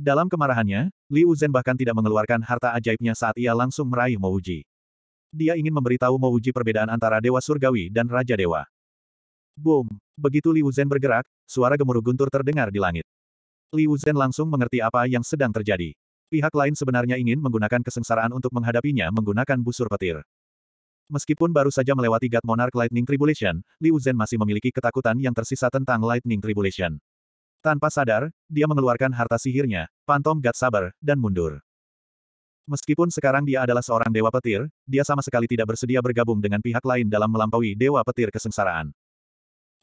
Dalam kemarahannya, Liu Zhen bahkan tidak mengeluarkan harta ajaibnya saat ia langsung meraih Mouji. Dia ingin memberitahu Mouji perbedaan antara Dewa Surgawi dan Raja Dewa. Boom! Begitu Liu Zhen bergerak, suara gemuruh guntur terdengar di langit. Liu Zhen langsung mengerti apa yang sedang terjadi. Pihak lain sebenarnya ingin menggunakan kesengsaraan untuk menghadapinya menggunakan busur petir. Meskipun baru saja melewati God Monarch Lightning Tribulation, Liu Zhen masih memiliki ketakutan yang tersisa tentang Lightning Tribulation. Tanpa sadar, dia mengeluarkan harta sihirnya, Pantom Gat sabar, dan mundur. Meskipun sekarang dia adalah seorang dewa petir, dia sama sekali tidak bersedia bergabung dengan pihak lain dalam melampaui dewa petir kesengsaraan.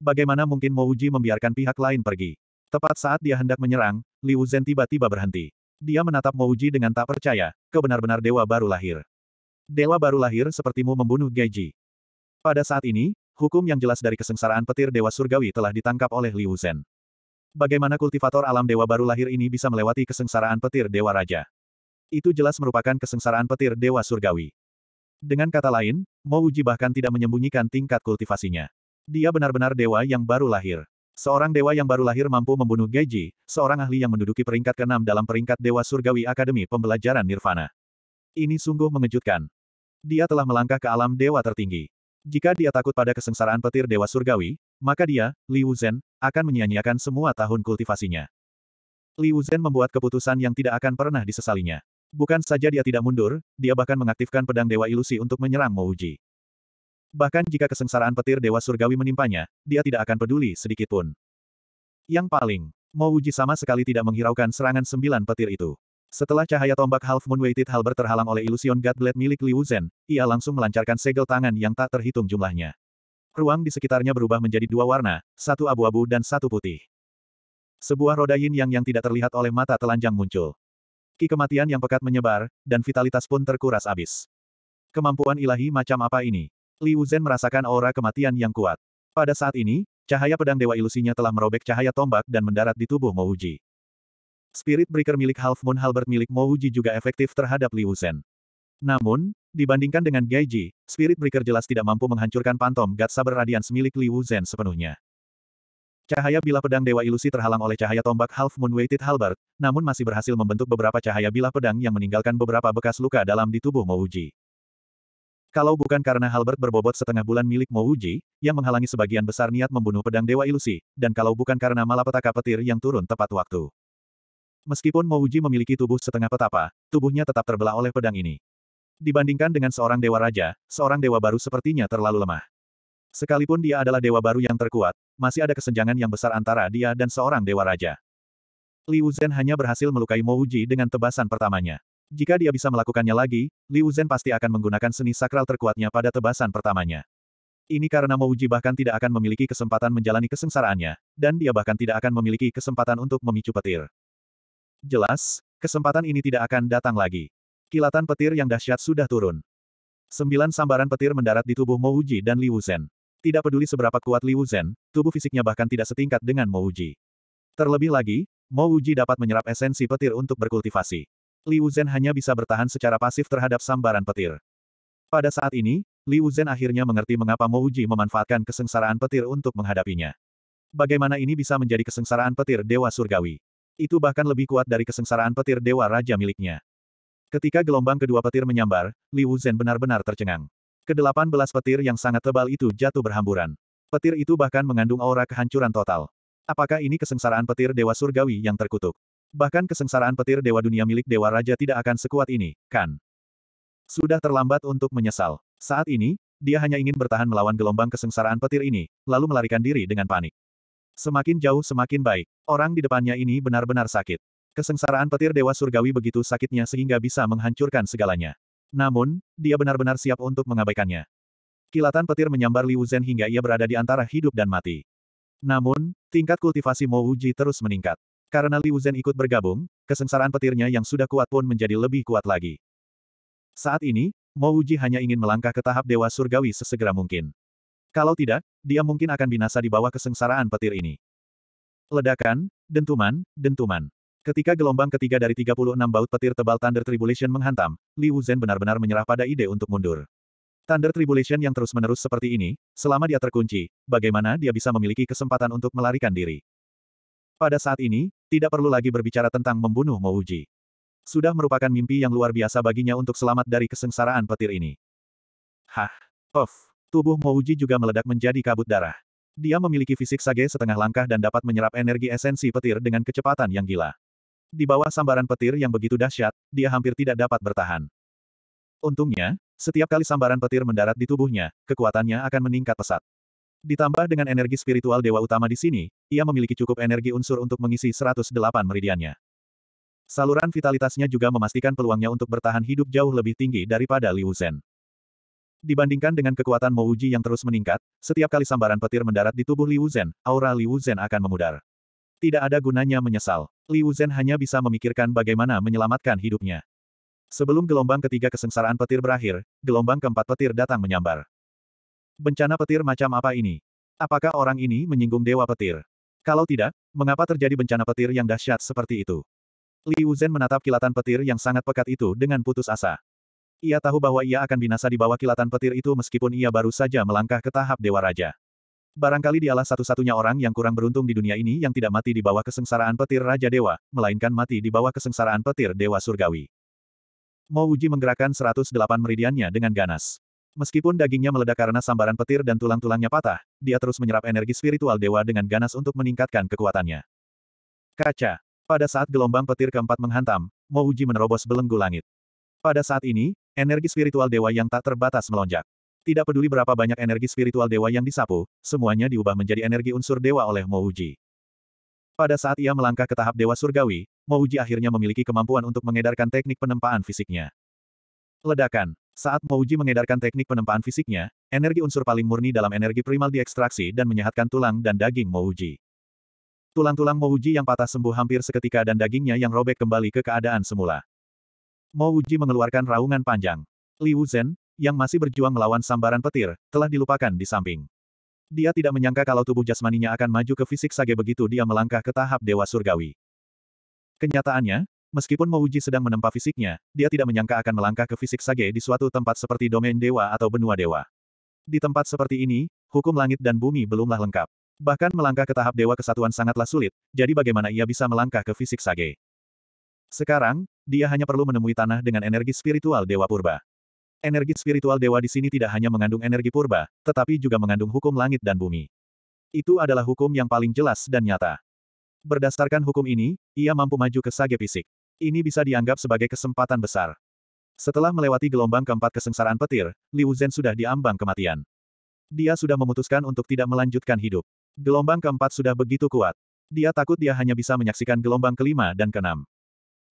Bagaimana mungkin Mouji membiarkan pihak lain pergi? Tepat saat dia hendak menyerang, Liu Zhen tiba-tiba berhenti. Dia menatap Mouji dengan tak percaya, kau benar-benar dewa baru lahir. Dewa baru lahir sepertimu membunuh Geji. Pada saat ini, hukum yang jelas dari kesengsaraan petir dewa surgawi telah ditangkap oleh Liu Zhen. Bagaimana kultivator alam dewa baru lahir ini bisa melewati kesengsaraan petir dewa raja? Itu jelas merupakan kesengsaraan petir dewa surgawi. Dengan kata lain, Uji bahkan tidak menyembunyikan tingkat kultivasinya. Dia benar-benar dewa yang baru lahir. Seorang dewa yang baru lahir mampu membunuh Geji, seorang ahli yang menduduki peringkat ke-6 dalam peringkat Dewa Surgawi Akademi Pembelajaran Nirvana. Ini sungguh mengejutkan. Dia telah melangkah ke alam dewa tertinggi. Jika dia takut pada kesengsaraan petir Dewa Surgawi, maka dia, Liu Zhen, akan menyia-nyiakan semua tahun kultivasinya. Liu Zhen membuat keputusan yang tidak akan pernah disesalinya. Bukan saja dia tidak mundur, dia bahkan mengaktifkan pedang Dewa Ilusi untuk menyerang Mouji. Bahkan jika kesengsaraan petir Dewa Surgawi menimpanya, dia tidak akan peduli sedikitpun. Yang paling, Mouji sama sekali tidak menghiraukan serangan sembilan petir itu. Setelah cahaya tombak Half Moon Weighted Halberd terhalang oleh Illusion God Blade milik Liu Zhen, ia langsung melancarkan segel tangan yang tak terhitung jumlahnya. Ruang di sekitarnya berubah menjadi dua warna, satu abu-abu dan satu putih. Sebuah roda yin yang yang tidak terlihat oleh mata telanjang muncul. Ki kematian yang pekat menyebar, dan vitalitas pun terkuras abis. Kemampuan ilahi macam apa ini? Li Wuzhen merasakan aura kematian yang kuat. Pada saat ini, cahaya pedang dewa ilusinya telah merobek cahaya tombak dan mendarat di tubuh Mouji. Spirit Breaker milik Half Moon Halberd milik Mouji juga efektif terhadap Li Wuzhen. Namun, dibandingkan dengan Gaiji, Spirit Breaker jelas tidak mampu menghancurkan pantom God Saber Radiance milik Liu Zhen sepenuhnya. Cahaya bilah pedang Dewa Ilusi terhalang oleh cahaya tombak Half Moon Weighted Halberd, namun masih berhasil membentuk beberapa cahaya bilah pedang yang meninggalkan beberapa bekas luka dalam di tubuh Mouji. Kalau bukan karena Halbert berbobot setengah bulan milik Mouji, yang menghalangi sebagian besar niat membunuh pedang Dewa Ilusi, dan kalau bukan karena malapetaka petir yang turun tepat waktu. Meskipun Mouji memiliki tubuh setengah petapa, tubuhnya tetap terbelah oleh pedang ini. Dibandingkan dengan seorang dewa raja, seorang dewa baru sepertinya terlalu lemah. Sekalipun dia adalah dewa baru yang terkuat, masih ada kesenjangan yang besar antara dia dan seorang dewa raja. Liu Zhen hanya berhasil melukai Mo Uji dengan tebasan pertamanya. Jika dia bisa melakukannya lagi, Liu Zhen pasti akan menggunakan seni sakral terkuatnya pada tebasan pertamanya. Ini karena Mo Uji bahkan tidak akan memiliki kesempatan menjalani kesengsaraannya, dan dia bahkan tidak akan memiliki kesempatan untuk memicu petir. Jelas, kesempatan ini tidak akan datang lagi. Kilatan petir yang dahsyat sudah turun. Sembilan sambaran petir mendarat di tubuh Mouji dan Liu Zhen. Tidak peduli seberapa kuat Liu Zhen, tubuh fisiknya bahkan tidak setingkat dengan Mouji. Terlebih lagi, Mouji dapat menyerap esensi petir untuk berkultivasi. Liu Zhen hanya bisa bertahan secara pasif terhadap sambaran petir. Pada saat ini, Liu Zhen akhirnya mengerti mengapa Mouji memanfaatkan kesengsaraan petir untuk menghadapinya. Bagaimana ini bisa menjadi kesengsaraan petir Dewa Surgawi? Itu bahkan lebih kuat dari kesengsaraan petir Dewa Raja miliknya. Ketika gelombang kedua petir menyambar, Liu Zhen benar-benar tercengang. Kedelapan belas petir yang sangat tebal itu jatuh berhamburan. Petir itu bahkan mengandung aura kehancuran total. Apakah ini kesengsaraan petir Dewa Surgawi yang terkutuk? Bahkan kesengsaraan petir Dewa Dunia milik Dewa Raja tidak akan sekuat ini, kan? Sudah terlambat untuk menyesal. Saat ini, dia hanya ingin bertahan melawan gelombang kesengsaraan petir ini, lalu melarikan diri dengan panik. Semakin jauh semakin baik. Orang di depannya ini benar-benar sakit. Kesengsaraan petir Dewa Surgawi begitu sakitnya sehingga bisa menghancurkan segalanya. Namun, dia benar-benar siap untuk mengabaikannya. Kilatan petir menyambar Liu Zhen hingga ia berada di antara hidup dan mati. Namun, tingkat kultivasi Mo Wuji terus meningkat. Karena Liu Zhen ikut bergabung, kesengsaraan petirnya yang sudah kuat pun menjadi lebih kuat lagi. Saat ini, Mo Wuji hanya ingin melangkah ke tahap Dewa Surgawi sesegera mungkin. Kalau tidak, dia mungkin akan binasa di bawah kesengsaraan petir ini. Ledakan, dentuman, dentuman. Ketika gelombang ketiga dari 36 baut petir tebal Thunder Tribulation menghantam, Li Wuzhen benar-benar menyerah pada ide untuk mundur. Thunder Tribulation yang terus-menerus seperti ini, selama dia terkunci, bagaimana dia bisa memiliki kesempatan untuk melarikan diri? Pada saat ini, tidak perlu lagi berbicara tentang membunuh Mouji. Sudah merupakan mimpi yang luar biasa baginya untuk selamat dari kesengsaraan petir ini. Hah! Of! Tubuh Mouji juga meledak menjadi kabut darah. Dia memiliki fisik sage setengah langkah dan dapat menyerap energi esensi petir dengan kecepatan yang gila. Di bawah sambaran petir yang begitu dahsyat, dia hampir tidak dapat bertahan. Untungnya, setiap kali sambaran petir mendarat di tubuhnya, kekuatannya akan meningkat pesat. Ditambah dengan energi spiritual dewa utama di sini, ia memiliki cukup energi unsur untuk mengisi 108 meridiannya. Saluran vitalitasnya juga memastikan peluangnya untuk bertahan hidup jauh lebih tinggi daripada Liu Zhen. Dibandingkan dengan kekuatan Mouji yang terus meningkat, setiap kali sambaran petir mendarat di tubuh Liu Zhen, aura Liu Zhen akan memudar. Tidak ada gunanya menyesal. Liu Zhen hanya bisa memikirkan bagaimana menyelamatkan hidupnya. Sebelum gelombang ketiga kesengsaraan petir berakhir, gelombang keempat petir datang menyambar. Bencana petir macam apa ini? Apakah orang ini menyinggung dewa petir? Kalau tidak, mengapa terjadi bencana petir yang dahsyat seperti itu? Liu Zhen menatap kilatan petir yang sangat pekat itu dengan putus asa. Ia tahu bahwa ia akan binasa di bawah kilatan petir itu meskipun ia baru saja melangkah ke tahap Dewa Raja. Barangkali dialah satu-satunya orang yang kurang beruntung di dunia ini yang tidak mati di bawah kesengsaraan petir Raja Dewa, melainkan mati di bawah kesengsaraan petir Dewa Surgawi. Mo Uji menggerakkan 108 meridiannya dengan ganas. Meskipun dagingnya meledak karena sambaran petir dan tulang-tulangnya patah, dia terus menyerap energi spiritual dewa dengan ganas untuk meningkatkan kekuatannya. Kaca. Pada saat gelombang petir keempat menghantam, Mo Uji menerobos belenggu langit. Pada saat ini, energi spiritual dewa yang tak terbatas melonjak. Tidak peduli berapa banyak energi spiritual dewa yang disapu, semuanya diubah menjadi energi unsur dewa oleh Mouji. Pada saat ia melangkah ke tahap dewa surgawi, Mouji akhirnya memiliki kemampuan untuk mengedarkan teknik penempaan fisiknya. Ledakan. Saat Mouji mengedarkan teknik penempaan fisiknya, energi unsur paling murni dalam energi primal diekstraksi dan menyehatkan tulang dan daging Mouji. Tulang-tulang Mouji yang patah sembuh hampir seketika dan dagingnya yang robek kembali ke keadaan semula. Mouji mengeluarkan raungan panjang. Liu Zhen, yang masih berjuang melawan sambaran petir, telah dilupakan di samping. Dia tidak menyangka kalau tubuh jasmaninya akan maju ke fisik sage begitu dia melangkah ke tahap Dewa Surgawi. Kenyataannya, meskipun Mouji sedang menempa fisiknya, dia tidak menyangka akan melangkah ke fisik sage di suatu tempat seperti domain dewa atau benua dewa. Di tempat seperti ini, hukum langit dan bumi belumlah lengkap. Bahkan melangkah ke tahap Dewa Kesatuan sangatlah sulit, jadi bagaimana ia bisa melangkah ke fisik Sage? Sekarang, dia hanya perlu menemui tanah dengan energi spiritual Dewa Purba. Energi spiritual dewa di sini tidak hanya mengandung energi purba, tetapi juga mengandung hukum langit dan bumi. Itu adalah hukum yang paling jelas dan nyata. Berdasarkan hukum ini, ia mampu maju ke sage fisik. Ini bisa dianggap sebagai kesempatan besar. Setelah melewati gelombang keempat kesengsaraan petir, Liu Zhen sudah diambang kematian. Dia sudah memutuskan untuk tidak melanjutkan hidup. Gelombang keempat sudah begitu kuat. Dia takut dia hanya bisa menyaksikan gelombang kelima dan keenam.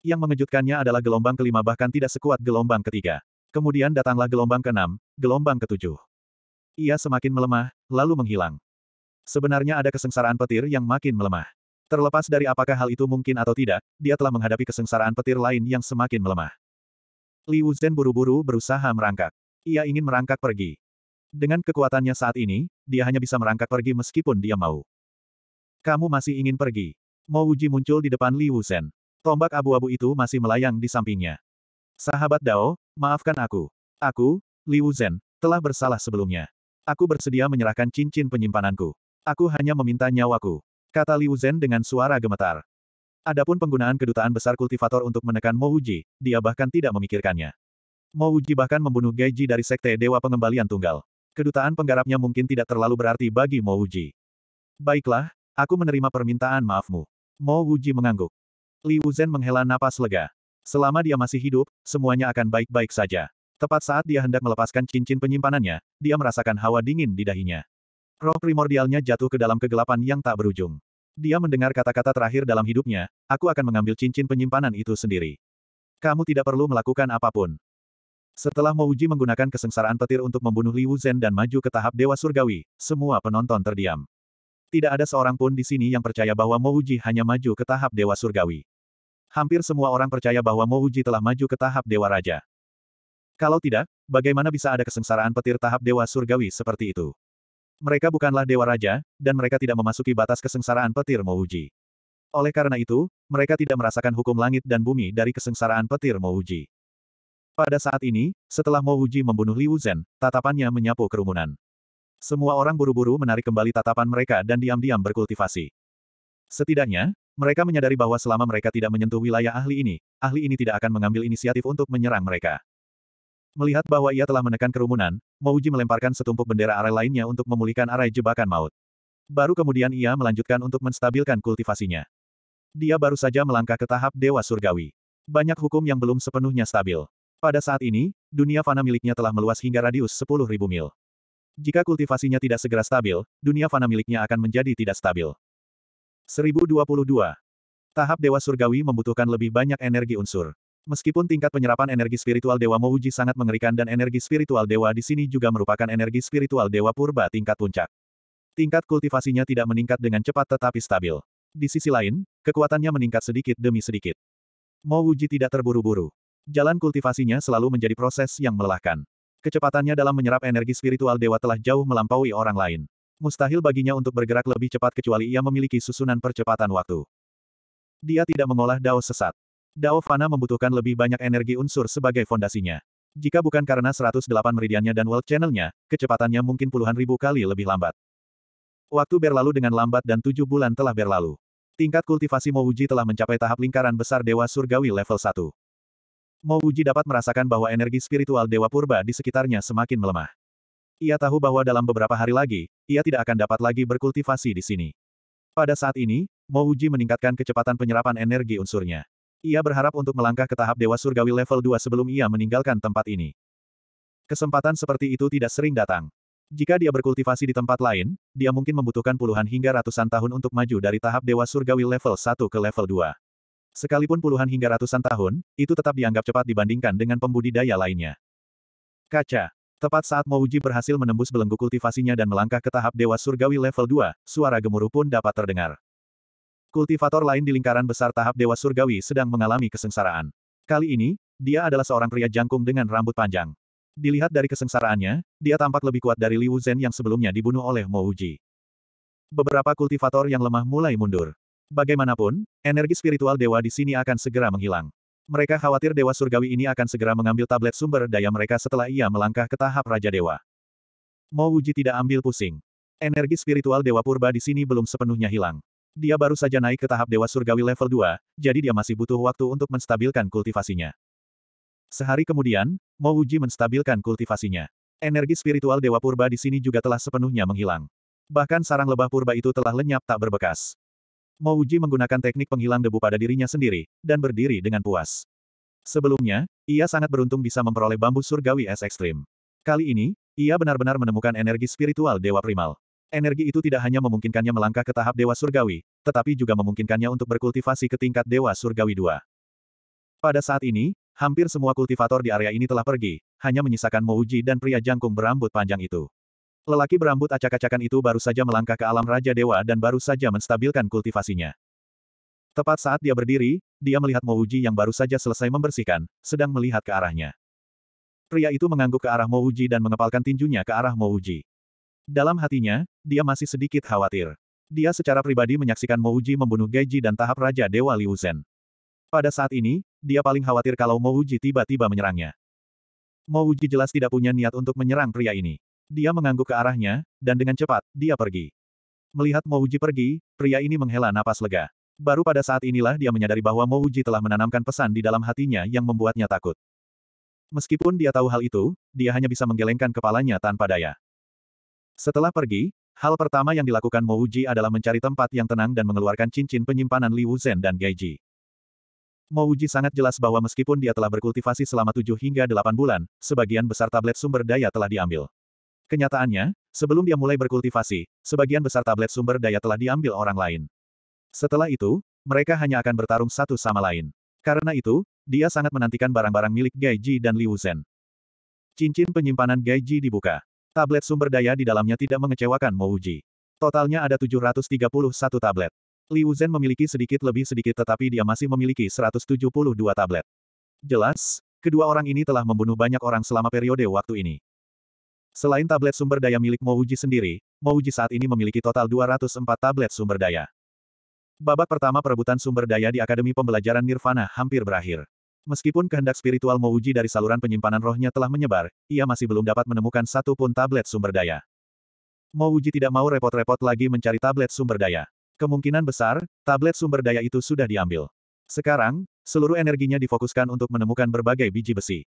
Yang mengejutkannya adalah gelombang kelima bahkan tidak sekuat gelombang ketiga. Kemudian datanglah gelombang keenam, gelombang ketujuh. Ia semakin melemah, lalu menghilang. Sebenarnya ada kesengsaraan petir yang makin melemah. Terlepas dari apakah hal itu mungkin atau tidak, dia telah menghadapi kesengsaraan petir lain yang semakin melemah. Li Wuzhen buru-buru berusaha merangkak. Ia ingin merangkak pergi. Dengan kekuatannya saat ini, dia hanya bisa merangkak pergi meskipun dia mau. Kamu masih ingin pergi. Mo Uji muncul di depan Li Wuzhen. Tombak abu-abu itu masih melayang di sampingnya. Sahabat Dao, maafkan aku. Aku, Liu Zhen, telah bersalah sebelumnya. Aku bersedia menyerahkan cincin penyimpananku. Aku hanya meminta nyawaku. Kata Liu Zhen dengan suara gemetar. Adapun penggunaan kedutaan besar kultivator untuk menekan Mo Wuji, dia bahkan tidak memikirkannya. Mo Wuji bahkan membunuh Geji dari Sekte Dewa Pengembalian Tunggal. Kedutaan penggarapnya mungkin tidak terlalu berarti bagi Mo Wuji. Baiklah, aku menerima permintaan maafmu. Mo Wuji mengangguk. Li Wuzhen menghela napas lega. Selama dia masih hidup, semuanya akan baik-baik saja. Tepat saat dia hendak melepaskan cincin penyimpanannya, dia merasakan hawa dingin di dahinya. Roh primordialnya jatuh ke dalam kegelapan yang tak berujung. Dia mendengar kata-kata terakhir dalam hidupnya, aku akan mengambil cincin penyimpanan itu sendiri. Kamu tidak perlu melakukan apapun. Setelah Mouji menggunakan kesengsaraan petir untuk membunuh Li Wuzhen dan maju ke tahap Dewa Surgawi, semua penonton terdiam. Tidak ada seorang pun di sini yang percaya bahwa Mouji hanya maju ke tahap Dewa Surgawi hampir semua orang percaya bahwa Mouji telah maju ke tahap Dewa Raja. Kalau tidak, bagaimana bisa ada kesengsaraan petir tahap Dewa Surgawi seperti itu? Mereka bukanlah Dewa Raja, dan mereka tidak memasuki batas kesengsaraan petir Mouji. Oleh karena itu, mereka tidak merasakan hukum langit dan bumi dari kesengsaraan petir Mouji. Pada saat ini, setelah Mouji membunuh Liu Zhen, tatapannya menyapu kerumunan. Semua orang buru-buru menarik kembali tatapan mereka dan diam-diam berkultivasi. Setidaknya, mereka menyadari bahwa selama mereka tidak menyentuh wilayah ahli ini, ahli ini tidak akan mengambil inisiatif untuk menyerang mereka. Melihat bahwa ia telah menekan kerumunan, Mouji melemparkan setumpuk bendera arai lainnya untuk memulihkan arai jebakan maut. Baru kemudian ia melanjutkan untuk menstabilkan kultivasinya. Dia baru saja melangkah ke tahap Dewa Surgawi. Banyak hukum yang belum sepenuhnya stabil. Pada saat ini, dunia fana miliknya telah meluas hingga radius 10.000 mil. Jika kultivasinya tidak segera stabil, dunia fana miliknya akan menjadi tidak stabil. 1022. Tahap Dewa Surgawi membutuhkan lebih banyak energi unsur. Meskipun tingkat penyerapan energi spiritual Dewa Mouji sangat mengerikan dan energi spiritual Dewa di sini juga merupakan energi spiritual Dewa Purba tingkat puncak. Tingkat kultivasinya tidak meningkat dengan cepat tetapi stabil. Di sisi lain, kekuatannya meningkat sedikit demi sedikit. Mouji tidak terburu-buru. Jalan kultivasinya selalu menjadi proses yang melelahkan. Kecepatannya dalam menyerap energi spiritual dewa telah jauh melampaui orang lain. Mustahil baginya untuk bergerak lebih cepat kecuali ia memiliki susunan percepatan waktu. Dia tidak mengolah Dao sesat. Dao Fana membutuhkan lebih banyak energi unsur sebagai fondasinya. Jika bukan karena 108 meridiannya dan world channelnya, kecepatannya mungkin puluhan ribu kali lebih lambat. Waktu berlalu dengan lambat dan tujuh bulan telah berlalu. Tingkat kultivasi Mouji telah mencapai tahap lingkaran besar Dewa Surgawi level 1. Mouji dapat merasakan bahwa energi spiritual Dewa Purba di sekitarnya semakin melemah. Ia tahu bahwa dalam beberapa hari lagi, ia tidak akan dapat lagi berkultivasi di sini. Pada saat ini, Mo Uji meningkatkan kecepatan penyerapan energi unsurnya. Ia berharap untuk melangkah ke tahap Dewa Surgawi level 2 sebelum ia meninggalkan tempat ini. Kesempatan seperti itu tidak sering datang. Jika dia berkultivasi di tempat lain, dia mungkin membutuhkan puluhan hingga ratusan tahun untuk maju dari tahap Dewa Surgawi level 1 ke level 2. Sekalipun puluhan hingga ratusan tahun, itu tetap dianggap cepat dibandingkan dengan pembudidaya lainnya. Kaca. Tepat saat Mouji berhasil menembus belenggu kultivasinya dan melangkah ke tahap Dewa Surgawi level 2, suara gemuruh pun dapat terdengar. Kultivator lain di lingkaran besar tahap Dewa Surgawi sedang mengalami kesengsaraan. Kali ini, dia adalah seorang pria jangkung dengan rambut panjang. Dilihat dari kesengsaraannya, dia tampak lebih kuat dari Liu Zhen yang sebelumnya dibunuh oleh Mouji. Beberapa kultivator yang lemah mulai mundur. Bagaimanapun, energi spiritual dewa di sini akan segera menghilang. Mereka khawatir Dewa Surgawi ini akan segera mengambil tablet sumber daya mereka setelah ia melangkah ke tahap Raja Dewa. Mo Wuji tidak ambil pusing. Energi spiritual Dewa Purba di sini belum sepenuhnya hilang. Dia baru saja naik ke tahap Dewa Surgawi level 2, jadi dia masih butuh waktu untuk menstabilkan kultivasinya. Sehari kemudian, Mo Wuji menstabilkan kultivasinya. Energi spiritual Dewa Purba di sini juga telah sepenuhnya menghilang. Bahkan sarang lebah purba itu telah lenyap tak berbekas. Mo Uji menggunakan teknik penghilang debu pada dirinya sendiri, dan berdiri dengan puas. Sebelumnya, ia sangat beruntung bisa memperoleh bambu surgawi es ekstrim. Kali ini, ia benar-benar menemukan energi spiritual Dewa Primal. Energi itu tidak hanya memungkinkannya melangkah ke tahap Dewa Surgawi, tetapi juga memungkinkannya untuk berkultivasi ke tingkat Dewa Surgawi II. Pada saat ini, hampir semua kultivator di area ini telah pergi, hanya menyisakan Mouji dan pria jangkung berambut panjang itu. Lelaki berambut acak-acakan itu baru saja melangkah ke alam Raja Dewa dan baru saja menstabilkan kultivasinya. Tepat saat dia berdiri, dia melihat Mouji yang baru saja selesai membersihkan, sedang melihat ke arahnya. Pria itu mengangguk ke arah Mouji dan mengepalkan tinjunya ke arah Mouji. Dalam hatinya, dia masih sedikit khawatir. Dia secara pribadi menyaksikan Mouji membunuh Geji dan tahap Raja Dewa Liu Zhen. Pada saat ini, dia paling khawatir kalau Mouji tiba-tiba menyerangnya. Mouji jelas tidak punya niat untuk menyerang pria ini. Dia mengangguk ke arahnya, dan dengan cepat, dia pergi. Melihat Mouji pergi, pria ini menghela napas lega. Baru pada saat inilah dia menyadari bahwa Mouji telah menanamkan pesan di dalam hatinya yang membuatnya takut. Meskipun dia tahu hal itu, dia hanya bisa menggelengkan kepalanya tanpa daya. Setelah pergi, hal pertama yang dilakukan Mouji adalah mencari tempat yang tenang dan mengeluarkan cincin penyimpanan Liu Zhen dan Geiji. Mouji sangat jelas bahwa meskipun dia telah berkultivasi selama 7 hingga 8 bulan, sebagian besar tablet sumber daya telah diambil. Kenyataannya, sebelum dia mulai berkultivasi, sebagian besar tablet sumber daya telah diambil orang lain. Setelah itu, mereka hanya akan bertarung satu sama lain. Karena itu, dia sangat menantikan barang-barang milik Gai Ji dan Liu Zhen. Cincin penyimpanan Gai Ji dibuka. Tablet sumber daya di dalamnya tidak mengecewakan Mouji. Totalnya ada 731 tablet. Liu Zhen memiliki sedikit lebih sedikit tetapi dia masih memiliki 172 tablet. Jelas, kedua orang ini telah membunuh banyak orang selama periode waktu ini. Selain tablet sumber daya milik Mouji sendiri, Mouji saat ini memiliki total 204 tablet sumber daya. Babak pertama perebutan sumber daya di Akademi Pembelajaran Nirvana hampir berakhir. Meskipun kehendak spiritual Mouji dari saluran penyimpanan rohnya telah menyebar, ia masih belum dapat menemukan satu pun tablet sumber daya. Mouji tidak mau repot-repot lagi mencari tablet sumber daya. Kemungkinan besar, tablet sumber daya itu sudah diambil. Sekarang, seluruh energinya difokuskan untuk menemukan berbagai biji besi.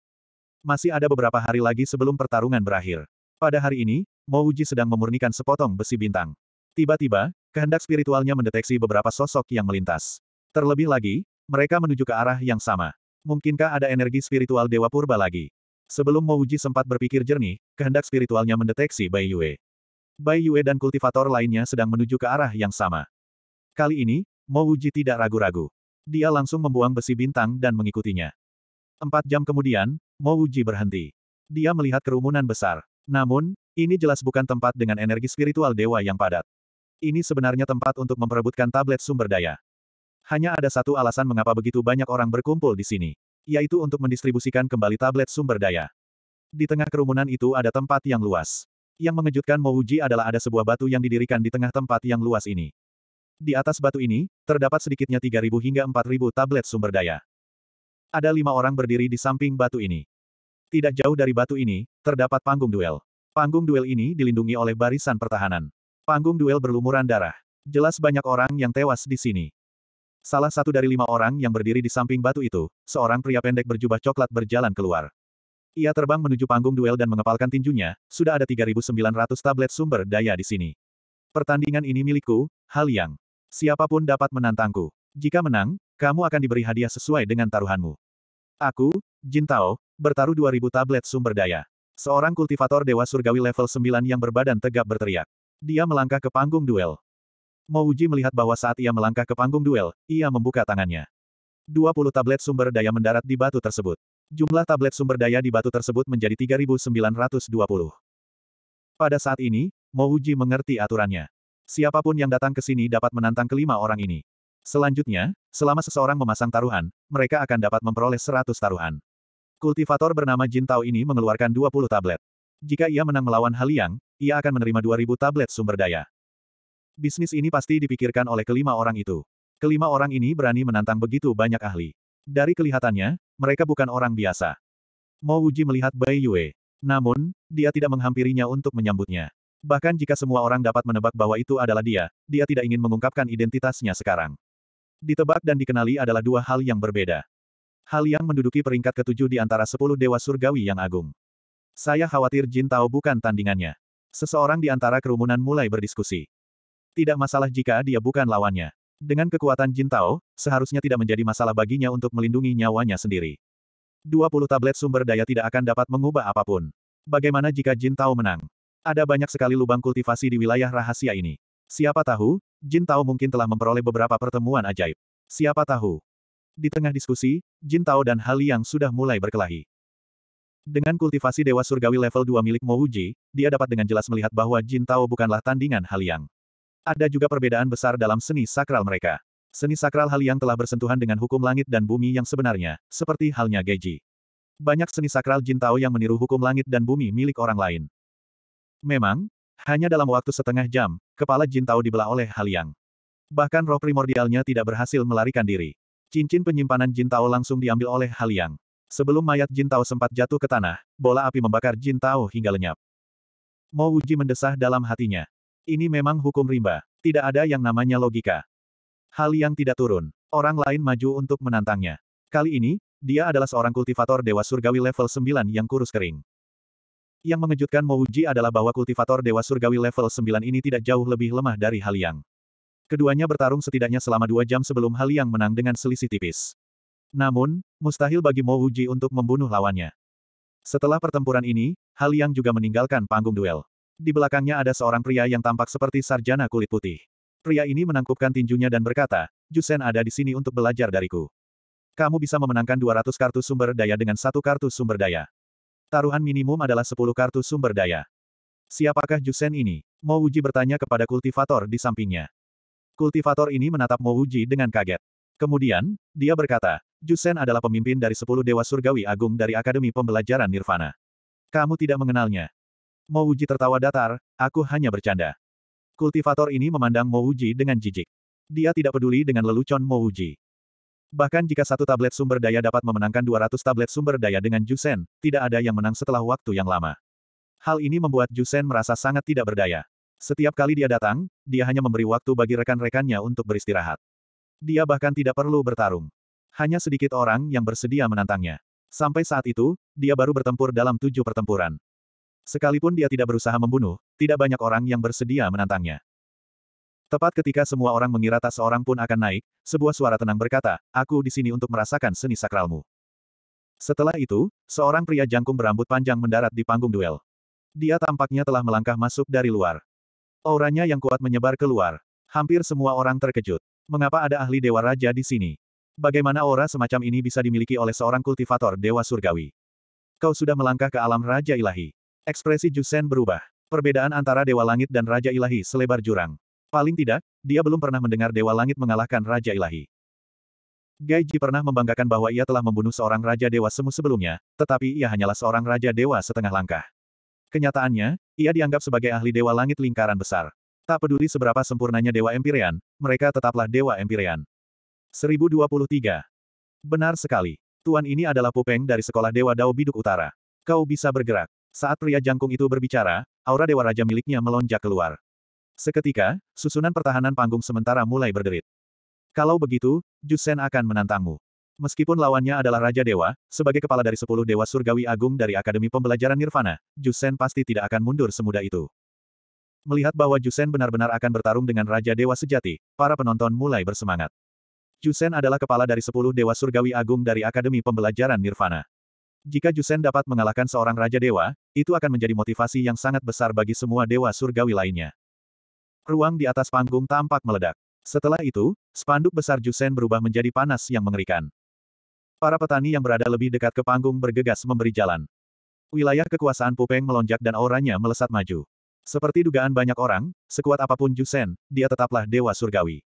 Masih ada beberapa hari lagi sebelum pertarungan berakhir. Pada hari ini, Mo Mouji sedang memurnikan sepotong besi bintang. Tiba-tiba, kehendak spiritualnya mendeteksi beberapa sosok yang melintas. Terlebih lagi, mereka menuju ke arah yang sama. Mungkinkah ada energi spiritual Dewa Purba lagi? Sebelum Mo Mouji sempat berpikir jernih, kehendak spiritualnya mendeteksi Bai Yue. Bai Yue dan kultivator lainnya sedang menuju ke arah yang sama. Kali ini, Mo Mouji tidak ragu-ragu. Dia langsung membuang besi bintang dan mengikutinya. Empat jam kemudian, Mo Uji berhenti. Dia melihat kerumunan besar. Namun, ini jelas bukan tempat dengan energi spiritual dewa yang padat. Ini sebenarnya tempat untuk memperebutkan tablet sumber daya. Hanya ada satu alasan mengapa begitu banyak orang berkumpul di sini, yaitu untuk mendistribusikan kembali tablet sumber daya. Di tengah kerumunan itu ada tempat yang luas. Yang mengejutkan Mouji adalah ada sebuah batu yang didirikan di tengah tempat yang luas ini. Di atas batu ini, terdapat sedikitnya 3.000 hingga 4.000 tablet sumber daya. Ada lima orang berdiri di samping batu ini. Tidak jauh dari batu ini, terdapat panggung duel. Panggung duel ini dilindungi oleh barisan pertahanan. Panggung duel berlumuran darah. Jelas banyak orang yang tewas di sini. Salah satu dari lima orang yang berdiri di samping batu itu, seorang pria pendek berjubah coklat berjalan keluar. Ia terbang menuju panggung duel dan mengepalkan tinjunya, sudah ada 3.900 tablet sumber daya di sini. Pertandingan ini milikku, hal yang siapapun dapat menantangku. Jika menang, kamu akan diberi hadiah sesuai dengan taruhanmu. Aku, Jin Tao, bertaruh 2000 tablet sumber daya. Seorang kultivator dewa surgawi level 9 yang berbadan tegap berteriak. Dia melangkah ke panggung duel. Mouji melihat bahwa saat ia melangkah ke panggung duel, ia membuka tangannya. 20 tablet sumber daya mendarat di batu tersebut. Jumlah tablet sumber daya di batu tersebut menjadi 3920. Pada saat ini, Mouji mengerti aturannya. Siapapun yang datang ke sini dapat menantang kelima orang ini. Selanjutnya, selama seseorang memasang taruhan, mereka akan dapat memperoleh 100 taruhan. Kultivator bernama Jin Tao ini mengeluarkan 20 tablet. Jika ia menang melawan Haliang, ia akan menerima 2000 tablet sumber daya. Bisnis ini pasti dipikirkan oleh kelima orang itu. Kelima orang ini berani menantang begitu banyak ahli. Dari kelihatannya, mereka bukan orang biasa. Mo Wuji melihat Bai Yue. Namun, dia tidak menghampirinya untuk menyambutnya. Bahkan jika semua orang dapat menebak bahwa itu adalah dia, dia tidak ingin mengungkapkan identitasnya sekarang. Ditebak dan dikenali adalah dua hal yang berbeda. Hal yang menduduki peringkat ketujuh di antara sepuluh dewa surgawi yang agung. Saya khawatir Jin Tao bukan tandingannya. Seseorang di antara kerumunan mulai berdiskusi. Tidak masalah jika dia bukan lawannya. Dengan kekuatan Jin Tao, seharusnya tidak menjadi masalah baginya untuk melindungi nyawanya sendiri. 20 tablet sumber daya tidak akan dapat mengubah apapun. Bagaimana jika Jin Tao menang? Ada banyak sekali lubang kultivasi di wilayah rahasia ini. Siapa tahu, Jin Tao mungkin telah memperoleh beberapa pertemuan ajaib. Siapa tahu. Di tengah diskusi, Jin Tao dan Hali yang sudah mulai berkelahi. Dengan kultivasi Dewa Surgawi level 2 milik Mo Wuji, dia dapat dengan jelas melihat bahwa Jin Tao bukanlah tandingan Haliang. Ada juga perbedaan besar dalam seni sakral mereka. Seni sakral Haliang telah bersentuhan dengan hukum langit dan bumi yang sebenarnya, seperti halnya Geji. Banyak seni sakral Jin Tao yang meniru hukum langit dan bumi milik orang lain. Memang, hanya dalam waktu setengah jam, kepala Jin Tao dibelah oleh Haliang. Bahkan roh primordialnya tidak berhasil melarikan diri. Cincin penyimpanan Jin Tao langsung diambil oleh Haliang. Sebelum mayat Jin Tao sempat jatuh ke tanah, bola api membakar Jin Tao hingga lenyap. Mo Uji mendesah dalam hatinya. Ini memang hukum rimba. Tidak ada yang namanya logika. Haliang tidak turun. Orang lain maju untuk menantangnya. Kali ini, dia adalah seorang kultivator dewa surgawi level 9 yang kurus kering. Yang mengejutkan Mouji adalah bahwa kultivator Dewa Surgawi level 9 ini tidak jauh lebih lemah dari Haliang. Keduanya bertarung setidaknya selama dua jam sebelum Haliang menang dengan selisih tipis. Namun, mustahil bagi Mouji untuk membunuh lawannya. Setelah pertempuran ini, Haliang juga meninggalkan panggung duel. Di belakangnya ada seorang pria yang tampak seperti sarjana kulit putih. Pria ini menangkupkan tinjunya dan berkata, Jusen ada di sini untuk belajar dariku kamu bisa memenangkan 200 kartu sumber daya dengan satu kartu sumber daya. Taruhan minimum adalah 10 kartu sumber daya. Siapakah Jusen ini? Mo Wuji bertanya kepada kultivator di sampingnya. Kultivator ini menatap Mo Wuji dengan kaget. Kemudian, dia berkata, Jusen adalah pemimpin dari 10 Dewa Surgawi Agung dari Akademi Pembelajaran Nirvana. Kamu tidak mengenalnya. Mo Wuji tertawa datar, aku hanya bercanda. Kultivator ini memandang Mo Wuji dengan jijik. Dia tidak peduli dengan lelucon Mo Wuji. Bahkan jika satu tablet sumber daya dapat memenangkan 200 tablet sumber daya dengan Jusen, tidak ada yang menang setelah waktu yang lama. Hal ini membuat Jusen merasa sangat tidak berdaya. Setiap kali dia datang, dia hanya memberi waktu bagi rekan-rekannya untuk beristirahat. Dia bahkan tidak perlu bertarung. Hanya sedikit orang yang bersedia menantangnya. Sampai saat itu, dia baru bertempur dalam tujuh pertempuran. Sekalipun dia tidak berusaha membunuh, tidak banyak orang yang bersedia menantangnya. Tepat ketika semua orang mengira tak seorang pun akan naik, sebuah suara tenang berkata, aku di sini untuk merasakan seni sakralmu. Setelah itu, seorang pria jangkung berambut panjang mendarat di panggung duel. Dia tampaknya telah melangkah masuk dari luar. Auranya yang kuat menyebar keluar. Hampir semua orang terkejut. Mengapa ada ahli Dewa Raja di sini? Bagaimana aura semacam ini bisa dimiliki oleh seorang kultivator Dewa Surgawi? Kau sudah melangkah ke alam Raja Ilahi. Ekspresi Jusen berubah. Perbedaan antara Dewa Langit dan Raja Ilahi selebar jurang. Paling tidak, dia belum pernah mendengar Dewa Langit mengalahkan Raja Ilahi. Gaiji pernah membanggakan bahwa ia telah membunuh seorang Raja Dewa Semu sebelumnya, tetapi ia hanyalah seorang Raja Dewa setengah langkah. Kenyataannya, ia dianggap sebagai ahli Dewa Langit Lingkaran Besar. Tak peduli seberapa sempurnanya Dewa Empyrean, mereka tetaplah Dewa Empyrean. 1023. Benar sekali. Tuan ini adalah Pupeng dari Sekolah Dewa Dao Biduk Utara. Kau bisa bergerak. Saat pria jangkung itu berbicara, aura Dewa Raja miliknya melonjak keluar. Seketika, susunan pertahanan panggung sementara mulai berderit. Kalau begitu, Jusen akan menantangmu. Meskipun lawannya adalah Raja Dewa, sebagai kepala dari sepuluh Dewa Surgawi Agung dari Akademi Pembelajaran Nirvana, Jusen pasti tidak akan mundur semudah itu. Melihat bahwa Jusen benar-benar akan bertarung dengan Raja Dewa Sejati, para penonton mulai bersemangat. Jusen adalah kepala dari sepuluh Dewa Surgawi Agung dari Akademi Pembelajaran Nirvana. Jika Jusen dapat mengalahkan seorang Raja Dewa, itu akan menjadi motivasi yang sangat besar bagi semua Dewa Surgawi lainnya. Ruang di atas panggung tampak meledak. Setelah itu, spanduk besar Jusen berubah menjadi panas yang mengerikan. Para petani yang berada lebih dekat ke panggung bergegas memberi jalan. Wilayah kekuasaan Pupeng melonjak dan auranya melesat maju. Seperti dugaan banyak orang, sekuat apapun Jusen, dia tetaplah dewa surgawi.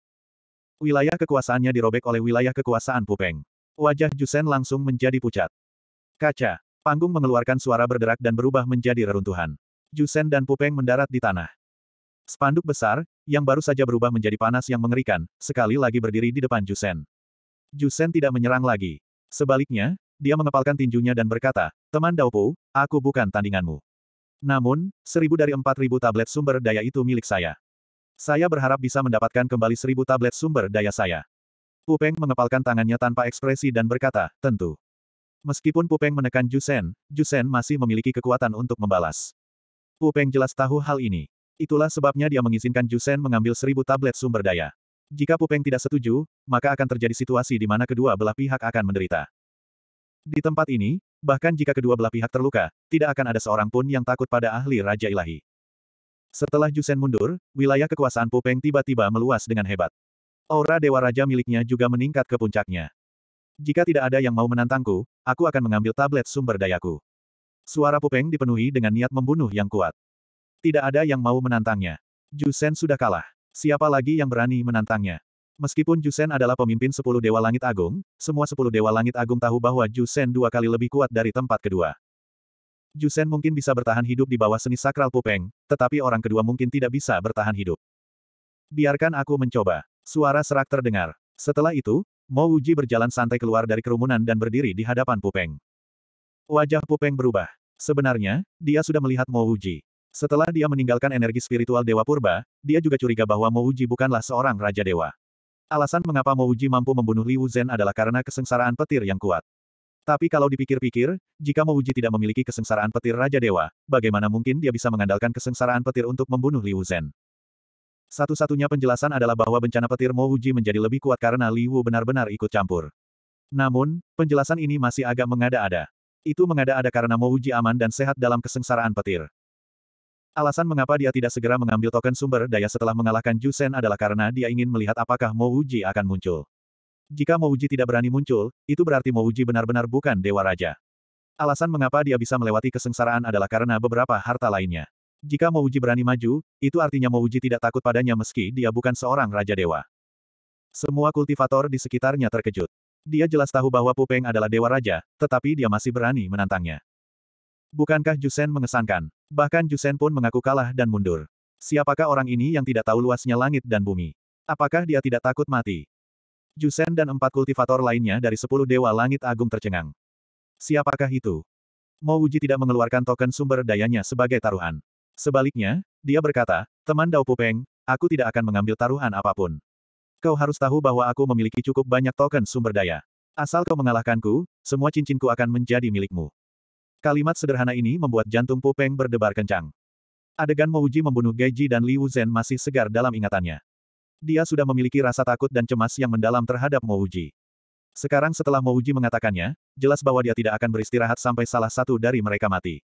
Wilayah kekuasaannya dirobek oleh wilayah kekuasaan Pupeng. Wajah Jusen langsung menjadi pucat. Kaca. Panggung mengeluarkan suara berderak dan berubah menjadi reruntuhan. Jusen dan Pupeng mendarat di tanah. Spanduk besar, yang baru saja berubah menjadi panas yang mengerikan, sekali lagi berdiri di depan Jusen. Jusen tidak menyerang lagi. Sebaliknya, dia mengepalkan tinjunya dan berkata, Teman Daupu, aku bukan tandinganmu. Namun, seribu dari empat ribu tablet sumber daya itu milik saya. Saya berharap bisa mendapatkan kembali seribu tablet sumber daya saya. Pupeng mengepalkan tangannya tanpa ekspresi dan berkata, tentu. Meskipun Pupeng menekan Jusen, Jusen masih memiliki kekuatan untuk membalas. Pupeng jelas tahu hal ini. Itulah sebabnya dia mengizinkan Jusen mengambil seribu tablet sumber daya. Jika Pupeng tidak setuju, maka akan terjadi situasi di mana kedua belah pihak akan menderita. Di tempat ini, bahkan jika kedua belah pihak terluka, tidak akan ada seorang pun yang takut pada ahli Raja Ilahi. Setelah Jusen mundur, wilayah kekuasaan Pupeng tiba-tiba meluas dengan hebat. Aura Dewa Raja miliknya juga meningkat ke puncaknya. Jika tidak ada yang mau menantangku, aku akan mengambil tablet sumber dayaku. Suara Pupeng dipenuhi dengan niat membunuh yang kuat. Tidak ada yang mau menantangnya. Jusen sudah kalah. Siapa lagi yang berani menantangnya? Meskipun Jusen adalah pemimpin sepuluh Dewa Langit Agung, semua sepuluh Dewa Langit Agung tahu bahwa Jusen dua kali lebih kuat dari tempat kedua. Jusen mungkin bisa bertahan hidup di bawah seni sakral Pupeng, tetapi orang kedua mungkin tidak bisa bertahan hidup. Biarkan aku mencoba. Suara serak terdengar. Setelah itu, Mo Uji berjalan santai keluar dari kerumunan dan berdiri di hadapan Pupeng. Wajah Pupeng berubah. Sebenarnya, dia sudah melihat Mo Uji. Setelah dia meninggalkan energi spiritual Dewa Purba, dia juga curiga bahwa Mouji bukanlah seorang Raja Dewa. Alasan mengapa Mouji mampu membunuh Liu Zhen adalah karena kesengsaraan petir yang kuat. Tapi kalau dipikir-pikir, jika Mouji tidak memiliki kesengsaraan petir Raja Dewa, bagaimana mungkin dia bisa mengandalkan kesengsaraan petir untuk membunuh Liu Zhen? Satu-satunya penjelasan adalah bahwa bencana petir Mouji menjadi lebih kuat karena Liu benar-benar ikut campur. Namun, penjelasan ini masih agak mengada-ada. Itu mengada-ada karena Mouji aman dan sehat dalam kesengsaraan petir. Alasan mengapa dia tidak segera mengambil token sumber daya setelah mengalahkan Jusen adalah karena dia ingin melihat apakah Mouji akan muncul. Jika Mouji tidak berani muncul, itu berarti Mouji benar-benar bukan Dewa Raja. Alasan mengapa dia bisa melewati kesengsaraan adalah karena beberapa harta lainnya. Jika Mouji berani maju, itu artinya Mouji tidak takut padanya meski dia bukan seorang Raja Dewa. Semua kultivator di sekitarnya terkejut. Dia jelas tahu bahwa Pupeng adalah Dewa Raja, tetapi dia masih berani menantangnya. Bukankah Jusen mengesankan? Bahkan Jusen pun mengaku kalah dan mundur. Siapakah orang ini yang tidak tahu luasnya langit dan bumi? Apakah dia tidak takut mati? Jusen dan empat kultivator lainnya dari sepuluh dewa langit agung tercengang. Siapakah itu? Wuji tidak mengeluarkan token sumber dayanya sebagai taruhan. Sebaliknya, dia berkata, teman Dao Pupeng, aku tidak akan mengambil taruhan apapun. Kau harus tahu bahwa aku memiliki cukup banyak token sumber daya. Asal kau mengalahkanku, semua cincinku akan menjadi milikmu. Kalimat sederhana ini membuat jantung Pupeng berdebar kencang. Adegan Mouji membunuh Geji dan Liu Zhen masih segar dalam ingatannya. Dia sudah memiliki rasa takut dan cemas yang mendalam terhadap Mouji. Sekarang setelah Mouji mengatakannya, jelas bahwa dia tidak akan beristirahat sampai salah satu dari mereka mati.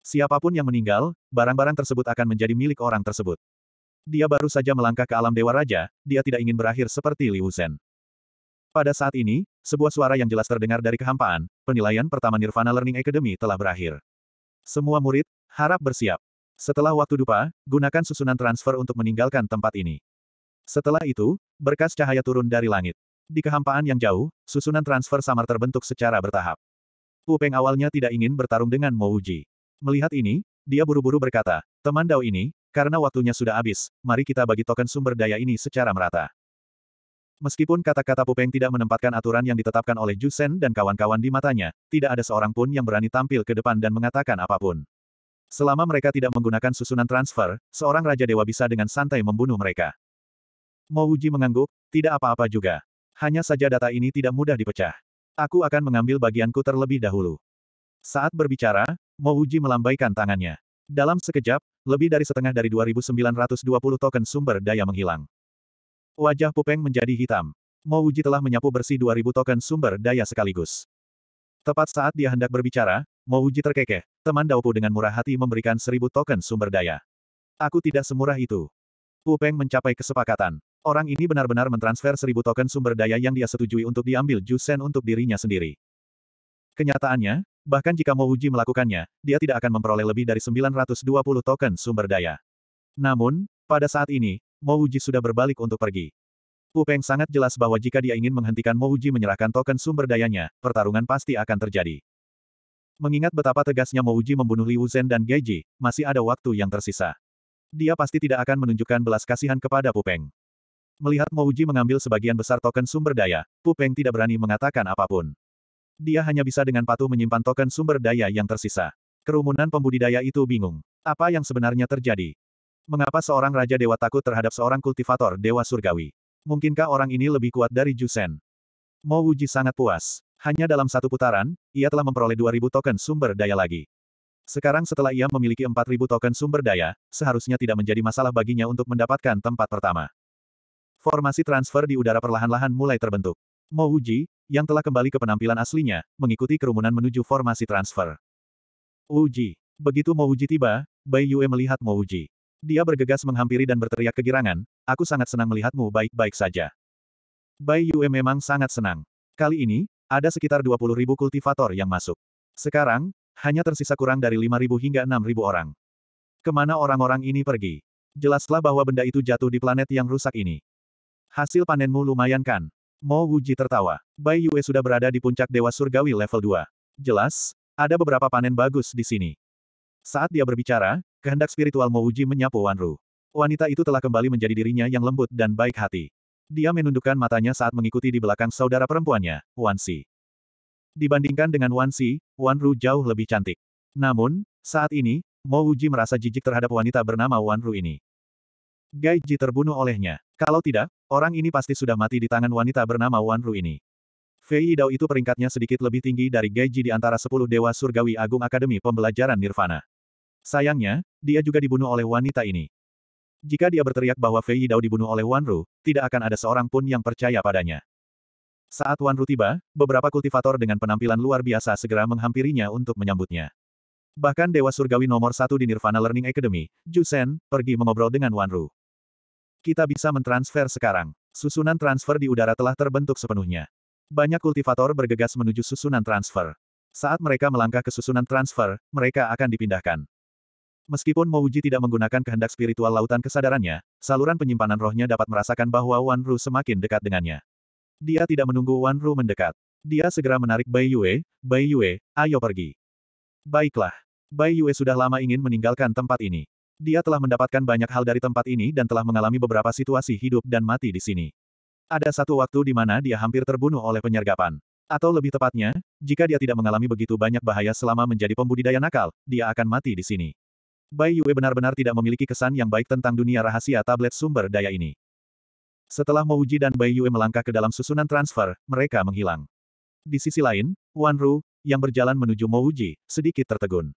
Siapapun yang meninggal, barang-barang tersebut akan menjadi milik orang tersebut. Dia baru saja melangkah ke alam Dewa Raja, dia tidak ingin berakhir seperti Liu Zhen. Pada saat ini, sebuah suara yang jelas terdengar dari kehampaan, penilaian pertama Nirvana Learning Academy telah berakhir. Semua murid, harap bersiap. Setelah waktu dupa, gunakan susunan transfer untuk meninggalkan tempat ini. Setelah itu, berkas cahaya turun dari langit. Di kehampaan yang jauh, susunan transfer samar terbentuk secara bertahap. Upeng awalnya tidak ingin bertarung dengan Mo Uji. Melihat ini, dia buru-buru berkata, teman Dao ini, karena waktunya sudah habis, mari kita bagi token sumber daya ini secara merata. Meskipun kata-kata Pupeng tidak menempatkan aturan yang ditetapkan oleh Jusen dan kawan-kawan di matanya, tidak ada seorang pun yang berani tampil ke depan dan mengatakan apapun. Selama mereka tidak menggunakan susunan transfer, seorang Raja Dewa bisa dengan santai membunuh mereka. Mo Uji mengangguk, tidak apa-apa juga. Hanya saja data ini tidak mudah dipecah. Aku akan mengambil bagianku terlebih dahulu. Saat berbicara, Mo Uji melambaikan tangannya. Dalam sekejap, lebih dari setengah dari 2920 token sumber daya menghilang. Wajah Pupeng menjadi hitam. Mo Uji telah menyapu bersih 2000 token sumber daya sekaligus. Tepat saat dia hendak berbicara, Mo Uji terkekeh, teman Daopu dengan murah hati memberikan 1000 token sumber daya. Aku tidak semurah itu. Pupeng mencapai kesepakatan. Orang ini benar-benar mentransfer 1000 token sumber daya yang dia setujui untuk diambil Jusen untuk dirinya sendiri. Kenyataannya, bahkan jika Mo Uji melakukannya, dia tidak akan memperoleh lebih dari 920 token sumber daya. Namun, pada saat ini, Mo Uji sudah berbalik untuk pergi. Wu Peng sangat jelas bahwa jika dia ingin menghentikan Mo Uji menyerahkan token sumber dayanya, pertarungan pasti akan terjadi. Mengingat betapa tegasnya Mo Uji membunuh Liu Zhen dan Geji, masih ada waktu yang tersisa. Dia pasti tidak akan menunjukkan belas kasihan kepada Wu Peng. Melihat Mo Uji mengambil sebagian besar token sumber daya, Wu Peng tidak berani mengatakan apapun. Dia hanya bisa dengan patuh menyimpan token sumber daya yang tersisa. Kerumunan pembudidaya itu bingung. Apa yang sebenarnya terjadi? Mengapa seorang Raja Dewa takut terhadap seorang kultivator Dewa Surgawi? Mungkinkah orang ini lebih kuat dari Jusen? Mo Wuji sangat puas. Hanya dalam satu putaran, ia telah memperoleh 2.000 token sumber daya lagi. Sekarang setelah ia memiliki 4.000 token sumber daya, seharusnya tidak menjadi masalah baginya untuk mendapatkan tempat pertama. Formasi transfer di udara perlahan-lahan mulai terbentuk. Mo Wuji, yang telah kembali ke penampilan aslinya, mengikuti kerumunan menuju formasi transfer. Wuji. Begitu Mo Wuji tiba, Bai Yue melihat Mo Wuji. Dia bergegas menghampiri dan berteriak kegirangan, aku sangat senang melihatmu baik-baik saja. Bai Yue memang sangat senang. Kali ini, ada sekitar 20 ribu kultivator yang masuk. Sekarang, hanya tersisa kurang dari 5 ribu hingga 6 ribu orang. Kemana orang-orang ini pergi? Jelaslah bahwa benda itu jatuh di planet yang rusak ini. Hasil panenmu lumayan kan? Mo Wuji tertawa. Bai Yue sudah berada di puncak Dewa Surgawi level 2. Jelas, ada beberapa panen bagus di sini. Saat dia berbicara, kehendak spiritual Mouji menyapu Wanru. Wanita itu telah kembali menjadi dirinya yang lembut dan baik hati. Dia menundukkan matanya saat mengikuti di belakang saudara perempuannya, Wan Si. Dibandingkan dengan Wan Si, Wan Ru jauh lebih cantik. Namun, saat ini, Mouji merasa jijik terhadap wanita bernama Wan Ru ini. Gai Ji terbunuh olehnya. Kalau tidak, orang ini pasti sudah mati di tangan wanita bernama Wan Ru ini. Fei Dao itu peringkatnya sedikit lebih tinggi dari Gai Ji di antara sepuluh dewa surgawi agung Akademi Pembelajaran Nirvana. Sayangnya, dia juga dibunuh oleh wanita ini. Jika dia berteriak bahwa Fei Yidao dibunuh oleh Wan Ru, tidak akan ada seorang pun yang percaya padanya. Saat Wan Ru tiba, beberapa kultivator dengan penampilan luar biasa segera menghampirinya untuk menyambutnya. Bahkan Dewa Surgawi nomor satu di Nirvana Learning Academy, Ju Sen, pergi mengobrol dengan Wan Ru. Kita bisa mentransfer sekarang. Susunan transfer di udara telah terbentuk sepenuhnya. Banyak kultivator bergegas menuju susunan transfer. Saat mereka melangkah ke susunan transfer, mereka akan dipindahkan. Meskipun Mouji tidak menggunakan kehendak spiritual lautan kesadarannya, saluran penyimpanan rohnya dapat merasakan bahwa Wan Ru semakin dekat dengannya. Dia tidak menunggu Wan Ru mendekat. Dia segera menarik Bai Yue, Bai Yue, ayo pergi. Baiklah. Bai Yue sudah lama ingin meninggalkan tempat ini. Dia telah mendapatkan banyak hal dari tempat ini dan telah mengalami beberapa situasi hidup dan mati di sini. Ada satu waktu di mana dia hampir terbunuh oleh penyergapan. Atau lebih tepatnya, jika dia tidak mengalami begitu banyak bahaya selama menjadi pembudidaya nakal, dia akan mati di sini. Bai Yue benar-benar tidak memiliki kesan yang baik tentang dunia rahasia tablet sumber daya ini. Setelah Mouji dan Bai Yue melangkah ke dalam susunan transfer, mereka menghilang. Di sisi lain, Wan Ru, yang berjalan menuju Mouji, sedikit tertegun.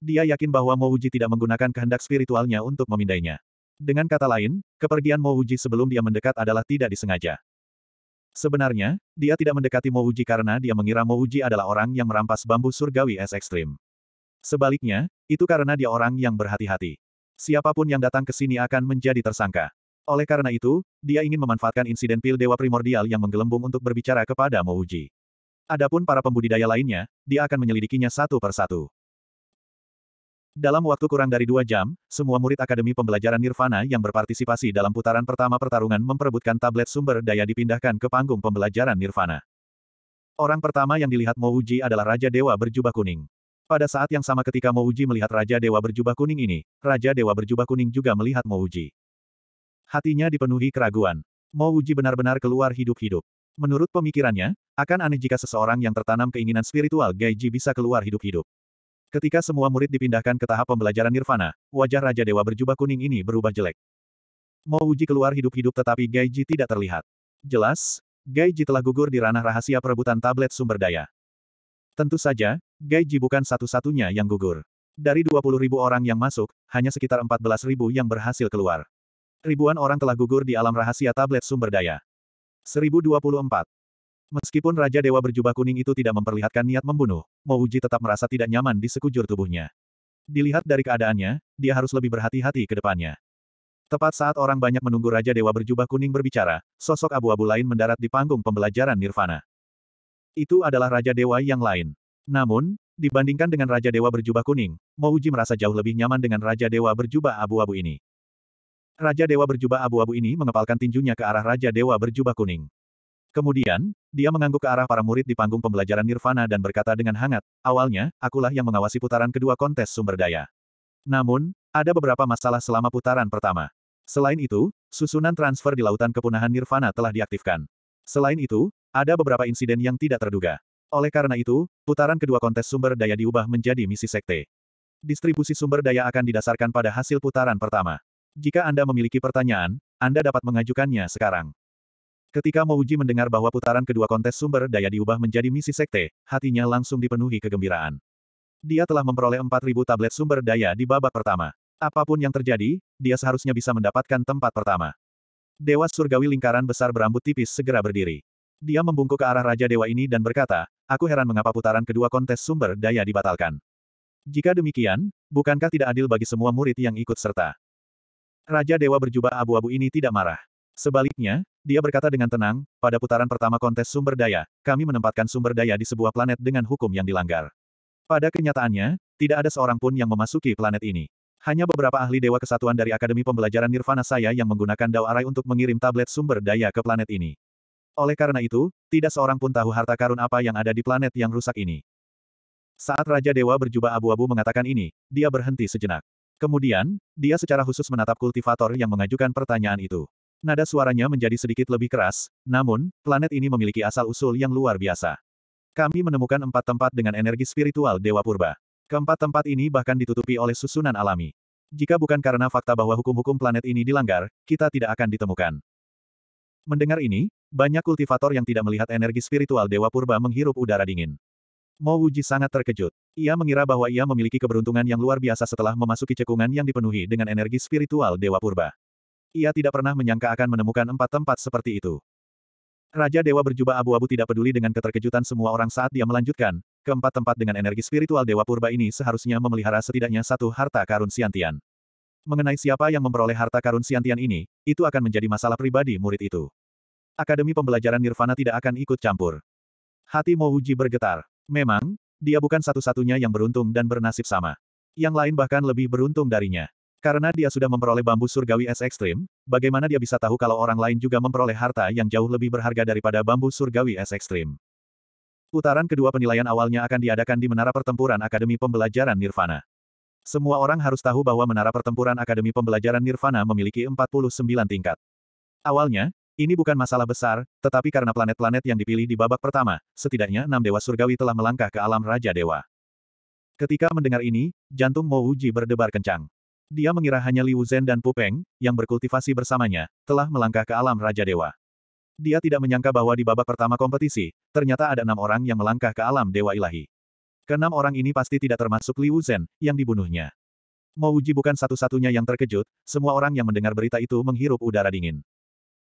Dia yakin bahwa Mouji tidak menggunakan kehendak spiritualnya untuk memindainya. Dengan kata lain, kepergian Mouji sebelum dia mendekat adalah tidak disengaja. Sebenarnya, dia tidak mendekati Mouji karena dia mengira Mouji adalah orang yang merampas bambu surgawi es ekstrim. Sebaliknya, itu karena dia orang yang berhati-hati. Siapapun yang datang ke sini akan menjadi tersangka. Oleh karena itu, dia ingin memanfaatkan insiden pil dewa primordial yang menggelembung untuk berbicara kepada Mouji. Adapun para pembudidaya lainnya, dia akan menyelidikinya satu per satu. Dalam waktu kurang dari dua jam, semua murid Akademi Pembelajaran Nirvana yang berpartisipasi dalam putaran pertama pertarungan memperebutkan tablet sumber daya dipindahkan ke panggung pembelajaran Nirvana. Orang pertama yang dilihat Mouji adalah Raja Dewa berjubah kuning. Pada saat yang sama ketika Mo Uji melihat Raja Dewa berjubah kuning ini, Raja Dewa berjubah kuning juga melihat Mo Uji. Hatinya dipenuhi keraguan. Mo Uji benar-benar keluar hidup-hidup. Menurut pemikirannya, akan aneh jika seseorang yang tertanam keinginan spiritual Gaiji bisa keluar hidup-hidup. Ketika semua murid dipindahkan ke tahap pembelajaran nirvana, wajah Raja Dewa berjubah kuning ini berubah jelek. Mo Uji keluar hidup-hidup tetapi Gaiji tidak terlihat. Jelas, Gaiji telah gugur di ranah rahasia perebutan tablet sumber daya. Tentu saja, Gaiji bukan satu-satunya yang gugur. Dari 20.000 orang yang masuk, hanya sekitar 14.000 yang berhasil keluar. Ribuan orang telah gugur di alam rahasia tablet sumber daya. 1024. Meskipun Raja Dewa berjubah kuning itu tidak memperlihatkan niat membunuh, Mouji tetap merasa tidak nyaman di sekujur tubuhnya. Dilihat dari keadaannya, dia harus lebih berhati-hati ke depannya. Tepat saat orang banyak menunggu Raja Dewa berjubah kuning berbicara, sosok abu-abu lain mendarat di panggung pembelajaran Nirvana. Itu adalah Raja Dewa yang lain. Namun, dibandingkan dengan Raja Dewa berjubah kuning, Mouji merasa jauh lebih nyaman dengan Raja Dewa berjubah abu-abu ini. Raja Dewa berjubah abu-abu ini mengepalkan tinjunya ke arah Raja Dewa berjubah kuning. Kemudian, dia mengangguk ke arah para murid di panggung pembelajaran Nirvana dan berkata dengan hangat, awalnya, akulah yang mengawasi putaran kedua kontes sumber daya. Namun, ada beberapa masalah selama putaran pertama. Selain itu, susunan transfer di lautan kepunahan Nirvana telah diaktifkan. Selain itu, ada beberapa insiden yang tidak terduga. Oleh karena itu, putaran kedua kontes sumber daya diubah menjadi misi sekte. Distribusi sumber daya akan didasarkan pada hasil putaran pertama. Jika Anda memiliki pertanyaan, Anda dapat mengajukannya sekarang. Ketika Mouji mendengar bahwa putaran kedua kontes sumber daya diubah menjadi misi sekte, hatinya langsung dipenuhi kegembiraan. Dia telah memperoleh 4.000 tablet sumber daya di babak pertama. Apapun yang terjadi, dia seharusnya bisa mendapatkan tempat pertama. Dewa Surgawi Lingkaran Besar berambut tipis segera berdiri. Dia membungkuk ke arah Raja Dewa ini dan berkata, aku heran mengapa putaran kedua kontes sumber daya dibatalkan. Jika demikian, bukankah tidak adil bagi semua murid yang ikut serta? Raja Dewa berjubah abu-abu ini tidak marah. Sebaliknya, dia berkata dengan tenang, pada putaran pertama kontes sumber daya, kami menempatkan sumber daya di sebuah planet dengan hukum yang dilanggar. Pada kenyataannya, tidak ada seorang pun yang memasuki planet ini. Hanya beberapa ahli Dewa Kesatuan dari Akademi Pembelajaran Nirvana saya yang menggunakan Dao Arai untuk mengirim tablet sumber daya ke planet ini. Oleh karena itu, tidak seorang pun tahu harta karun apa yang ada di planet yang rusak ini. Saat Raja Dewa berjubah abu-abu mengatakan ini, dia berhenti sejenak. Kemudian, dia secara khusus menatap kultivator yang mengajukan pertanyaan itu. Nada suaranya menjadi sedikit lebih keras, namun, planet ini memiliki asal-usul yang luar biasa. Kami menemukan empat tempat dengan energi spiritual Dewa Purba. Keempat tempat ini bahkan ditutupi oleh susunan alami. Jika bukan karena fakta bahwa hukum-hukum planet ini dilanggar, kita tidak akan ditemukan. Mendengar ini, banyak kultivator yang tidak melihat energi spiritual Dewa Purba menghirup udara dingin. Mo Wuji sangat terkejut. Ia mengira bahwa ia memiliki keberuntungan yang luar biasa setelah memasuki cekungan yang dipenuhi dengan energi spiritual Dewa Purba. Ia tidak pernah menyangka akan menemukan empat tempat seperti itu. Raja Dewa berjubah abu-abu tidak peduli dengan keterkejutan semua orang saat dia melanjutkan, keempat tempat dengan energi spiritual Dewa Purba ini seharusnya memelihara setidaknya satu harta karun siantian. Mengenai siapa yang memperoleh harta karun siantian ini, itu akan menjadi masalah pribadi murid itu. Akademi Pembelajaran Nirvana tidak akan ikut campur. Hati Mouji bergetar. Memang, dia bukan satu-satunya yang beruntung dan bernasib sama. Yang lain bahkan lebih beruntung darinya. Karena dia sudah memperoleh bambu surgawi es ekstrim, bagaimana dia bisa tahu kalau orang lain juga memperoleh harta yang jauh lebih berharga daripada bambu surgawi es ekstrim? Putaran kedua penilaian awalnya akan diadakan di Menara Pertempuran Akademi Pembelajaran Nirvana. Semua orang harus tahu bahwa Menara Pertempuran Akademi Pembelajaran Nirvana memiliki 49 tingkat. Awalnya, ini bukan masalah besar, tetapi karena planet-planet yang dipilih di babak pertama, setidaknya enam dewa surgawi telah melangkah ke alam Raja Dewa. Ketika mendengar ini, jantung Mo Uji berdebar kencang. Dia mengira hanya Liu Zhen dan Pu Peng, yang berkultivasi bersamanya, telah melangkah ke alam Raja Dewa. Dia tidak menyangka bahwa di babak pertama kompetisi, ternyata ada enam orang yang melangkah ke alam Dewa Ilahi. Keenam orang ini pasti tidak termasuk Liu Zhen, yang dibunuhnya. Mo Uji bukan satu-satunya yang terkejut, semua orang yang mendengar berita itu menghirup udara dingin.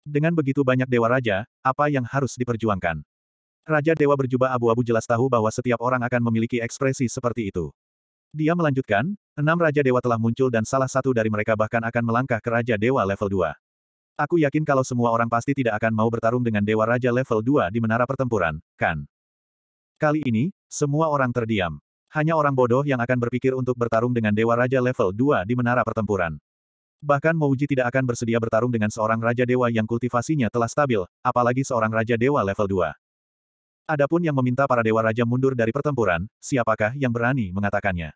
Dengan begitu banyak dewa raja, apa yang harus diperjuangkan? Raja dewa berjubah abu-abu jelas tahu bahwa setiap orang akan memiliki ekspresi seperti itu. Dia melanjutkan, enam raja dewa telah muncul dan salah satu dari mereka bahkan akan melangkah ke raja dewa level 2. Aku yakin kalau semua orang pasti tidak akan mau bertarung dengan dewa raja level 2 di menara pertempuran, kan? Kali ini, semua orang terdiam. Hanya orang bodoh yang akan berpikir untuk bertarung dengan Dewa Raja level 2 di menara pertempuran. Bahkan Mouji tidak akan bersedia bertarung dengan seorang Raja Dewa yang kultivasinya telah stabil, apalagi seorang Raja Dewa level 2. Adapun yang meminta para Dewa Raja mundur dari pertempuran, siapakah yang berani mengatakannya?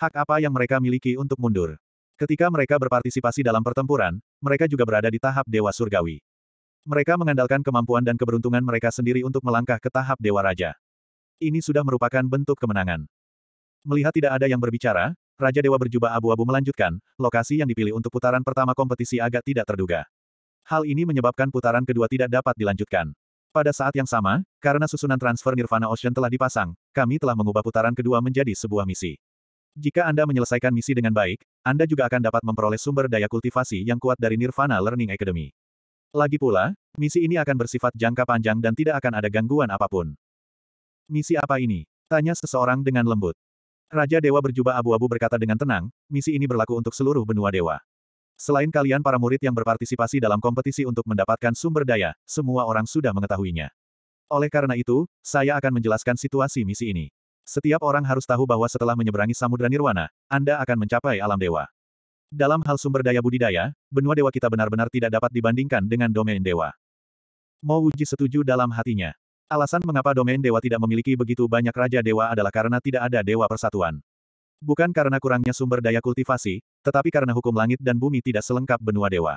Hak apa yang mereka miliki untuk mundur? Ketika mereka berpartisipasi dalam pertempuran, mereka juga berada di tahap Dewa Surgawi. Mereka mengandalkan kemampuan dan keberuntungan mereka sendiri untuk melangkah ke tahap Dewa Raja. Ini sudah merupakan bentuk kemenangan. Melihat tidak ada yang berbicara, Raja Dewa berjubah abu-abu melanjutkan, lokasi yang dipilih untuk putaran pertama kompetisi agak tidak terduga. Hal ini menyebabkan putaran kedua tidak dapat dilanjutkan. Pada saat yang sama, karena susunan transfer Nirvana Ocean telah dipasang, kami telah mengubah putaran kedua menjadi sebuah misi. Jika Anda menyelesaikan misi dengan baik, Anda juga akan dapat memperoleh sumber daya kultivasi yang kuat dari Nirvana Learning Academy. Lagi pula, misi ini akan bersifat jangka panjang dan tidak akan ada gangguan apapun. Misi apa ini? Tanya seseorang dengan lembut. Raja Dewa berjubah abu-abu berkata dengan tenang, misi ini berlaku untuk seluruh benua dewa. Selain kalian para murid yang berpartisipasi dalam kompetisi untuk mendapatkan sumber daya, semua orang sudah mengetahuinya. Oleh karena itu, saya akan menjelaskan situasi misi ini. Setiap orang harus tahu bahwa setelah menyeberangi Samudra Nirwana, Anda akan mencapai alam dewa. Dalam hal sumber daya budidaya, benua dewa kita benar-benar tidak dapat dibandingkan dengan domain dewa. Mo Wuji setuju dalam hatinya. Alasan mengapa domain dewa tidak memiliki begitu banyak raja dewa adalah karena tidak ada dewa persatuan. Bukan karena kurangnya sumber daya kultivasi, tetapi karena hukum langit dan bumi tidak selengkap benua dewa.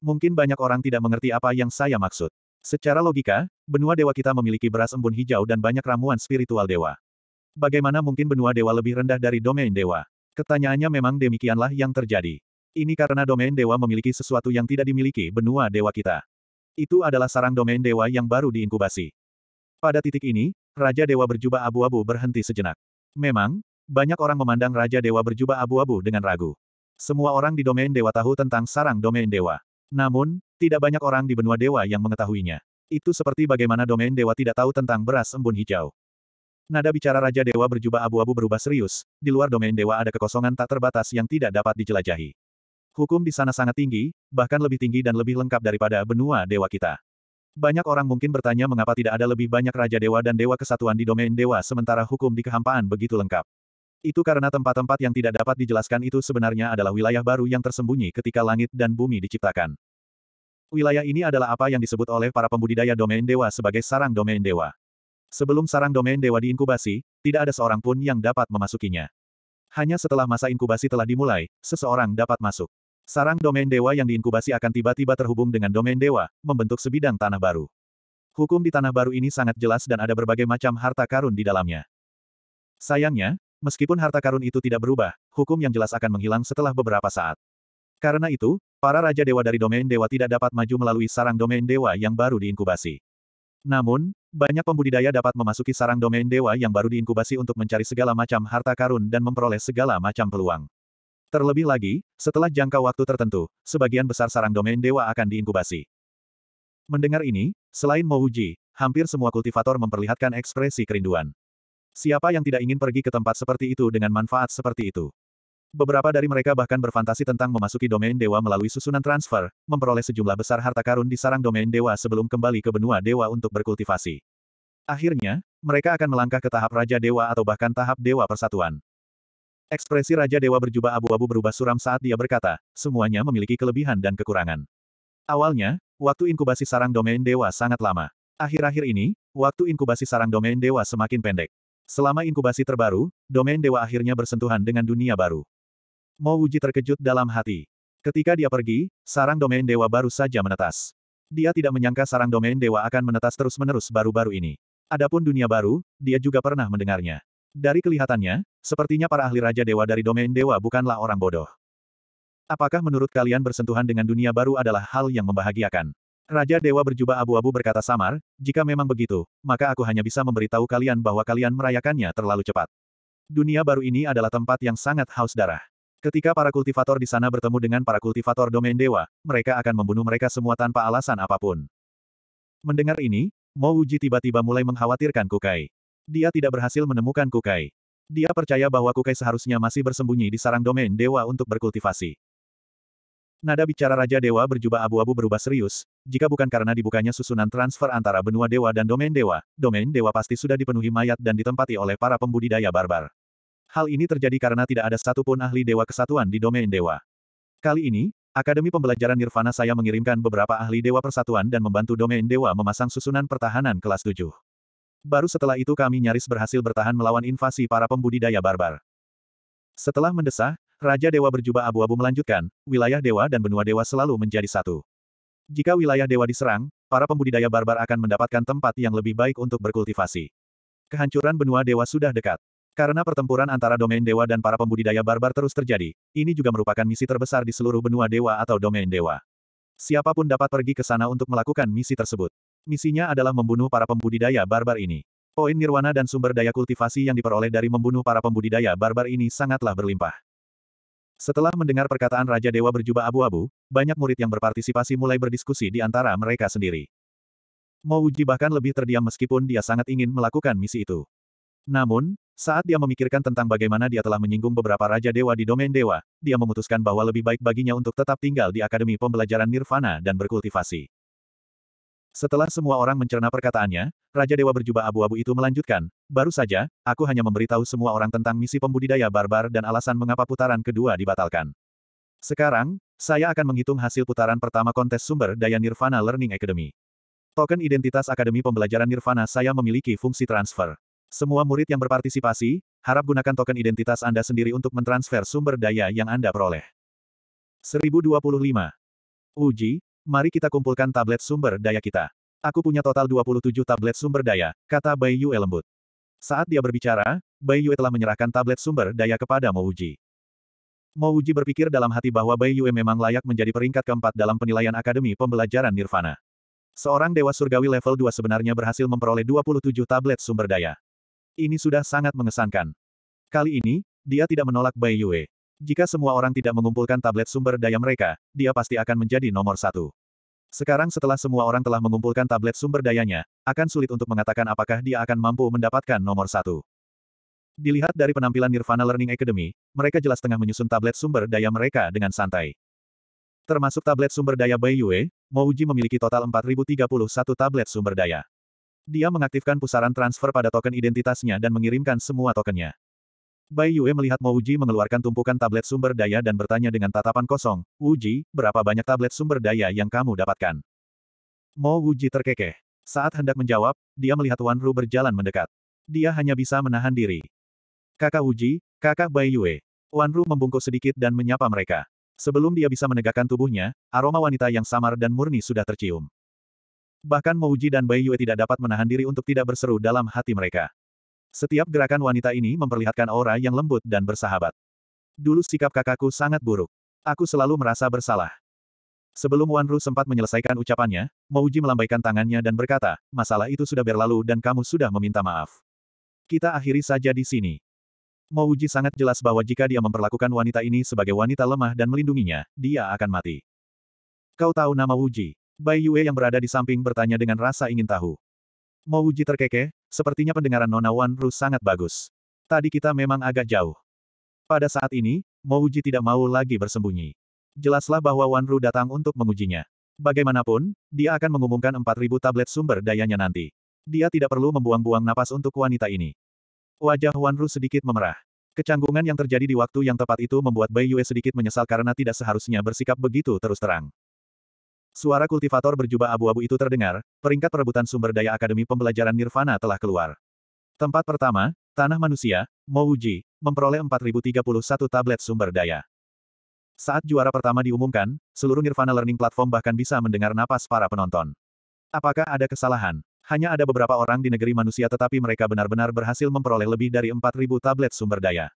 Mungkin banyak orang tidak mengerti apa yang saya maksud. Secara logika, benua dewa kita memiliki beras embun hijau dan banyak ramuan spiritual dewa. Bagaimana mungkin benua dewa lebih rendah dari domain dewa? Ketanyaannya memang demikianlah yang terjadi. Ini karena domain dewa memiliki sesuatu yang tidak dimiliki benua dewa kita. Itu adalah sarang domain dewa yang baru diinkubasi. Pada titik ini, Raja Dewa berjubah abu-abu berhenti sejenak. Memang, banyak orang memandang Raja Dewa berjubah abu-abu dengan ragu. Semua orang di domain dewa tahu tentang sarang domain dewa. Namun, tidak banyak orang di benua dewa yang mengetahuinya. Itu seperti bagaimana domain dewa tidak tahu tentang beras embun hijau. Nada bicara Raja Dewa berjubah abu-abu berubah serius, di luar domain dewa ada kekosongan tak terbatas yang tidak dapat dijelajahi. Hukum di sana sangat tinggi, bahkan lebih tinggi dan lebih lengkap daripada benua dewa kita. Banyak orang mungkin bertanya mengapa tidak ada lebih banyak raja dewa dan dewa kesatuan di domain dewa sementara hukum di kehampaan begitu lengkap. Itu karena tempat-tempat yang tidak dapat dijelaskan itu sebenarnya adalah wilayah baru yang tersembunyi ketika langit dan bumi diciptakan. Wilayah ini adalah apa yang disebut oleh para pembudidaya domain dewa sebagai sarang domain dewa. Sebelum sarang domain dewa diinkubasi, tidak ada seorang pun yang dapat memasukinya. Hanya setelah masa inkubasi telah dimulai, seseorang dapat masuk. Sarang domain dewa yang diinkubasi akan tiba-tiba terhubung dengan domain dewa, membentuk sebidang tanah baru. Hukum di tanah baru ini sangat jelas dan ada berbagai macam harta karun di dalamnya. Sayangnya, meskipun harta karun itu tidak berubah, hukum yang jelas akan menghilang setelah beberapa saat. Karena itu, para raja dewa dari domain dewa tidak dapat maju melalui sarang domain dewa yang baru diinkubasi. Namun, banyak pembudidaya dapat memasuki sarang domain dewa yang baru diinkubasi untuk mencari segala macam harta karun dan memperoleh segala macam peluang. Terlebih lagi, setelah jangka waktu tertentu, sebagian besar sarang domain dewa akan diinkubasi. Mendengar ini, selain Mouji, hampir semua kultivator memperlihatkan ekspresi kerinduan. Siapa yang tidak ingin pergi ke tempat seperti itu dengan manfaat seperti itu? Beberapa dari mereka bahkan berfantasi tentang memasuki domain dewa melalui susunan transfer, memperoleh sejumlah besar harta karun di sarang domain dewa sebelum kembali ke benua dewa untuk berkultivasi. Akhirnya, mereka akan melangkah ke tahap raja dewa atau bahkan tahap dewa persatuan. Ekspresi Raja Dewa berjubah abu-abu berubah suram saat dia berkata, semuanya memiliki kelebihan dan kekurangan. Awalnya, waktu inkubasi sarang domain dewa sangat lama. Akhir-akhir ini, waktu inkubasi sarang domain dewa semakin pendek. Selama inkubasi terbaru, domain dewa akhirnya bersentuhan dengan dunia baru. Mo Wuji terkejut dalam hati. Ketika dia pergi, sarang domain dewa baru saja menetas. Dia tidak menyangka sarang domain dewa akan menetas terus-menerus baru-baru ini. Adapun dunia baru, dia juga pernah mendengarnya. Dari kelihatannya, sepertinya para ahli Raja Dewa dari domain Dewa bukanlah orang bodoh. Apakah menurut kalian bersentuhan dengan dunia baru adalah hal yang membahagiakan? Raja Dewa berjubah abu-abu berkata samar, jika memang begitu, maka aku hanya bisa memberitahu kalian bahwa kalian merayakannya terlalu cepat. Dunia baru ini adalah tempat yang sangat haus darah. Ketika para kultivator di sana bertemu dengan para kultivator domain dewa, mereka akan membunuh mereka semua tanpa alasan apapun. Mendengar ini, Mo Uji tiba-tiba mulai mengkhawatirkan Kukai. Dia tidak berhasil menemukan Kukai. Dia percaya bahwa Kukai seharusnya masih bersembunyi di sarang domain dewa untuk berkultivasi. Nada bicara Raja Dewa berjubah abu-abu berubah serius, jika bukan karena dibukanya susunan transfer antara benua dewa dan domain dewa, domain dewa pasti sudah dipenuhi mayat dan ditempati oleh para pembudidaya barbar. Hal ini terjadi karena tidak ada satupun ahli dewa kesatuan di domain dewa. Kali ini, Akademi Pembelajaran Nirvana saya mengirimkan beberapa ahli dewa persatuan dan membantu domain dewa memasang susunan pertahanan kelas 7. Baru setelah itu kami nyaris berhasil bertahan melawan invasi para pembudidaya barbar. Setelah mendesah, Raja Dewa berjubah abu-abu melanjutkan, wilayah dewa dan benua dewa selalu menjadi satu. Jika wilayah dewa diserang, para pembudidaya barbar akan mendapatkan tempat yang lebih baik untuk berkultivasi. Kehancuran benua dewa sudah dekat. Karena pertempuran antara domain dewa dan para pembudidaya barbar terus terjadi, ini juga merupakan misi terbesar di seluruh benua dewa atau domain dewa. Siapapun dapat pergi ke sana untuk melakukan misi tersebut. Misinya adalah membunuh para pembudidaya barbar ini. Poin nirwana dan sumber daya kultivasi yang diperoleh dari membunuh para pembudidaya barbar ini sangatlah berlimpah. Setelah mendengar perkataan Raja Dewa berjubah abu-abu, banyak murid yang berpartisipasi mulai berdiskusi di antara mereka sendiri. Mo bahkan lebih terdiam meskipun dia sangat ingin melakukan misi itu. Namun, saat dia memikirkan tentang bagaimana dia telah menyinggung beberapa Raja Dewa di domain Dewa, dia memutuskan bahwa lebih baik baginya untuk tetap tinggal di Akademi Pembelajaran Nirvana dan berkultivasi. Setelah semua orang mencerna perkataannya, Raja Dewa berjubah abu-abu itu melanjutkan, baru saja, aku hanya memberitahu semua orang tentang misi pembudidaya barbar dan alasan mengapa putaran kedua dibatalkan. Sekarang, saya akan menghitung hasil putaran pertama kontes sumber daya Nirvana Learning Academy. Token identitas Akademi Pembelajaran Nirvana saya memiliki fungsi transfer. Semua murid yang berpartisipasi, harap gunakan token identitas Anda sendiri untuk mentransfer sumber daya yang Anda peroleh. 1025. Uji, Mari kita kumpulkan tablet sumber daya kita. Aku punya total 27 tablet sumber daya, kata Bai Yue lembut. Saat dia berbicara, Bai Yue telah menyerahkan tablet sumber daya kepada Mo Mo Uji berpikir dalam hati bahwa Bai Yue memang layak menjadi peringkat keempat dalam penilaian Akademi Pembelajaran Nirvana. Seorang Dewa Surgawi level 2 sebenarnya berhasil memperoleh 27 tablet sumber daya. Ini sudah sangat mengesankan. Kali ini, dia tidak menolak Bai Yue. Jika semua orang tidak mengumpulkan tablet sumber daya mereka, dia pasti akan menjadi nomor satu. Sekarang setelah semua orang telah mengumpulkan tablet sumber dayanya, akan sulit untuk mengatakan apakah dia akan mampu mendapatkan nomor satu. Dilihat dari penampilan Nirvana Learning Academy, mereka jelas tengah menyusun tablet sumber daya mereka dengan santai. Termasuk tablet sumber daya Bai Yue, Mouji memiliki total 4031 tablet sumber daya. Dia mengaktifkan pusaran transfer pada token identitasnya dan mengirimkan semua tokennya. Bai Yue melihat Mo Uji mengeluarkan tumpukan tablet sumber daya dan bertanya dengan tatapan kosong, Uji, berapa banyak tablet sumber daya yang kamu dapatkan? Mo Uji terkekeh. Saat hendak menjawab, dia melihat Wan Ru berjalan mendekat. Dia hanya bisa menahan diri. Kakak Uji, kakak Bai Yue. Wan Ru membungkuk sedikit dan menyapa mereka. Sebelum dia bisa menegakkan tubuhnya, aroma wanita yang samar dan murni sudah tercium. Bahkan Mo Uji dan Bai Yue tidak dapat menahan diri untuk tidak berseru dalam hati mereka. Setiap gerakan wanita ini memperlihatkan aura yang lembut dan bersahabat. Dulu sikap kakakku sangat buruk. Aku selalu merasa bersalah. Sebelum Wan Ru sempat menyelesaikan ucapannya, Mouji melambaikan tangannya dan berkata, masalah itu sudah berlalu dan kamu sudah meminta maaf. Kita akhiri saja di sini. Mouji sangat jelas bahwa jika dia memperlakukan wanita ini sebagai wanita lemah dan melindunginya, dia akan mati. Kau tahu nama Wuji? Bai Yue yang berada di samping bertanya dengan rasa ingin tahu. Mo Uji terkekeh, sepertinya pendengaran Nona Wan Ru sangat bagus. Tadi kita memang agak jauh. Pada saat ini, Mo Uji tidak mau lagi bersembunyi. Jelaslah bahwa Wan Ru datang untuk mengujinya. Bagaimanapun, dia akan mengumumkan 4.000 tablet sumber dayanya nanti. Dia tidak perlu membuang-buang napas untuk wanita ini. Wajah Wan Ru sedikit memerah. Kecanggungan yang terjadi di waktu yang tepat itu membuat Bai Yue sedikit menyesal karena tidak seharusnya bersikap begitu terus terang. Suara kultivator berjubah abu-abu itu terdengar, peringkat perebutan sumber daya Akademi Pembelajaran Nirvana telah keluar. Tempat pertama, Tanah Manusia, Mouji, memperoleh 4031 tablet sumber daya. Saat juara pertama diumumkan, seluruh Nirvana Learning Platform bahkan bisa mendengar napas para penonton. Apakah ada kesalahan? Hanya ada beberapa orang di negeri manusia tetapi mereka benar-benar berhasil memperoleh lebih dari 4.000 tablet sumber daya.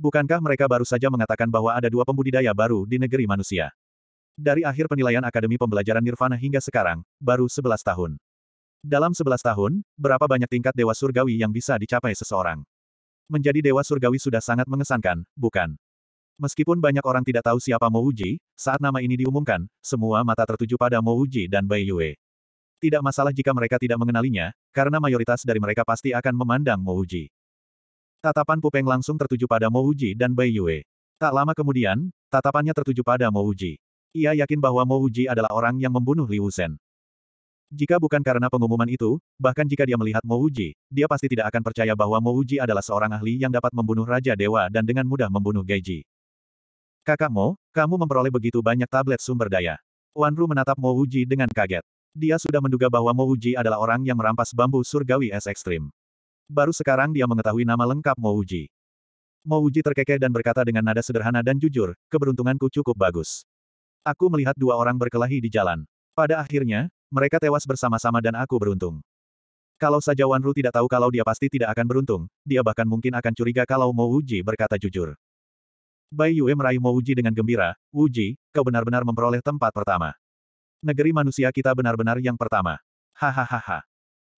Bukankah mereka baru saja mengatakan bahwa ada dua pembudidaya baru di negeri manusia? Dari akhir penilaian Akademi Pembelajaran Nirvana hingga sekarang, baru 11 tahun. Dalam 11 tahun, berapa banyak tingkat Dewa Surgawi yang bisa dicapai seseorang? Menjadi Dewa Surgawi sudah sangat mengesankan, bukan? Meskipun banyak orang tidak tahu siapa Mouji, saat nama ini diumumkan, semua mata tertuju pada Mouji dan Bai Yue. Tidak masalah jika mereka tidak mengenalinya, karena mayoritas dari mereka pasti akan memandang Mouji. Tatapan Pupeng langsung tertuju pada Mouji dan Bai Yue. Tak lama kemudian, tatapannya tertuju pada Mouji. Ia yakin bahwa Mo Uji adalah orang yang membunuh Li Zhen. Jika bukan karena pengumuman itu, bahkan jika dia melihat Mo Uji, dia pasti tidak akan percaya bahwa Mo Uji adalah seorang ahli yang dapat membunuh Raja Dewa dan dengan mudah membunuh Geiji. Kakak Mo, kamu memperoleh begitu banyak tablet sumber daya. Wanru menatap Mo Uji dengan kaget. Dia sudah menduga bahwa Mo Uji adalah orang yang merampas bambu surgawi es ekstrim. Baru sekarang dia mengetahui nama lengkap Mo Uji. Mo Uji terkekeh dan berkata dengan nada sederhana dan jujur, keberuntunganku cukup bagus. Aku melihat dua orang berkelahi di jalan. Pada akhirnya, mereka tewas bersama-sama dan aku beruntung. Kalau saja Wan Ru tidak tahu kalau dia pasti tidak akan beruntung, dia bahkan mungkin akan curiga kalau Mo Uji berkata jujur. Bai Yue meraih Mo Uji dengan gembira, Uji, kau benar-benar memperoleh tempat pertama. Negeri manusia kita benar-benar yang pertama. Hahaha.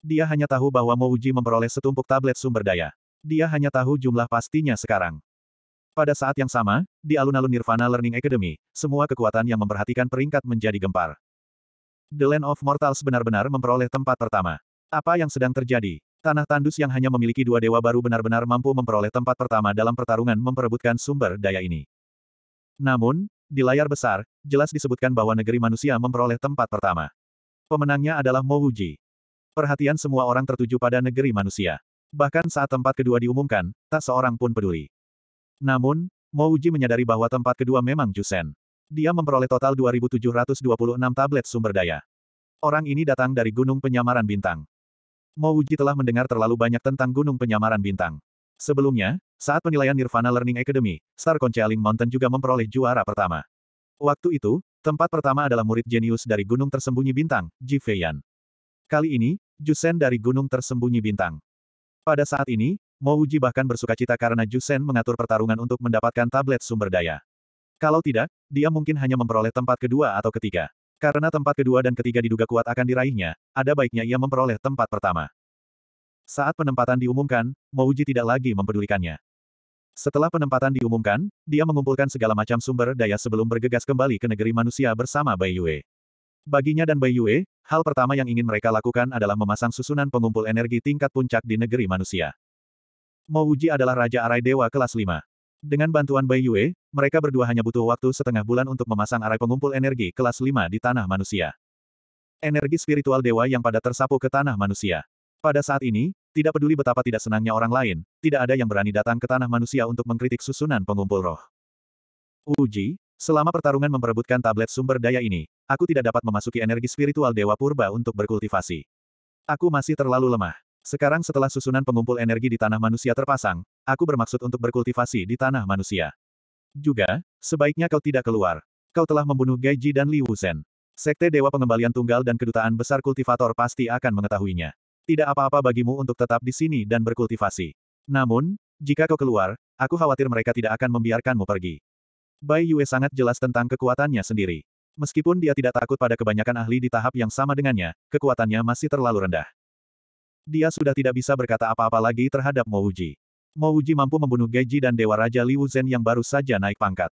Dia hanya tahu bahwa Mo Uji memperoleh setumpuk tablet sumber daya. Dia hanya tahu jumlah pastinya sekarang. Pada saat yang sama, di alun-alun Nirvana Learning Academy, semua kekuatan yang memperhatikan peringkat menjadi gempar. The Land of Mortals benar-benar memperoleh tempat pertama. Apa yang sedang terjadi? Tanah tandus yang hanya memiliki dua dewa baru benar-benar mampu memperoleh tempat pertama dalam pertarungan memperebutkan sumber daya ini. Namun, di layar besar, jelas disebutkan bahwa negeri manusia memperoleh tempat pertama. Pemenangnya adalah Mowuji. Perhatian semua orang tertuju pada negeri manusia. Bahkan saat tempat kedua diumumkan, tak seorang pun peduli. Namun, Mouji menyadari bahwa tempat kedua memang Jusen. Dia memperoleh total 2.726 tablet sumber daya. Orang ini datang dari Gunung Penyamaran Bintang. Mouji telah mendengar terlalu banyak tentang Gunung Penyamaran Bintang. Sebelumnya, saat penilaian Nirvana Learning Academy, Star Conchaling Mountain juga memperoleh juara pertama. Waktu itu, tempat pertama adalah murid jenius dari Gunung Tersembunyi Bintang, Ji Feiyan. Kali ini, Jusen dari Gunung Tersembunyi Bintang. Pada saat ini, Mo Uji bahkan bersuka cita karena Jusen mengatur pertarungan untuk mendapatkan tablet sumber daya. Kalau tidak, dia mungkin hanya memperoleh tempat kedua atau ketiga. Karena tempat kedua dan ketiga diduga kuat akan diraihnya, ada baiknya ia memperoleh tempat pertama. Saat penempatan diumumkan, Uji tidak lagi mempedulikannya. Setelah penempatan diumumkan, dia mengumpulkan segala macam sumber daya sebelum bergegas kembali ke negeri manusia bersama Bai Yue. Baginya dan Bai Yue, hal pertama yang ingin mereka lakukan adalah memasang susunan pengumpul energi tingkat puncak di negeri manusia. Mo Wuji adalah Raja Arai Dewa kelas 5. Dengan bantuan Bai Yue, mereka berdua hanya butuh waktu setengah bulan untuk memasang arai pengumpul energi kelas 5 di tanah manusia. Energi spiritual dewa yang pada tersapu ke tanah manusia. Pada saat ini, tidak peduli betapa tidak senangnya orang lain, tidak ada yang berani datang ke tanah manusia untuk mengkritik susunan pengumpul roh. Uji, selama pertarungan memperebutkan tablet sumber daya ini, aku tidak dapat memasuki energi spiritual dewa purba untuk berkultivasi. Aku masih terlalu lemah. Sekarang setelah susunan pengumpul energi di tanah manusia terpasang, aku bermaksud untuk berkultivasi di tanah manusia. Juga, sebaiknya kau tidak keluar. Kau telah membunuh Gaiji dan Li Wuzhen. Sekte Dewa Pengembalian Tunggal dan Kedutaan Besar Kultivator pasti akan mengetahuinya. Tidak apa-apa bagimu untuk tetap di sini dan berkultivasi. Namun, jika kau keluar, aku khawatir mereka tidak akan membiarkanmu pergi. Bai Yue sangat jelas tentang kekuatannya sendiri. Meskipun dia tidak takut pada kebanyakan ahli di tahap yang sama dengannya, kekuatannya masih terlalu rendah. Dia sudah tidak bisa berkata apa-apa lagi terhadap Mouji. Mouji mampu membunuh Geji dan Dewa Raja Liu Zhen yang baru saja naik pangkat.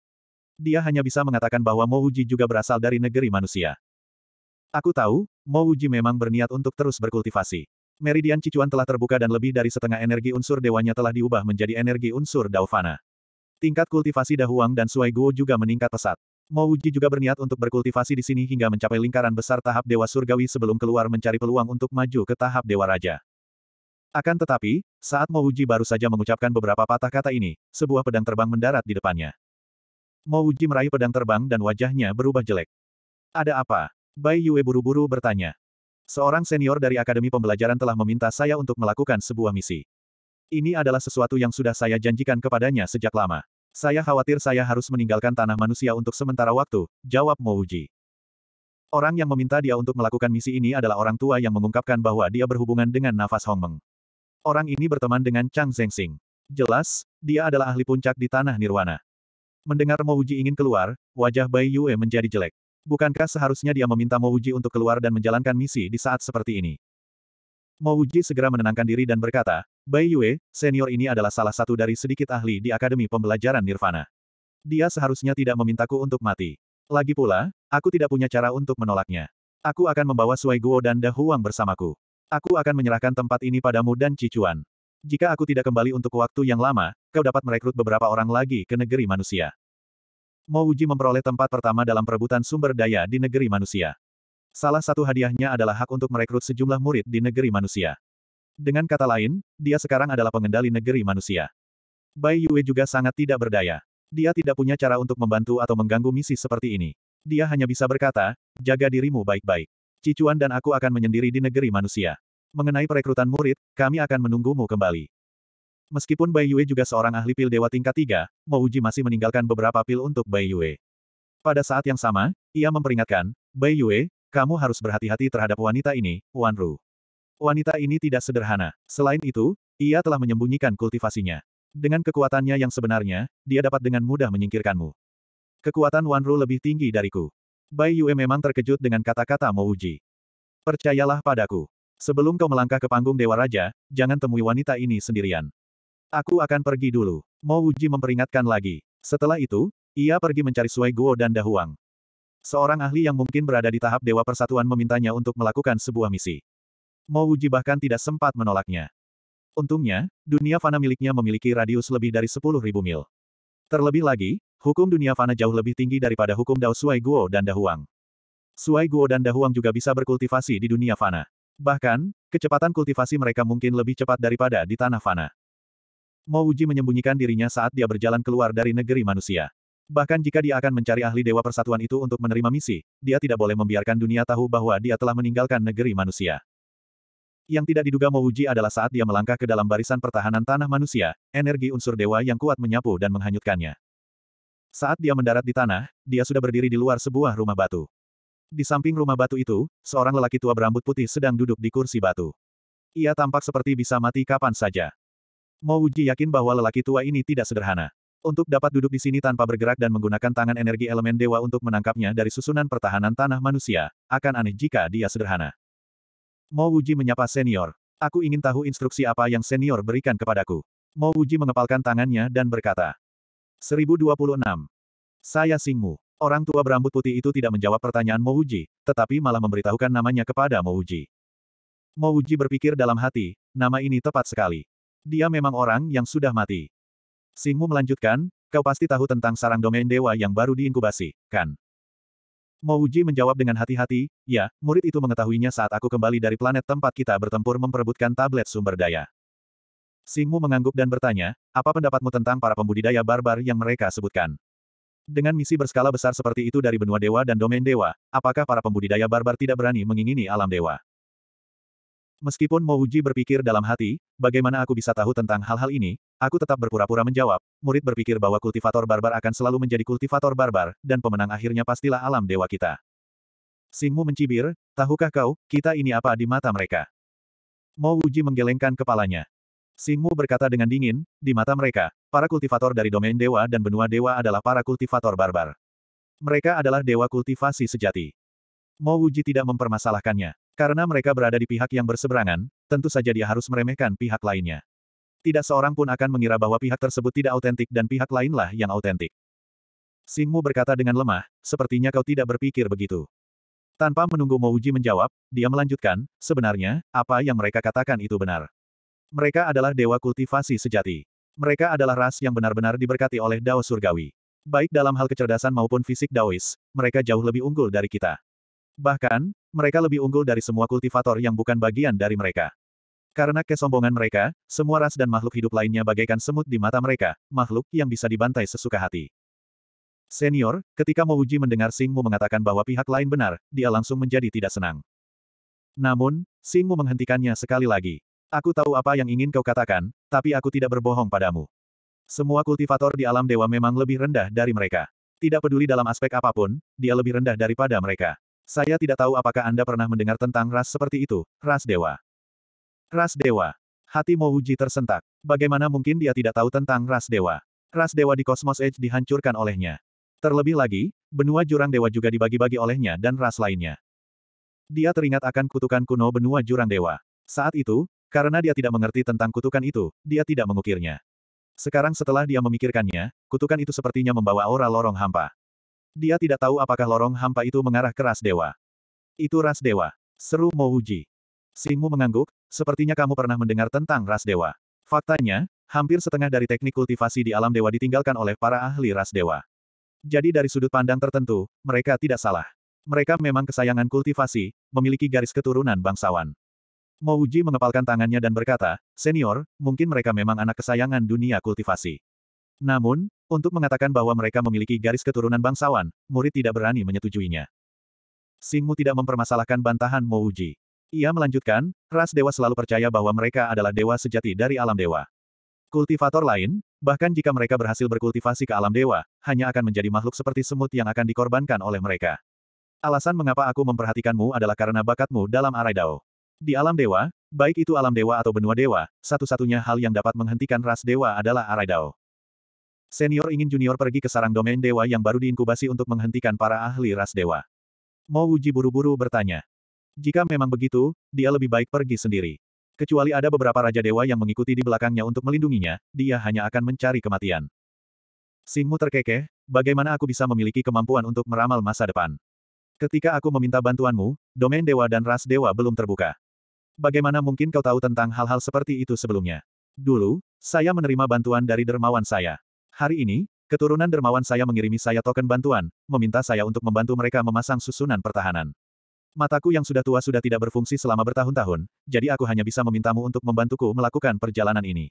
Dia hanya bisa mengatakan bahwa Mouji juga berasal dari negeri manusia. Aku tahu, Mouji memang berniat untuk terus berkultivasi. Meridian Cicuan telah terbuka dan lebih dari setengah energi unsur dewanya telah diubah menjadi energi unsur Daofana. Tingkat kultivasi Dahuang dan Suai Guo juga meningkat pesat. Mo Uji juga berniat untuk berkultivasi di sini hingga mencapai lingkaran besar tahap Dewa Surgawi sebelum keluar mencari peluang untuk maju ke tahap Dewa Raja. Akan tetapi, saat Mo Uji baru saja mengucapkan beberapa patah kata ini, sebuah pedang terbang mendarat di depannya. Mo Uji meraih pedang terbang dan wajahnya berubah jelek. Ada apa? Bai Yue buru-buru bertanya. Seorang senior dari Akademi Pembelajaran telah meminta saya untuk melakukan sebuah misi. Ini adalah sesuatu yang sudah saya janjikan kepadanya sejak lama. Saya khawatir saya harus meninggalkan tanah manusia untuk sementara waktu, jawab Mouji. Orang yang meminta dia untuk melakukan misi ini adalah orang tua yang mengungkapkan bahwa dia berhubungan dengan nafas Hong Meng. Orang ini berteman dengan Chang Zhengxing. Jelas, dia adalah ahli puncak di tanah Nirwana. Mendengar Mouji ingin keluar, wajah Bai Yue menjadi jelek. Bukankah seharusnya dia meminta Mouji untuk keluar dan menjalankan misi di saat seperti ini? Mouji segera menenangkan diri dan berkata, Bai Yue, senior ini adalah salah satu dari sedikit ahli di Akademi Pembelajaran Nirvana. Dia seharusnya tidak memintaku untuk mati. Lagi pula, aku tidak punya cara untuk menolaknya. Aku akan membawa Sui Guo dan Huang bersamaku. Aku akan menyerahkan tempat ini padamu dan Cicuan. Jika aku tidak kembali untuk waktu yang lama, kau dapat merekrut beberapa orang lagi ke negeri manusia. Mo Uji memperoleh tempat pertama dalam perebutan sumber daya di negeri manusia. Salah satu hadiahnya adalah hak untuk merekrut sejumlah murid di negeri manusia. Dengan kata lain, dia sekarang adalah pengendali negeri manusia. Bai Yue juga sangat tidak berdaya. Dia tidak punya cara untuk membantu atau mengganggu misi seperti ini. Dia hanya bisa berkata, jaga dirimu baik-baik. Cicuan dan aku akan menyendiri di negeri manusia. Mengenai perekrutan murid, kami akan menunggumu kembali. Meskipun Bai Yue juga seorang ahli pil dewa tingkat 3, Uji masih meninggalkan beberapa pil untuk Bai Yue. Pada saat yang sama, ia memperingatkan, Bai Yue, kamu harus berhati-hati terhadap wanita ini, Wan Ru. Wanita ini tidak sederhana. Selain itu, ia telah menyembunyikan kultivasinya. Dengan kekuatannya yang sebenarnya, dia dapat dengan mudah menyingkirkanmu. Kekuatan Wanru lebih tinggi dariku. Bai Yue memang terkejut dengan kata-kata Mouji. Percayalah padaku. Sebelum kau melangkah ke panggung Dewa Raja, jangan temui wanita ini sendirian. Aku akan pergi dulu. Uji memperingatkan lagi. Setelah itu, ia pergi mencari Sui Guo dan Dahuang. Seorang ahli yang mungkin berada di tahap Dewa Persatuan memintanya untuk melakukan sebuah misi. Mo Wuji bahkan tidak sempat menolaknya. Untungnya, dunia fana miliknya memiliki radius lebih dari 10.000 mil. Terlebih lagi, hukum dunia fana jauh lebih tinggi daripada hukum Dao Suai Guo dan Dahuang. Suai Guo dan Dahuang juga bisa berkultivasi di dunia fana. Bahkan, kecepatan kultivasi mereka mungkin lebih cepat daripada di tanah fana. Mo Wuji menyembunyikan dirinya saat dia berjalan keluar dari negeri manusia. Bahkan jika dia akan mencari ahli Dewa Persatuan itu untuk menerima misi, dia tidak boleh membiarkan dunia tahu bahwa dia telah meninggalkan negeri manusia. Yang tidak diduga Mouji adalah saat dia melangkah ke dalam barisan pertahanan tanah manusia, energi unsur dewa yang kuat menyapu dan menghanyutkannya. Saat dia mendarat di tanah, dia sudah berdiri di luar sebuah rumah batu. Di samping rumah batu itu, seorang lelaki tua berambut putih sedang duduk di kursi batu. Ia tampak seperti bisa mati kapan saja. Mouji yakin bahwa lelaki tua ini tidak sederhana. Untuk dapat duduk di sini tanpa bergerak dan menggunakan tangan energi elemen dewa untuk menangkapnya dari susunan pertahanan tanah manusia, akan aneh jika dia sederhana. Mo Wuji menyapa senior. Aku ingin tahu instruksi apa yang senior berikan kepadaku. Mo Wuji mengepalkan tangannya dan berkata. 1026. Saya Singmu. Orang tua berambut putih itu tidak menjawab pertanyaan Mo Wuji, tetapi malah memberitahukan namanya kepada Mo Wuji. Mo Wuji berpikir dalam hati, nama ini tepat sekali. Dia memang orang yang sudah mati. Singmu melanjutkan, kau pasti tahu tentang sarang domain dewa yang baru diinkubasi, kan? Mo menjawab dengan hati-hati, ya, murid itu mengetahuinya saat aku kembali dari planet tempat kita bertempur memperebutkan tablet sumber daya. Singmu mengangguk dan bertanya, apa pendapatmu tentang para pembudidaya barbar yang mereka sebutkan? Dengan misi berskala besar seperti itu dari benua dewa dan domain dewa, apakah para pembudidaya barbar tidak berani mengingini alam dewa? Meskipun Mo Wuji berpikir dalam hati, bagaimana aku bisa tahu tentang hal-hal ini, aku tetap berpura-pura menjawab, murid berpikir bahwa kultivator barbar akan selalu menjadi kultivator barbar, dan pemenang akhirnya pastilah alam dewa kita. Singmu mencibir, tahukah kau, kita ini apa di mata mereka? Mo Wuji menggelengkan kepalanya. Singmu berkata dengan dingin, di mata mereka, para kultivator dari domain dewa dan benua dewa adalah para kultivator barbar. Mereka adalah dewa kultivasi sejati. Mo Wuji tidak mempermasalahkannya. Karena mereka berada di pihak yang berseberangan, tentu saja dia harus meremehkan pihak lainnya. Tidak seorang pun akan mengira bahwa pihak tersebut tidak autentik dan pihak lainlah yang autentik. Singmu berkata dengan lemah, sepertinya kau tidak berpikir begitu. Tanpa menunggu Mouji menjawab, dia melanjutkan, sebenarnya, apa yang mereka katakan itu benar. Mereka adalah dewa kultivasi sejati. Mereka adalah ras yang benar-benar diberkati oleh Dao Surgawi. Baik dalam hal kecerdasan maupun fisik Daois, mereka jauh lebih unggul dari kita. Bahkan, mereka lebih unggul dari semua kultivator yang bukan bagian dari mereka. Karena kesombongan mereka, semua ras dan makhluk hidup lainnya bagaikan semut di mata mereka, makhluk yang bisa dibantai sesuka hati. Senior, ketika Mouji mendengar Singmu mengatakan bahwa pihak lain benar, dia langsung menjadi tidak senang. Namun, Singmu menghentikannya sekali lagi. Aku tahu apa yang ingin kau katakan, tapi aku tidak berbohong padamu. Semua kultivator di alam dewa memang lebih rendah dari mereka. Tidak peduli dalam aspek apapun, dia lebih rendah daripada mereka. Saya tidak tahu apakah Anda pernah mendengar tentang ras seperti itu, ras dewa. Ras dewa. Hati Mouji tersentak. Bagaimana mungkin dia tidak tahu tentang ras dewa? Ras dewa di Cosmos Edge dihancurkan olehnya. Terlebih lagi, benua jurang dewa juga dibagi-bagi olehnya dan ras lainnya. Dia teringat akan kutukan kuno benua jurang dewa. Saat itu, karena dia tidak mengerti tentang kutukan itu, dia tidak mengukirnya. Sekarang setelah dia memikirkannya, kutukan itu sepertinya membawa aura lorong hampa. Dia tidak tahu apakah lorong hampa itu mengarah ke ras dewa. Itu ras dewa. Seru Mouji. Singmu mengangguk, sepertinya kamu pernah mendengar tentang ras dewa. Faktanya, hampir setengah dari teknik kultivasi di alam dewa ditinggalkan oleh para ahli ras dewa. Jadi dari sudut pandang tertentu, mereka tidak salah. Mereka memang kesayangan kultivasi, memiliki garis keturunan bangsawan. Mouji mengepalkan tangannya dan berkata, Senior, mungkin mereka memang anak kesayangan dunia kultivasi. Namun, untuk mengatakan bahwa mereka memiliki garis keturunan bangsawan, murid tidak berani menyetujuinya. Singmu tidak mempermasalahkan bantahan Mouji. Ia melanjutkan, ras dewa selalu percaya bahwa mereka adalah dewa sejati dari alam dewa. Kultivator lain, bahkan jika mereka berhasil berkultivasi ke alam dewa, hanya akan menjadi makhluk seperti semut yang akan dikorbankan oleh mereka. Alasan mengapa aku memperhatikanmu adalah karena bakatmu dalam arai dao. Di alam dewa, baik itu alam dewa atau benua dewa, satu-satunya hal yang dapat menghentikan ras dewa adalah arai dao. Senior ingin junior pergi ke sarang domain dewa yang baru diinkubasi untuk menghentikan para ahli ras dewa. Mo Uji buru-buru bertanya. Jika memang begitu, dia lebih baik pergi sendiri. Kecuali ada beberapa raja dewa yang mengikuti di belakangnya untuk melindunginya, dia hanya akan mencari kematian. Singmu terkekeh, bagaimana aku bisa memiliki kemampuan untuk meramal masa depan? Ketika aku meminta bantuanmu, domain dewa dan ras dewa belum terbuka. Bagaimana mungkin kau tahu tentang hal-hal seperti itu sebelumnya? Dulu, saya menerima bantuan dari dermawan saya. Hari ini, keturunan dermawan saya mengirimi saya token bantuan, meminta saya untuk membantu mereka memasang susunan pertahanan. Mataku yang sudah tua sudah tidak berfungsi selama bertahun-tahun, jadi aku hanya bisa memintamu untuk membantuku melakukan perjalanan ini.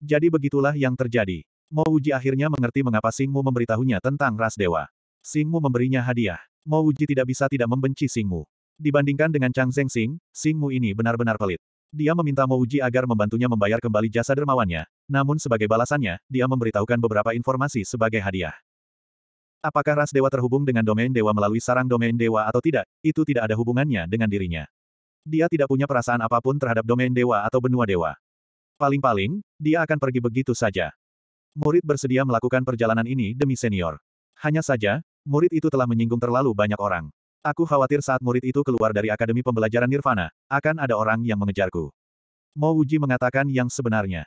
Jadi begitulah yang terjadi. Mo Uji akhirnya mengerti mengapa Singmu memberitahunya tentang ras dewa. Singmu memberinya hadiah. Mo Uji tidak bisa tidak membenci Singmu. Dibandingkan dengan Chang Zheng Sing, Singmu ini benar-benar pelit. Dia meminta Mouji agar membantunya membayar kembali jasa dermawannya, namun sebagai balasannya, dia memberitahukan beberapa informasi sebagai hadiah. Apakah ras dewa terhubung dengan domain dewa melalui sarang domain dewa atau tidak, itu tidak ada hubungannya dengan dirinya. Dia tidak punya perasaan apapun terhadap domain dewa atau benua dewa. Paling-paling, dia akan pergi begitu saja. Murid bersedia melakukan perjalanan ini demi senior. Hanya saja, murid itu telah menyinggung terlalu banyak orang. Aku khawatir saat murid itu keluar dari Akademi Pembelajaran Nirvana, akan ada orang yang mengejarku. Mo Wuji mengatakan yang sebenarnya.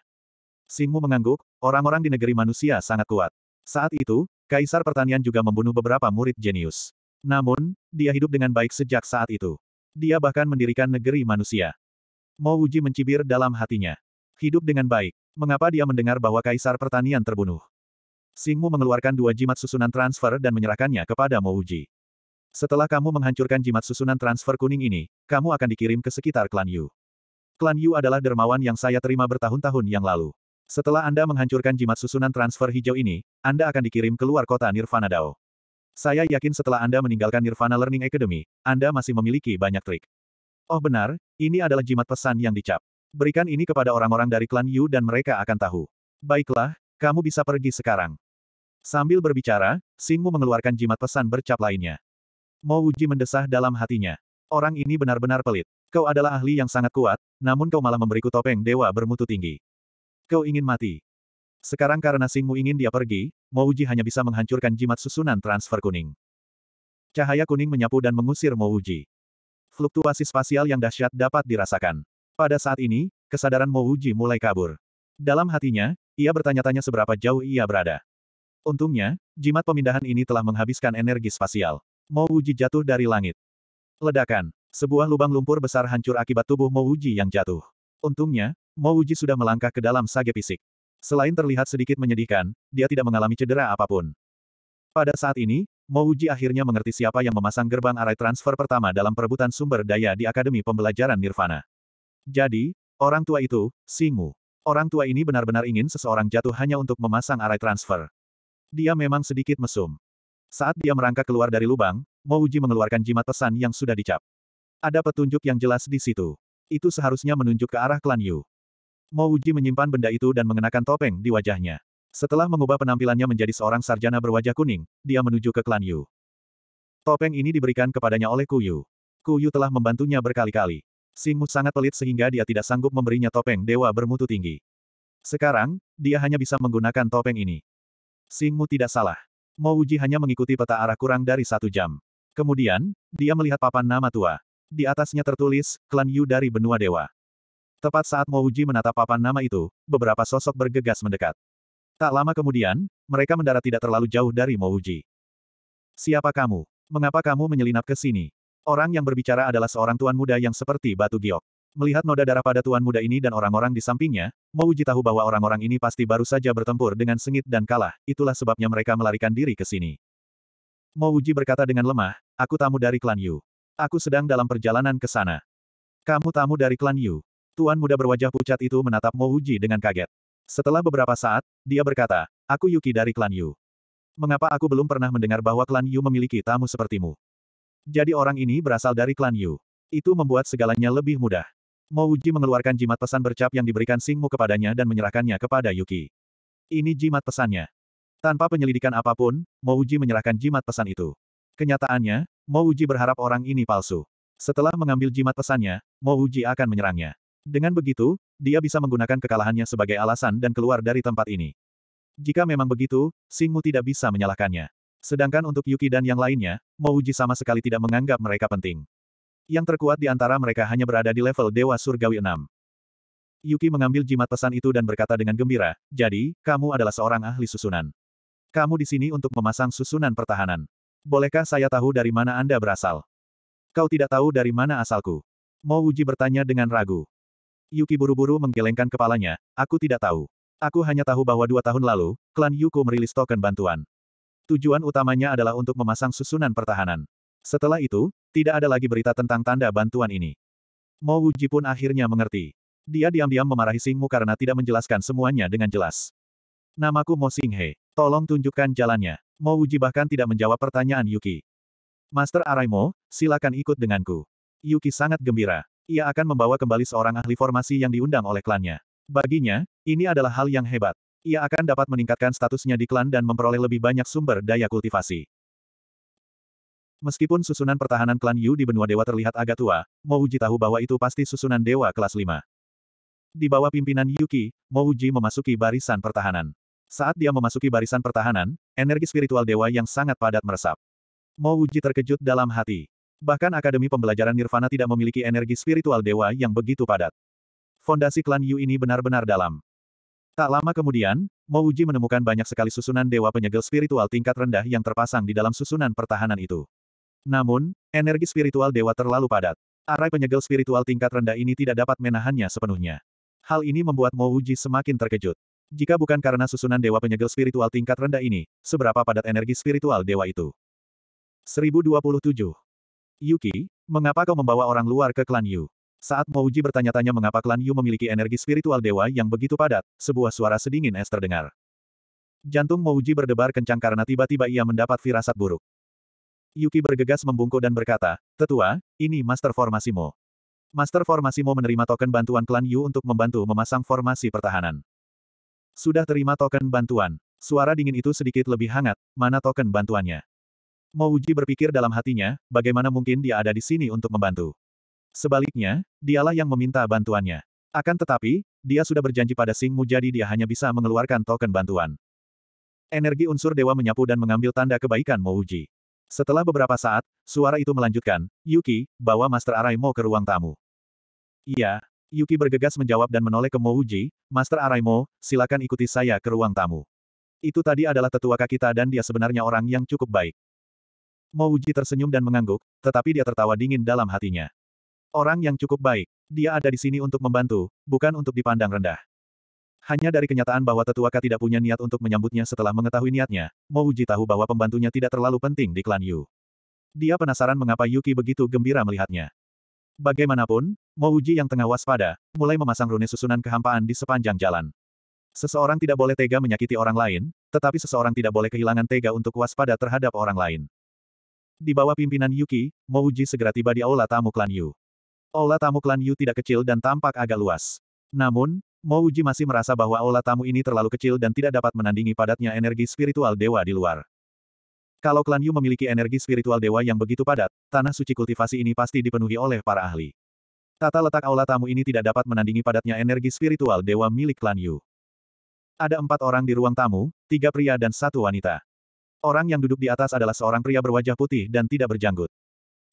Singmu mengangguk, orang-orang di negeri manusia sangat kuat. Saat itu, Kaisar Pertanian juga membunuh beberapa murid jenius. Namun, dia hidup dengan baik sejak saat itu. Dia bahkan mendirikan negeri manusia. Mo Wuji mencibir dalam hatinya. Hidup dengan baik. Mengapa dia mendengar bahwa Kaisar Pertanian terbunuh? Singmu mengeluarkan dua jimat susunan transfer dan menyerahkannya kepada Mo Wuji. Setelah kamu menghancurkan jimat susunan transfer kuning ini, kamu akan dikirim ke sekitar klan Yu. Klan Yu adalah dermawan yang saya terima bertahun-tahun yang lalu. Setelah Anda menghancurkan jimat susunan transfer hijau ini, Anda akan dikirim ke luar kota Nirvana Dao. Saya yakin setelah Anda meninggalkan Nirvana Learning Academy, Anda masih memiliki banyak trik. Oh benar, ini adalah jimat pesan yang dicap. Berikan ini kepada orang-orang dari klan Yu dan mereka akan tahu. Baiklah, kamu bisa pergi sekarang. Sambil berbicara, Singmu mengeluarkan jimat pesan bercap lainnya. Mo Wuji mendesah dalam hatinya. Orang ini benar-benar pelit. Kau adalah ahli yang sangat kuat, namun kau malah memberiku topeng dewa bermutu tinggi. Kau ingin mati. Sekarang karena Singmu ingin dia pergi, Mo Wuji hanya bisa menghancurkan jimat susunan transfer kuning. Cahaya kuning menyapu dan mengusir Mo Wuji. Fluktuasi spasial yang dahsyat dapat dirasakan. Pada saat ini, kesadaran Mo Wuji mulai kabur. Dalam hatinya, ia bertanya-tanya seberapa jauh ia berada. Untungnya, jimat pemindahan ini telah menghabiskan energi spasial. Mo Uji jatuh dari langit. Ledakan. Sebuah lubang lumpur besar hancur akibat tubuh Mo Uji yang jatuh. Untungnya, Mo Uji sudah melangkah ke dalam sage fisik. Selain terlihat sedikit menyedihkan, dia tidak mengalami cedera apapun. Pada saat ini, Mo Uji akhirnya mengerti siapa yang memasang gerbang arai transfer pertama dalam perebutan sumber daya di Akademi Pembelajaran Nirvana. Jadi, orang tua itu, Singu. Orang tua ini benar-benar ingin seseorang jatuh hanya untuk memasang arai transfer. Dia memang sedikit mesum. Saat dia merangkak keluar dari lubang, Mouji mengeluarkan jimat pesan yang sudah dicap. Ada petunjuk yang jelas di situ. Itu seharusnya menunjuk ke arah klan Yu. Mouji menyimpan benda itu dan mengenakan topeng di wajahnya. Setelah mengubah penampilannya menjadi seorang sarjana berwajah kuning, dia menuju ke klan Yu. Topeng ini diberikan kepadanya oleh Kuyu. Kuyu telah membantunya berkali-kali. Singmu sangat pelit sehingga dia tidak sanggup memberinya topeng dewa bermutu tinggi. Sekarang, dia hanya bisa menggunakan topeng ini. Singmu tidak salah. Mo Uji hanya mengikuti peta arah kurang dari satu jam. Kemudian, dia melihat papan nama tua. Di atasnya tertulis, klan Yu dari benua dewa. Tepat saat Mo Uji menatap papan nama itu, beberapa sosok bergegas mendekat. Tak lama kemudian, mereka mendarat tidak terlalu jauh dari Mo Uji. Siapa kamu? Mengapa kamu menyelinap ke sini? Orang yang berbicara adalah seorang tuan muda yang seperti batu giok. Melihat noda darah pada tuan muda ini dan orang-orang di sampingnya, Mouji tahu bahwa orang-orang ini pasti baru saja bertempur dengan sengit dan kalah, itulah sebabnya mereka melarikan diri ke sini. Mouji berkata dengan lemah, aku tamu dari klan Yu. Aku sedang dalam perjalanan ke sana. Kamu tamu dari klan Yu. Tuan muda berwajah pucat itu menatap Mouji dengan kaget. Setelah beberapa saat, dia berkata, aku Yuki dari klan Yu. Mengapa aku belum pernah mendengar bahwa klan Yu memiliki tamu sepertimu? Jadi orang ini berasal dari klan Yu. Itu membuat segalanya lebih mudah. Mo Uji mengeluarkan jimat pesan bercap yang diberikan Singmu kepadanya dan menyerahkannya kepada Yuki. Ini jimat pesannya. Tanpa penyelidikan apapun, Mo Uji menyerahkan jimat pesan itu. Kenyataannya, Mo Uji berharap orang ini palsu. Setelah mengambil jimat pesannya, Mo Uji akan menyerangnya. Dengan begitu, dia bisa menggunakan kekalahannya sebagai alasan dan keluar dari tempat ini. Jika memang begitu, Singmu tidak bisa menyalahkannya. Sedangkan untuk Yuki dan yang lainnya, Mo Uji sama sekali tidak menganggap mereka penting. Yang terkuat di antara mereka hanya berada di level Dewa Surgawi 6. Yuki mengambil jimat pesan itu dan berkata dengan gembira, jadi, kamu adalah seorang ahli susunan. Kamu di sini untuk memasang susunan pertahanan. Bolehkah saya tahu dari mana Anda berasal? Kau tidak tahu dari mana asalku. Mo Uji bertanya dengan ragu. Yuki buru-buru menggelengkan kepalanya, aku tidak tahu. Aku hanya tahu bahwa dua tahun lalu, klan Yuko merilis token bantuan. Tujuan utamanya adalah untuk memasang susunan pertahanan. Setelah itu, tidak ada lagi berita tentang tanda bantuan ini. Mo Wuji pun akhirnya mengerti. Dia diam-diam memarahi Singmu karena tidak menjelaskan semuanya dengan jelas. Namaku Mo Singhe. Tolong tunjukkan jalannya. Mo Wuji bahkan tidak menjawab pertanyaan Yuki. Master Araimo, silakan ikut denganku. Yuki sangat gembira. Ia akan membawa kembali seorang ahli formasi yang diundang oleh klannya. Baginya, ini adalah hal yang hebat ia akan dapat meningkatkan statusnya di klan dan memperoleh lebih banyak sumber daya kultivasi. Meskipun susunan pertahanan klan Yu di benua dewa terlihat agak tua, Mo Uji tahu bahwa itu pasti susunan dewa kelas 5. Di bawah pimpinan Yuki, Mo Uji memasuki barisan pertahanan. Saat dia memasuki barisan pertahanan, energi spiritual dewa yang sangat padat meresap. Mo Uji terkejut dalam hati. Bahkan Akademi Pembelajaran Nirvana tidak memiliki energi spiritual dewa yang begitu padat. Fondasi klan Yu ini benar-benar dalam. Tak lama kemudian, Mo Uji menemukan banyak sekali susunan dewa penyegel spiritual tingkat rendah yang terpasang di dalam susunan pertahanan itu. Namun, energi spiritual dewa terlalu padat. Arai penyegel spiritual tingkat rendah ini tidak dapat menahannya sepenuhnya. Hal ini membuat Mo Uji semakin terkejut. Jika bukan karena susunan dewa penyegel spiritual tingkat rendah ini, seberapa padat energi spiritual dewa itu? 1027. Yuki, mengapa kau membawa orang luar ke klan Yu? Saat Mo Uji bertanya-tanya mengapa klan Yu memiliki energi spiritual dewa yang begitu padat, sebuah suara sedingin es terdengar. Jantung Mo Wuji berdebar kencang karena tiba-tiba ia mendapat firasat buruk. Yuki bergegas membungkuk dan berkata, Tetua, ini master Formasimo. Master Formasimo menerima token bantuan klan Yu untuk membantu memasang formasi pertahanan. Sudah terima token bantuan. Suara dingin itu sedikit lebih hangat, mana token bantuannya. Mouji berpikir dalam hatinya, bagaimana mungkin dia ada di sini untuk membantu. Sebaliknya, dialah yang meminta bantuannya. Akan tetapi, dia sudah berjanji pada Sing Mu jadi dia hanya bisa mengeluarkan token bantuan. Energi unsur dewa menyapu dan mengambil tanda kebaikan Mouji. Setelah beberapa saat, suara itu melanjutkan, Yuki, bawa Master Arai ke ruang tamu. Iya, Yuki bergegas menjawab dan menoleh ke Mo Uji, Master Arai silakan ikuti saya ke ruang tamu. Itu tadi adalah tetua Kakita dan dia sebenarnya orang yang cukup baik. Mo Uji tersenyum dan mengangguk, tetapi dia tertawa dingin dalam hatinya. Orang yang cukup baik, dia ada di sini untuk membantu, bukan untuk dipandang rendah. Hanya dari kenyataan bahwa Tetua K tidak punya niat untuk menyambutnya setelah mengetahui niatnya, Mouji tahu bahwa pembantunya tidak terlalu penting di klan Yu. Dia penasaran mengapa Yuki begitu gembira melihatnya. Bagaimanapun, Mouji yang tengah waspada, mulai memasang rune susunan kehampaan di sepanjang jalan. Seseorang tidak boleh tega menyakiti orang lain, tetapi seseorang tidak boleh kehilangan tega untuk waspada terhadap orang lain. Di bawah pimpinan Yuki, Mouji segera tiba di aula tamu klan Yu. Aula tamu klan Yu tidak kecil dan tampak agak luas. Namun, Mo Uji masih merasa bahwa aula tamu ini terlalu kecil dan tidak dapat menandingi padatnya energi spiritual dewa di luar. Kalau klan Yu memiliki energi spiritual dewa yang begitu padat, tanah suci kultivasi ini pasti dipenuhi oleh para ahli. Tata letak aula tamu ini tidak dapat menandingi padatnya energi spiritual dewa milik klan Yu. Ada empat orang di ruang tamu, tiga pria dan satu wanita. Orang yang duduk di atas adalah seorang pria berwajah putih dan tidak berjanggut.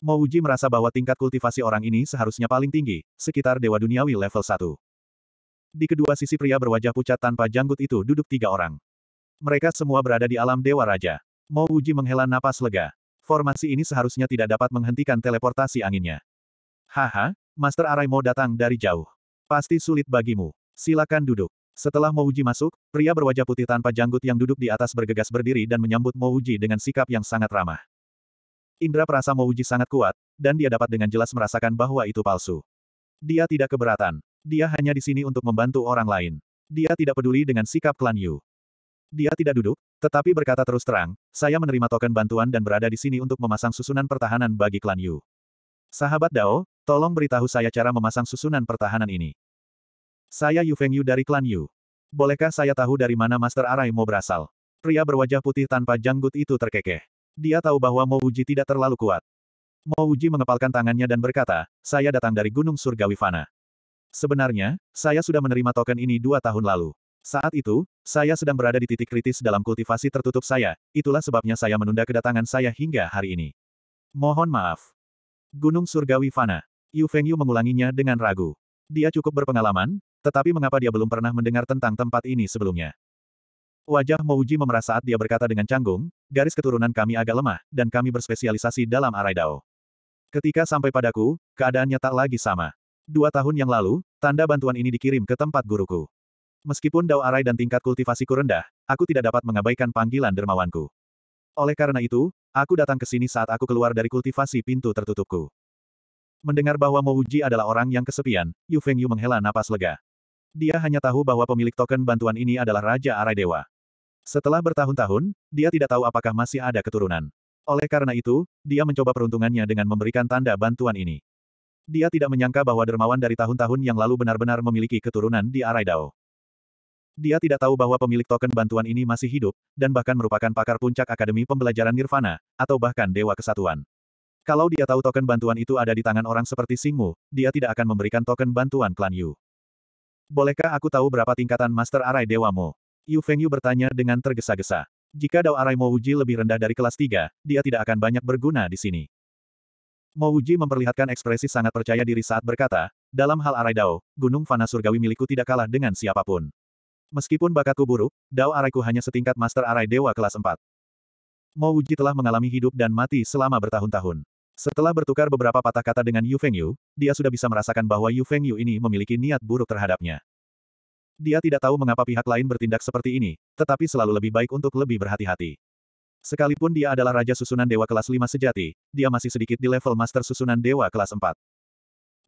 Mo Uji merasa bahwa tingkat kultivasi orang ini seharusnya paling tinggi, sekitar Dewa Duniawi level 1. Di kedua sisi pria berwajah pucat tanpa janggut itu duduk tiga orang. Mereka semua berada di alam Dewa Raja. Mo Uji menghela napas lega. Formasi ini seharusnya tidak dapat menghentikan teleportasi anginnya. Haha, Master Arai Mo datang dari jauh. Pasti sulit bagimu. Silakan duduk. Setelah Mo Uji masuk, pria berwajah putih tanpa janggut yang duduk di atas bergegas berdiri dan menyambut Mo Uji dengan sikap yang sangat ramah. Indra perasa Mo Uji sangat kuat, dan dia dapat dengan jelas merasakan bahwa itu palsu. Dia tidak keberatan. Dia hanya di sini untuk membantu orang lain. Dia tidak peduli dengan sikap klan Yu. Dia tidak duduk, tetapi berkata terus terang, saya menerima token bantuan dan berada di sini untuk memasang susunan pertahanan bagi klan Yu. Sahabat Dao, tolong beritahu saya cara memasang susunan pertahanan ini. Saya Yu Feng Yu dari klan Yu. Bolehkah saya tahu dari mana Master Arai Mo berasal? Pria berwajah putih tanpa janggut itu terkekeh. Dia tahu bahwa Mo Uji tidak terlalu kuat. Mo Uji mengepalkan tangannya dan berkata, saya datang dari Gunung Surgawi Fana. Sebenarnya, saya sudah menerima token ini dua tahun lalu. Saat itu, saya sedang berada di titik kritis dalam kultivasi tertutup saya, itulah sebabnya saya menunda kedatangan saya hingga hari ini. Mohon maaf. Gunung Surgawi Fana. Yu Feng Yu mengulanginya dengan ragu. Dia cukup berpengalaman, tetapi mengapa dia belum pernah mendengar tentang tempat ini sebelumnya? Wajah Mouji memerah saat dia berkata dengan canggung, garis keturunan kami agak lemah, dan kami berspesialisasi dalam arai dao. Ketika sampai padaku, keadaannya tak lagi sama. Dua tahun yang lalu, tanda bantuan ini dikirim ke tempat guruku. Meskipun dao arai dan tingkat kultivasiku rendah, aku tidak dapat mengabaikan panggilan dermawanku. Oleh karena itu, aku datang ke sini saat aku keluar dari kultivasi pintu tertutupku. Mendengar bahwa Mouji adalah orang yang kesepian, Yu Feng Yu menghela napas lega. Dia hanya tahu bahwa pemilik token bantuan ini adalah Raja Arai Dewa. Setelah bertahun-tahun, dia tidak tahu apakah masih ada keturunan. Oleh karena itu, dia mencoba peruntungannya dengan memberikan tanda bantuan ini. Dia tidak menyangka bahwa dermawan dari tahun-tahun yang lalu benar-benar memiliki keturunan di Dao. Dia tidak tahu bahwa pemilik token bantuan ini masih hidup, dan bahkan merupakan pakar puncak Akademi Pembelajaran Nirvana, atau bahkan Dewa Kesatuan. Kalau dia tahu token bantuan itu ada di tangan orang seperti Singmu, dia tidak akan memberikan token bantuan klan Yu. Bolehkah aku tahu berapa tingkatan Master Arai Dewamu? Yu Feng Yu bertanya dengan tergesa-gesa. Jika Dao Arai Mo Uji lebih rendah dari kelas 3, dia tidak akan banyak berguna di sini. Mo Uji memperlihatkan ekspresi sangat percaya diri saat berkata, dalam hal arai Dao, gunung fana surgawi milikku tidak kalah dengan siapapun. Meskipun bakatku buruk, Dao araiku hanya setingkat master arai dewa kelas 4. Mo Uji telah mengalami hidup dan mati selama bertahun-tahun. Setelah bertukar beberapa patah kata dengan Yu Feng Yu, dia sudah bisa merasakan bahwa Yu Feng Yu ini memiliki niat buruk terhadapnya. Dia tidak tahu mengapa pihak lain bertindak seperti ini, tetapi selalu lebih baik untuk lebih berhati-hati. Sekalipun dia adalah Raja Susunan Dewa kelas 5 sejati, dia masih sedikit di level Master Susunan Dewa kelas 4.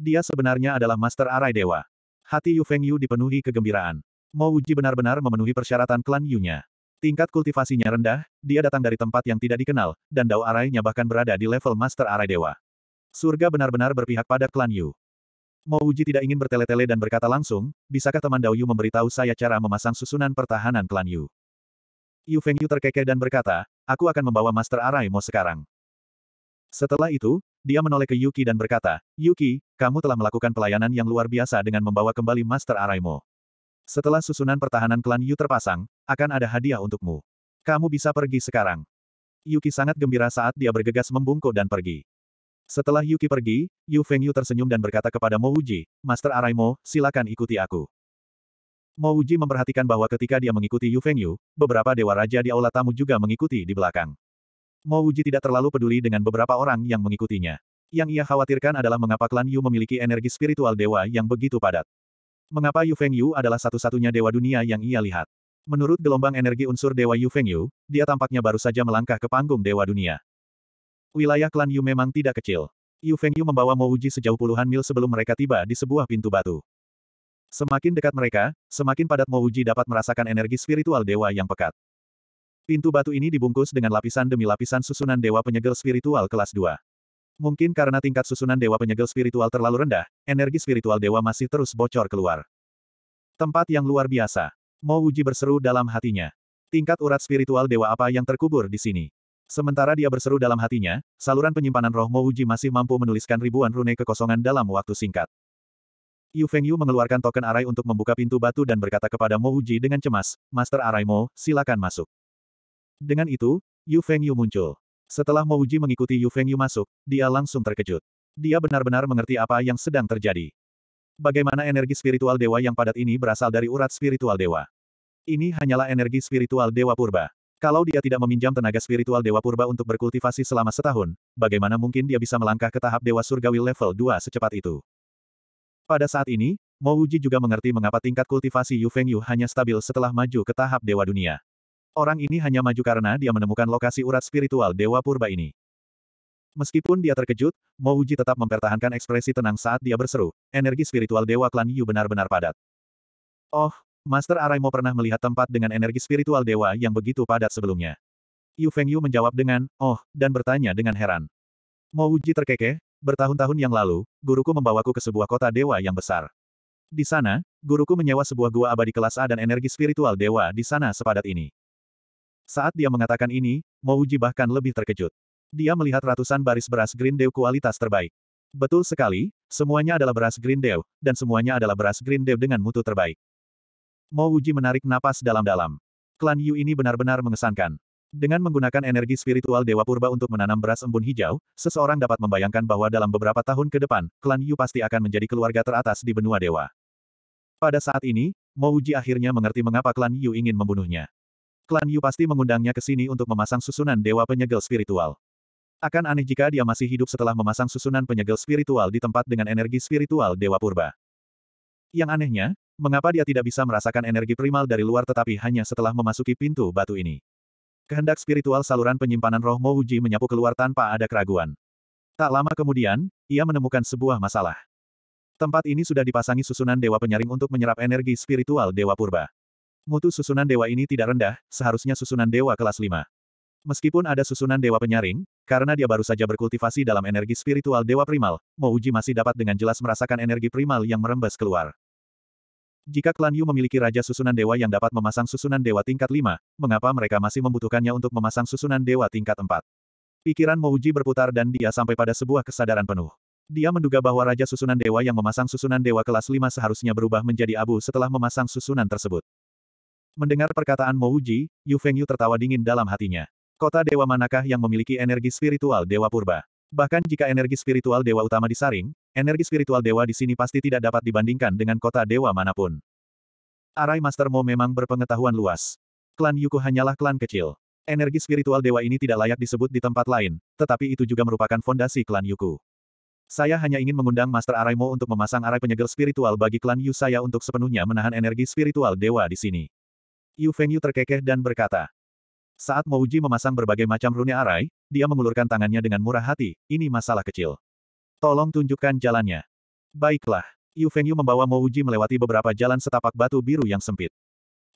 Dia sebenarnya adalah Master Arai Dewa. Hati Yu Feng Yu dipenuhi kegembiraan. Mo Wuji benar-benar memenuhi persyaratan klan Yu-nya. Tingkat kultivasinya rendah, dia datang dari tempat yang tidak dikenal, dan Dao Arai-nya bahkan berada di level Master Arai Dewa. Surga benar-benar berpihak pada klan Yu. Mo Wuji tidak ingin bertele-tele dan berkata langsung, bisakah teman Dao Yu memberitahu saya cara memasang susunan pertahanan klan Yu? Yu Feng Yu terkekeh dan berkata, aku akan membawa Master Araimo sekarang. Setelah itu, dia menoleh ke Yuki dan berkata, Yuki, kamu telah melakukan pelayanan yang luar biasa dengan membawa kembali Master Araimo. Setelah susunan pertahanan klan Yu terpasang, akan ada hadiah untukmu. Kamu bisa pergi sekarang. Yuki sangat gembira saat dia bergegas membungkuk dan pergi. Setelah Yuki pergi, Yu Feng Yu tersenyum dan berkata kepada Mo Uji, Master Araimo, silakan ikuti aku. Mo Uji memperhatikan bahwa ketika dia mengikuti Yu Feng Yu, beberapa dewa raja di aula tamu juga mengikuti di belakang. Mo Uji tidak terlalu peduli dengan beberapa orang yang mengikutinya. Yang ia khawatirkan adalah mengapa klan Yu memiliki energi spiritual dewa yang begitu padat. Mengapa Yu Feng Yu adalah satu-satunya dewa dunia yang ia lihat. Menurut gelombang energi unsur dewa Yu Feng Yu, dia tampaknya baru saja melangkah ke panggung dewa dunia. Wilayah klan Yu memang tidak kecil. Yu Feng Yu membawa Mo Uji sejauh puluhan mil sebelum mereka tiba di sebuah pintu batu. Semakin dekat mereka, semakin padat Mouji dapat merasakan energi spiritual dewa yang pekat. Pintu batu ini dibungkus dengan lapisan demi lapisan susunan dewa penyegel spiritual kelas 2. Mungkin karena tingkat susunan dewa penyegel spiritual terlalu rendah, energi spiritual dewa masih terus bocor keluar. Tempat yang luar biasa. Mouji berseru dalam hatinya. Tingkat urat spiritual dewa apa yang terkubur di sini? Sementara dia berseru dalam hatinya, saluran penyimpanan roh Mouji masih mampu menuliskan ribuan rune kekosongan dalam waktu singkat. Yu Feng Yu mengeluarkan token arai untuk membuka pintu batu dan berkata kepada Mo Uji dengan cemas, Master Arai Mo, silakan masuk. Dengan itu, Yu Feng Yu muncul. Setelah Mo Uji mengikuti Yu Feng Yu masuk, dia langsung terkejut. Dia benar-benar mengerti apa yang sedang terjadi. Bagaimana energi spiritual dewa yang padat ini berasal dari urat spiritual dewa. Ini hanyalah energi spiritual dewa purba. Kalau dia tidak meminjam tenaga spiritual dewa purba untuk berkultivasi selama setahun, bagaimana mungkin dia bisa melangkah ke tahap dewa surgawi level 2 secepat itu? Pada saat ini, Mo Uji juga mengerti mengapa tingkat kultivasi Yu Feng Yu hanya stabil setelah maju ke tahap Dewa Dunia. Orang ini hanya maju karena dia menemukan lokasi urat spiritual Dewa Purba ini. Meskipun dia terkejut, Mo Uji tetap mempertahankan ekspresi tenang saat dia berseru, energi spiritual Dewa Klan Yu benar-benar padat. Oh, Master Araimo pernah melihat tempat dengan energi spiritual Dewa yang begitu padat sebelumnya. Yu Feng Yu menjawab dengan, oh, dan bertanya dengan heran. Mo Uji terkekeh, Bertahun-tahun yang lalu, guruku membawaku ke sebuah kota dewa yang besar. Di sana, guruku menyewa sebuah gua abadi kelas A dan energi spiritual dewa di sana sepadat ini. Saat dia mengatakan ini, Mouji bahkan lebih terkejut. Dia melihat ratusan baris beras Green Dew kualitas terbaik. Betul sekali, semuanya adalah beras Green Dew, dan semuanya adalah beras Green Dew dengan mutu terbaik. Mouji menarik napas dalam-dalam. Klan Yu ini benar-benar mengesankan. Dengan menggunakan energi spiritual Dewa Purba untuk menanam beras embun hijau, seseorang dapat membayangkan bahwa dalam beberapa tahun ke depan, klan Yu pasti akan menjadi keluarga teratas di benua dewa. Pada saat ini, Mouji akhirnya mengerti mengapa klan Yu ingin membunuhnya. Klan Yu pasti mengundangnya ke sini untuk memasang susunan dewa penyegel spiritual. Akan aneh jika dia masih hidup setelah memasang susunan penyegel spiritual di tempat dengan energi spiritual Dewa Purba. Yang anehnya, mengapa dia tidak bisa merasakan energi primal dari luar tetapi hanya setelah memasuki pintu batu ini. Kehendak spiritual saluran penyimpanan roh Mouji menyapu keluar tanpa ada keraguan. Tak lama kemudian, ia menemukan sebuah masalah. Tempat ini sudah dipasangi susunan dewa penyaring untuk menyerap energi spiritual dewa purba. Mutu susunan dewa ini tidak rendah, seharusnya susunan dewa kelas 5. Meskipun ada susunan dewa penyaring, karena dia baru saja berkultivasi dalam energi spiritual dewa primal, Mouji masih dapat dengan jelas merasakan energi primal yang merembes keluar. Jika klan Yu memiliki raja susunan dewa yang dapat memasang susunan dewa tingkat 5, mengapa mereka masih membutuhkannya untuk memasang susunan dewa tingkat 4? Pikiran Mouji berputar dan dia sampai pada sebuah kesadaran penuh. Dia menduga bahwa raja susunan dewa yang memasang susunan dewa kelas 5 seharusnya berubah menjadi abu setelah memasang susunan tersebut. Mendengar perkataan Mouji, Yu Feng Yu tertawa dingin dalam hatinya. Kota dewa manakah yang memiliki energi spiritual dewa purba? Bahkan jika energi spiritual dewa utama disaring, Energi spiritual dewa di sini pasti tidak dapat dibandingkan dengan kota dewa manapun. Arai Master Mo memang berpengetahuan luas. Klan Yuku hanyalah klan kecil. Energi spiritual dewa ini tidak layak disebut di tempat lain, tetapi itu juga merupakan fondasi klan Yuku. Saya hanya ingin mengundang Master Arai Mo untuk memasang arai penyegel spiritual bagi klan Yu saya untuk sepenuhnya menahan energi spiritual dewa di sini. Yu Feng Yu terkekeh dan berkata. Saat Mouji memasang berbagai macam rune arai, dia mengulurkan tangannya dengan murah hati, ini masalah kecil. Tolong tunjukkan jalannya. Baiklah. Yu Fengyu membawa Mo Uji melewati beberapa jalan setapak batu biru yang sempit.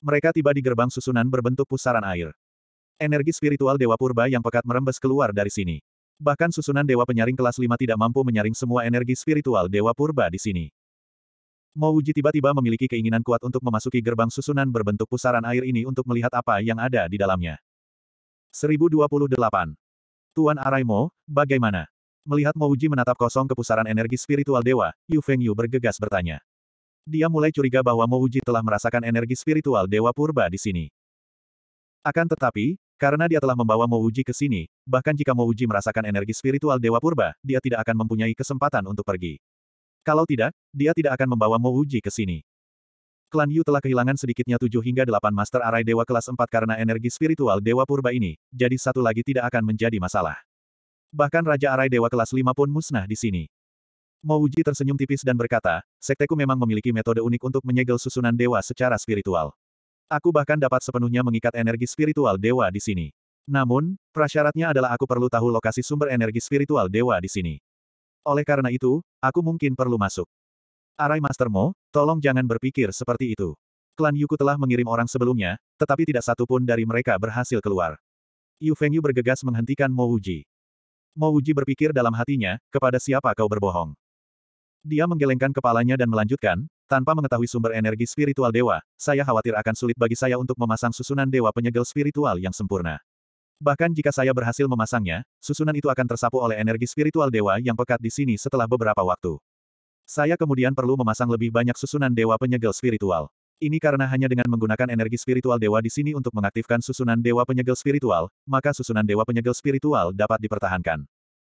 Mereka tiba di gerbang susunan berbentuk pusaran air. Energi spiritual Dewa Purba yang pekat merembes keluar dari sini. Bahkan susunan Dewa Penyaring kelas 5 tidak mampu menyaring semua energi spiritual Dewa Purba di sini. Mo Uji tiba-tiba memiliki keinginan kuat untuk memasuki gerbang susunan berbentuk pusaran air ini untuk melihat apa yang ada di dalamnya. 1028. Tuan Araimo, bagaimana? Melihat Mouji menatap kosong ke pusaran energi spiritual dewa, Yu Feng Yu bergegas bertanya. Dia mulai curiga bahwa Mouji telah merasakan energi spiritual dewa purba di sini. Akan tetapi, karena dia telah membawa Mouji ke sini, bahkan jika Mouji merasakan energi spiritual dewa purba, dia tidak akan mempunyai kesempatan untuk pergi. Kalau tidak, dia tidak akan membawa Mouji ke sini. Klan Yu telah kehilangan sedikitnya tujuh hingga delapan Master Arai Dewa kelas empat karena energi spiritual Dewa Purba ini, jadi satu lagi tidak akan menjadi masalah. Bahkan Raja Arai Dewa kelas 5 pun musnah di sini. Mouji tersenyum tipis dan berkata, Sekteku memang memiliki metode unik untuk menyegel susunan dewa secara spiritual. Aku bahkan dapat sepenuhnya mengikat energi spiritual dewa di sini. Namun, prasyaratnya adalah aku perlu tahu lokasi sumber energi spiritual dewa di sini. Oleh karena itu, aku mungkin perlu masuk. Arai Master Mo, tolong jangan berpikir seperti itu. Klan Yuku telah mengirim orang sebelumnya, tetapi tidak satu pun dari mereka berhasil keluar. Yu Fengyu bergegas menghentikan Mo Uji. Mo berpikir dalam hatinya, kepada siapa kau berbohong? Dia menggelengkan kepalanya dan melanjutkan, tanpa mengetahui sumber energi spiritual dewa, saya khawatir akan sulit bagi saya untuk memasang susunan dewa penyegel spiritual yang sempurna. Bahkan jika saya berhasil memasangnya, susunan itu akan tersapu oleh energi spiritual dewa yang pekat di sini setelah beberapa waktu. Saya kemudian perlu memasang lebih banyak susunan dewa penyegel spiritual. Ini karena hanya dengan menggunakan energi spiritual dewa di sini untuk mengaktifkan susunan dewa penyegel spiritual, maka susunan dewa penyegel spiritual dapat dipertahankan.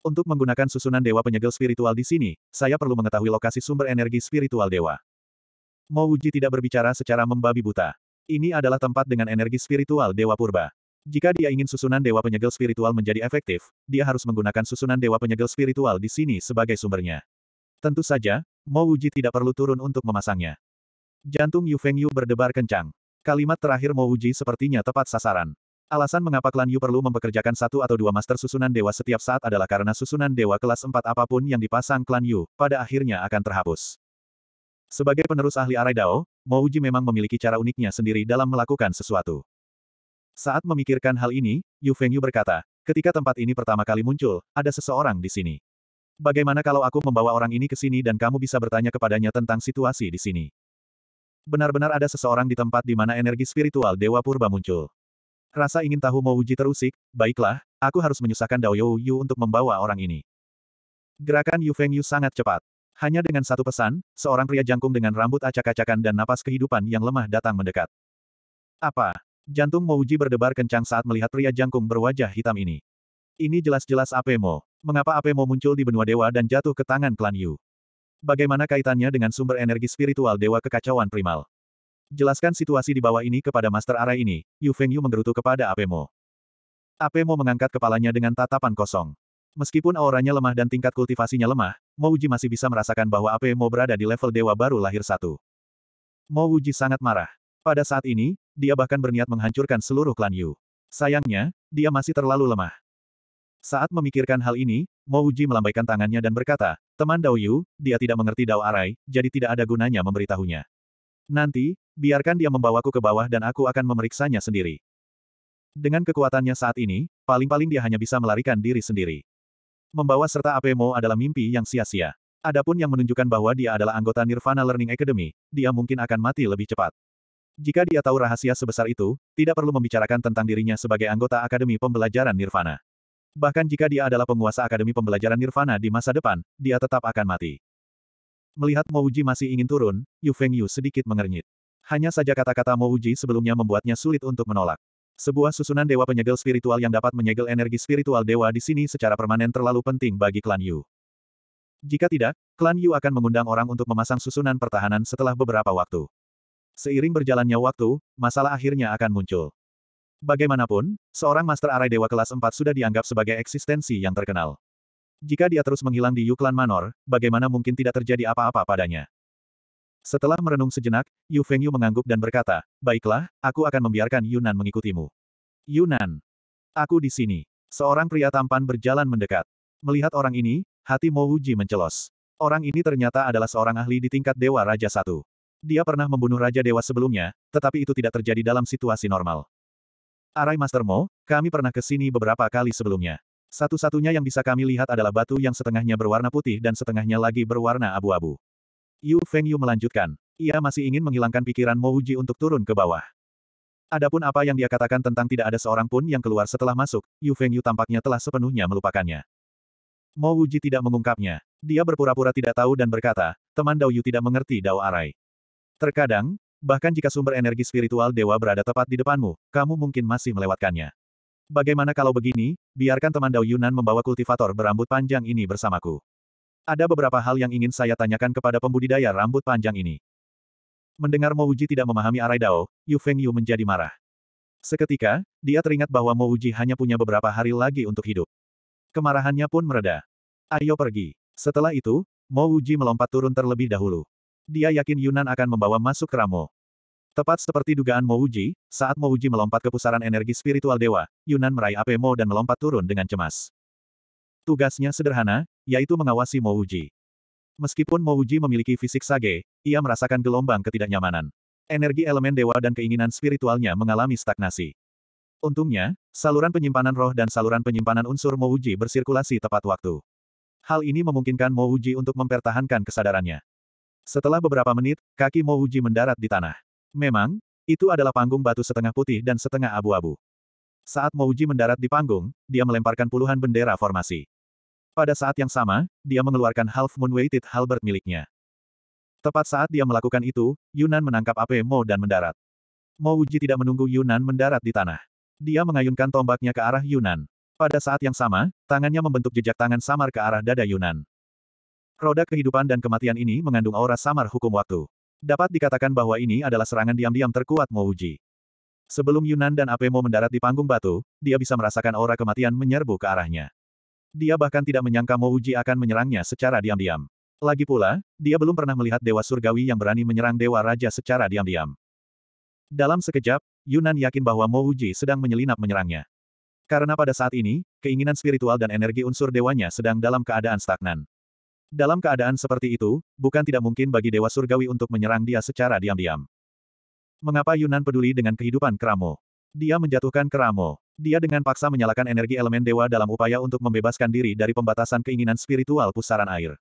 Untuk menggunakan susunan dewa penyegel spiritual di sini, saya perlu mengetahui lokasi sumber energi spiritual dewa. Mouji tidak berbicara secara membabi buta. Ini adalah tempat dengan energi spiritual dewa purba. Jika dia ingin susunan dewa penyegel spiritual menjadi efektif, dia harus menggunakan susunan dewa penyegel spiritual di sini sebagai sumbernya. Tentu saja, Mo Wuji tidak perlu turun untuk memasangnya. Jantung Yu Feng Yu berdebar kencang. Kalimat terakhir Mo Uji sepertinya tepat sasaran. Alasan mengapa klan Yu perlu mempekerjakan satu atau dua master susunan dewa setiap saat adalah karena susunan dewa kelas 4 apapun yang dipasang klan Yu, pada akhirnya akan terhapus. Sebagai penerus ahli arai Dao, Mo Uji memang memiliki cara uniknya sendiri dalam melakukan sesuatu. Saat memikirkan hal ini, Yu Feng Yu berkata, ketika tempat ini pertama kali muncul, ada seseorang di sini. Bagaimana kalau aku membawa orang ini ke sini dan kamu bisa bertanya kepadanya tentang situasi di sini? Benar-benar ada seseorang di tempat di mana energi spiritual Dewa Purba muncul. Rasa ingin tahu uji terusik, baiklah, aku harus menyusahkan Dao Yu Yu untuk membawa orang ini. Gerakan Yu Feng Yu sangat cepat. Hanya dengan satu pesan, seorang pria jangkung dengan rambut acak-acakan dan napas kehidupan yang lemah datang mendekat. Apa? Jantung Mouji berdebar kencang saat melihat pria jangkung berwajah hitam ini. Ini jelas-jelas Apemo. Mengapa Apemo muncul di benua dewa dan jatuh ke tangan klan Yu? Bagaimana kaitannya dengan sumber energi spiritual Dewa Kekacauan Primal? Jelaskan situasi di bawah ini kepada Master Arai ini, Yu Feng Yu menggerutu kepada Apemo. Apemo mengangkat kepalanya dengan tatapan kosong. Meskipun auranya lemah dan tingkat kultivasinya lemah, Mo Uji masih bisa merasakan bahwa Apemo berada di level dewa baru lahir satu. Mo Uji sangat marah. Pada saat ini, dia bahkan berniat menghancurkan seluruh klan Yu. Sayangnya, dia masih terlalu lemah. Saat memikirkan hal ini, Mo Uji melambaikan tangannya dan berkata, teman Dao Yu, dia tidak mengerti Dao Arai, jadi tidak ada gunanya memberitahunya. Nanti, biarkan dia membawaku ke bawah dan aku akan memeriksanya sendiri. Dengan kekuatannya saat ini, paling-paling dia hanya bisa melarikan diri sendiri. Membawa serta AP Mo adalah mimpi yang sia-sia. Adapun yang menunjukkan bahwa dia adalah anggota Nirvana Learning Academy, dia mungkin akan mati lebih cepat. Jika dia tahu rahasia sebesar itu, tidak perlu membicarakan tentang dirinya sebagai anggota Akademi Pembelajaran Nirvana. Bahkan jika dia adalah penguasa Akademi Pembelajaran Nirvana di masa depan, dia tetap akan mati. Melihat Mouji masih ingin turun, Yu Feng Yu sedikit mengernyit. Hanya saja kata-kata Mouji sebelumnya membuatnya sulit untuk menolak. Sebuah susunan dewa penyegel spiritual yang dapat menyegel energi spiritual dewa di sini secara permanen terlalu penting bagi klan Yu. Jika tidak, klan Yu akan mengundang orang untuk memasang susunan pertahanan setelah beberapa waktu. Seiring berjalannya waktu, masalah akhirnya akan muncul. Bagaimanapun, seorang Master Arai Dewa kelas 4 sudah dianggap sebagai eksistensi yang terkenal. Jika dia terus menghilang di Yuklan Manor, bagaimana mungkin tidak terjadi apa-apa padanya? Setelah merenung sejenak, Yu Feng Yu mengangguk dan berkata, Baiklah, aku akan membiarkan Yunan mengikutimu. Yunan! Aku di sini. Seorang pria tampan berjalan mendekat. Melihat orang ini, hati Mo Wuji mencelos. Orang ini ternyata adalah seorang ahli di tingkat Dewa Raja Satu. Dia pernah membunuh Raja Dewa sebelumnya, tetapi itu tidak terjadi dalam situasi normal. Arai Master Mo, kami pernah ke sini beberapa kali sebelumnya. Satu-satunya yang bisa kami lihat adalah batu yang setengahnya berwarna putih dan setengahnya lagi berwarna abu-abu. Yu Feng Yu melanjutkan. Ia masih ingin menghilangkan pikiran Mo Wuji untuk turun ke bawah. Adapun apa yang dia katakan tentang tidak ada seorang pun yang keluar setelah masuk, Yu Feng Yu tampaknya telah sepenuhnya melupakannya. Mo Wuji tidak mengungkapnya. Dia berpura-pura tidak tahu dan berkata, teman Dao Yu tidak mengerti Dao Arai. Terkadang, bahkan jika sumber energi spiritual dewa berada tepat di depanmu, kamu mungkin masih melewatkannya. Bagaimana kalau begini, biarkan teman Dao Yunan membawa kultivator berambut panjang ini bersamaku. Ada beberapa hal yang ingin saya tanyakan kepada pembudidaya rambut panjang ini. Mendengar Mo Uji tidak memahami arai Dao, Yu Feng Yu menjadi marah. Seketika, dia teringat bahwa Mo Uji hanya punya beberapa hari lagi untuk hidup. Kemarahannya pun mereda. Ayo pergi. Setelah itu, Mo Uji melompat turun terlebih dahulu. Dia yakin Yunan akan membawa masuk ke Ramo. Tepat seperti dugaan Mouji, saat Mouji melompat ke pusaran energi spiritual dewa, Yunan meraih Ape Mo dan melompat turun dengan cemas. Tugasnya sederhana, yaitu mengawasi Mouji. Meskipun Mouji memiliki fisik sage, ia merasakan gelombang ketidaknyamanan. Energi elemen dewa dan keinginan spiritualnya mengalami stagnasi. Untungnya, saluran penyimpanan roh dan saluran penyimpanan unsur Mouji bersirkulasi tepat waktu. Hal ini memungkinkan Mouji untuk mempertahankan kesadarannya. Setelah beberapa menit, kaki Mo Uji mendarat di tanah. Memang, itu adalah panggung batu setengah putih dan setengah abu-abu. Saat Mo Uji mendarat di panggung, dia melemparkan puluhan bendera formasi. Pada saat yang sama, dia mengeluarkan Half Moon Weighted Halberd miliknya. Tepat saat dia melakukan itu, Yunan menangkap AP Mo dan mendarat. Mo Uji tidak menunggu Yunan mendarat di tanah. Dia mengayunkan tombaknya ke arah Yunan. Pada saat yang sama, tangannya membentuk jejak tangan samar ke arah dada Yunan. Roda kehidupan dan kematian ini mengandung aura samar hukum waktu. Dapat dikatakan bahwa ini adalah serangan diam-diam terkuat Mouji. Sebelum Yunan dan Apemo mendarat di panggung batu, dia bisa merasakan aura kematian menyerbu ke arahnya. Dia bahkan tidak menyangka Mouji akan menyerangnya secara diam-diam. Lagi pula, dia belum pernah melihat Dewa Surgawi yang berani menyerang Dewa Raja secara diam-diam. Dalam sekejap, Yunan yakin bahwa Mouji sedang menyelinap menyerangnya. Karena pada saat ini, keinginan spiritual dan energi unsur dewanya sedang dalam keadaan stagnan. Dalam keadaan seperti itu, bukan tidak mungkin bagi Dewa Surgawi untuk menyerang dia secara diam-diam. Mengapa Yunan peduli dengan kehidupan Kramo? Dia menjatuhkan Kramo. Dia dengan paksa menyalakan energi elemen dewa dalam upaya untuk membebaskan diri dari pembatasan keinginan spiritual pusaran air.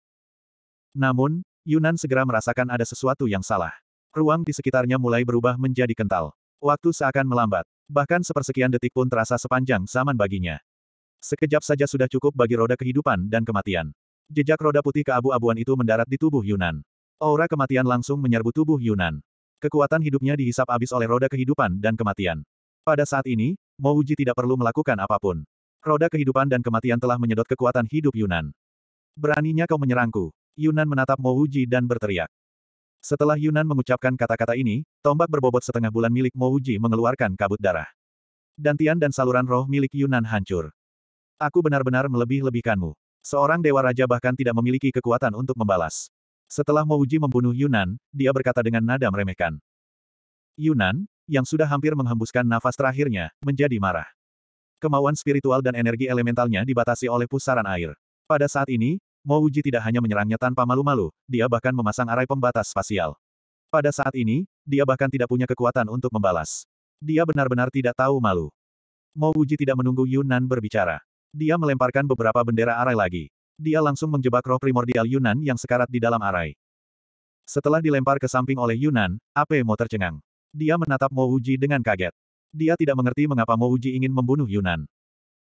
Namun, Yunan segera merasakan ada sesuatu yang salah. Ruang di sekitarnya mulai berubah menjadi kental. Waktu seakan melambat. Bahkan sepersekian detik pun terasa sepanjang zaman baginya. Sekejap saja sudah cukup bagi roda kehidupan dan kematian. Jejak roda putih keabu-abuan itu mendarat di tubuh Yunan. Aura kematian langsung menyerbu tubuh Yunan. Kekuatan hidupnya dihisap habis oleh roda kehidupan dan kematian. Pada saat ini, Mo Huji tidak perlu melakukan apapun. Roda kehidupan dan kematian telah menyedot kekuatan hidup Yunan. Beraninya kau menyerangku. Yunan menatap Mo Huji dan berteriak. Setelah Yunan mengucapkan kata-kata ini, tombak berbobot setengah bulan milik Mo Huji mengeluarkan kabut darah. Dantian dan saluran roh milik Yunan hancur. Aku benar-benar melebih-lebihkanmu. Seorang Dewa Raja bahkan tidak memiliki kekuatan untuk membalas. Setelah Mouji membunuh Yunan, dia berkata dengan nada meremehkan. Yunan, yang sudah hampir menghembuskan nafas terakhirnya, menjadi marah. Kemauan spiritual dan energi elementalnya dibatasi oleh pusaran air. Pada saat ini, Mouji tidak hanya menyerangnya tanpa malu-malu, dia bahkan memasang arai pembatas spasial. Pada saat ini, dia bahkan tidak punya kekuatan untuk membalas. Dia benar-benar tidak tahu malu. Mo tidak menunggu Yunan berbicara. Dia melemparkan beberapa bendera arai lagi. Dia langsung menjebak roh primordial Yunan yang sekarat di dalam arai. Setelah dilempar ke samping oleh Yunan, Ape Mo tercengang. Dia menatap Mo Uji dengan kaget. Dia tidak mengerti mengapa Mo Uji ingin membunuh Yunan.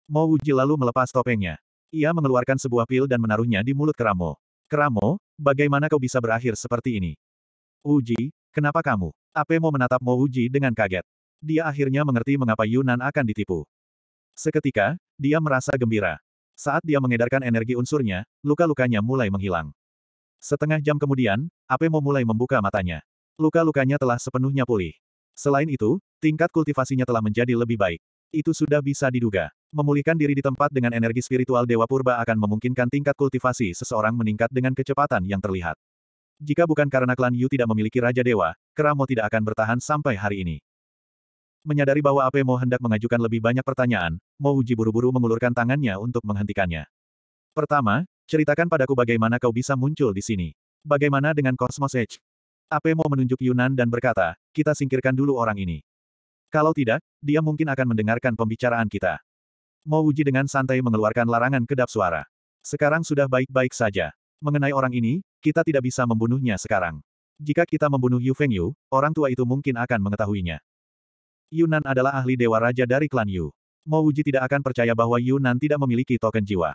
Mo Uji lalu melepas topengnya. Ia mengeluarkan sebuah pil dan menaruhnya di mulut Keramo. Keramo, bagaimana kau bisa berakhir seperti ini? Uji, kenapa kamu? Ape Mo menatap Mo Uji dengan kaget. Dia akhirnya mengerti mengapa Yunan akan ditipu. Seketika, dia merasa gembira. Saat dia mengedarkan energi unsurnya, luka-lukanya mulai menghilang. Setengah jam kemudian, Apemo mulai membuka matanya. Luka-lukanya telah sepenuhnya pulih. Selain itu, tingkat kultivasinya telah menjadi lebih baik. Itu sudah bisa diduga. Memulihkan diri di tempat dengan energi spiritual Dewa Purba akan memungkinkan tingkat kultivasi seseorang meningkat dengan kecepatan yang terlihat. Jika bukan karena klan Yu tidak memiliki Raja Dewa, Keramo tidak akan bertahan sampai hari ini. Menyadari bahwa Ape Mo hendak mengajukan lebih banyak pertanyaan, Mo Uji buru-buru mengulurkan tangannya untuk menghentikannya. Pertama, ceritakan padaku bagaimana kau bisa muncul di sini. Bagaimana dengan Cosmos Edge? Ape Mo menunjuk Yunan dan berkata, kita singkirkan dulu orang ini. Kalau tidak, dia mungkin akan mendengarkan pembicaraan kita. Mo Uji dengan santai mengeluarkan larangan kedap suara. Sekarang sudah baik-baik saja. Mengenai orang ini, kita tidak bisa membunuhnya sekarang. Jika kita membunuh Yu Feng Yu, orang tua itu mungkin akan mengetahuinya. Yunan adalah ahli dewa raja dari klan Yu. Mo Uji tidak akan percaya bahwa Yunan tidak memiliki token jiwa.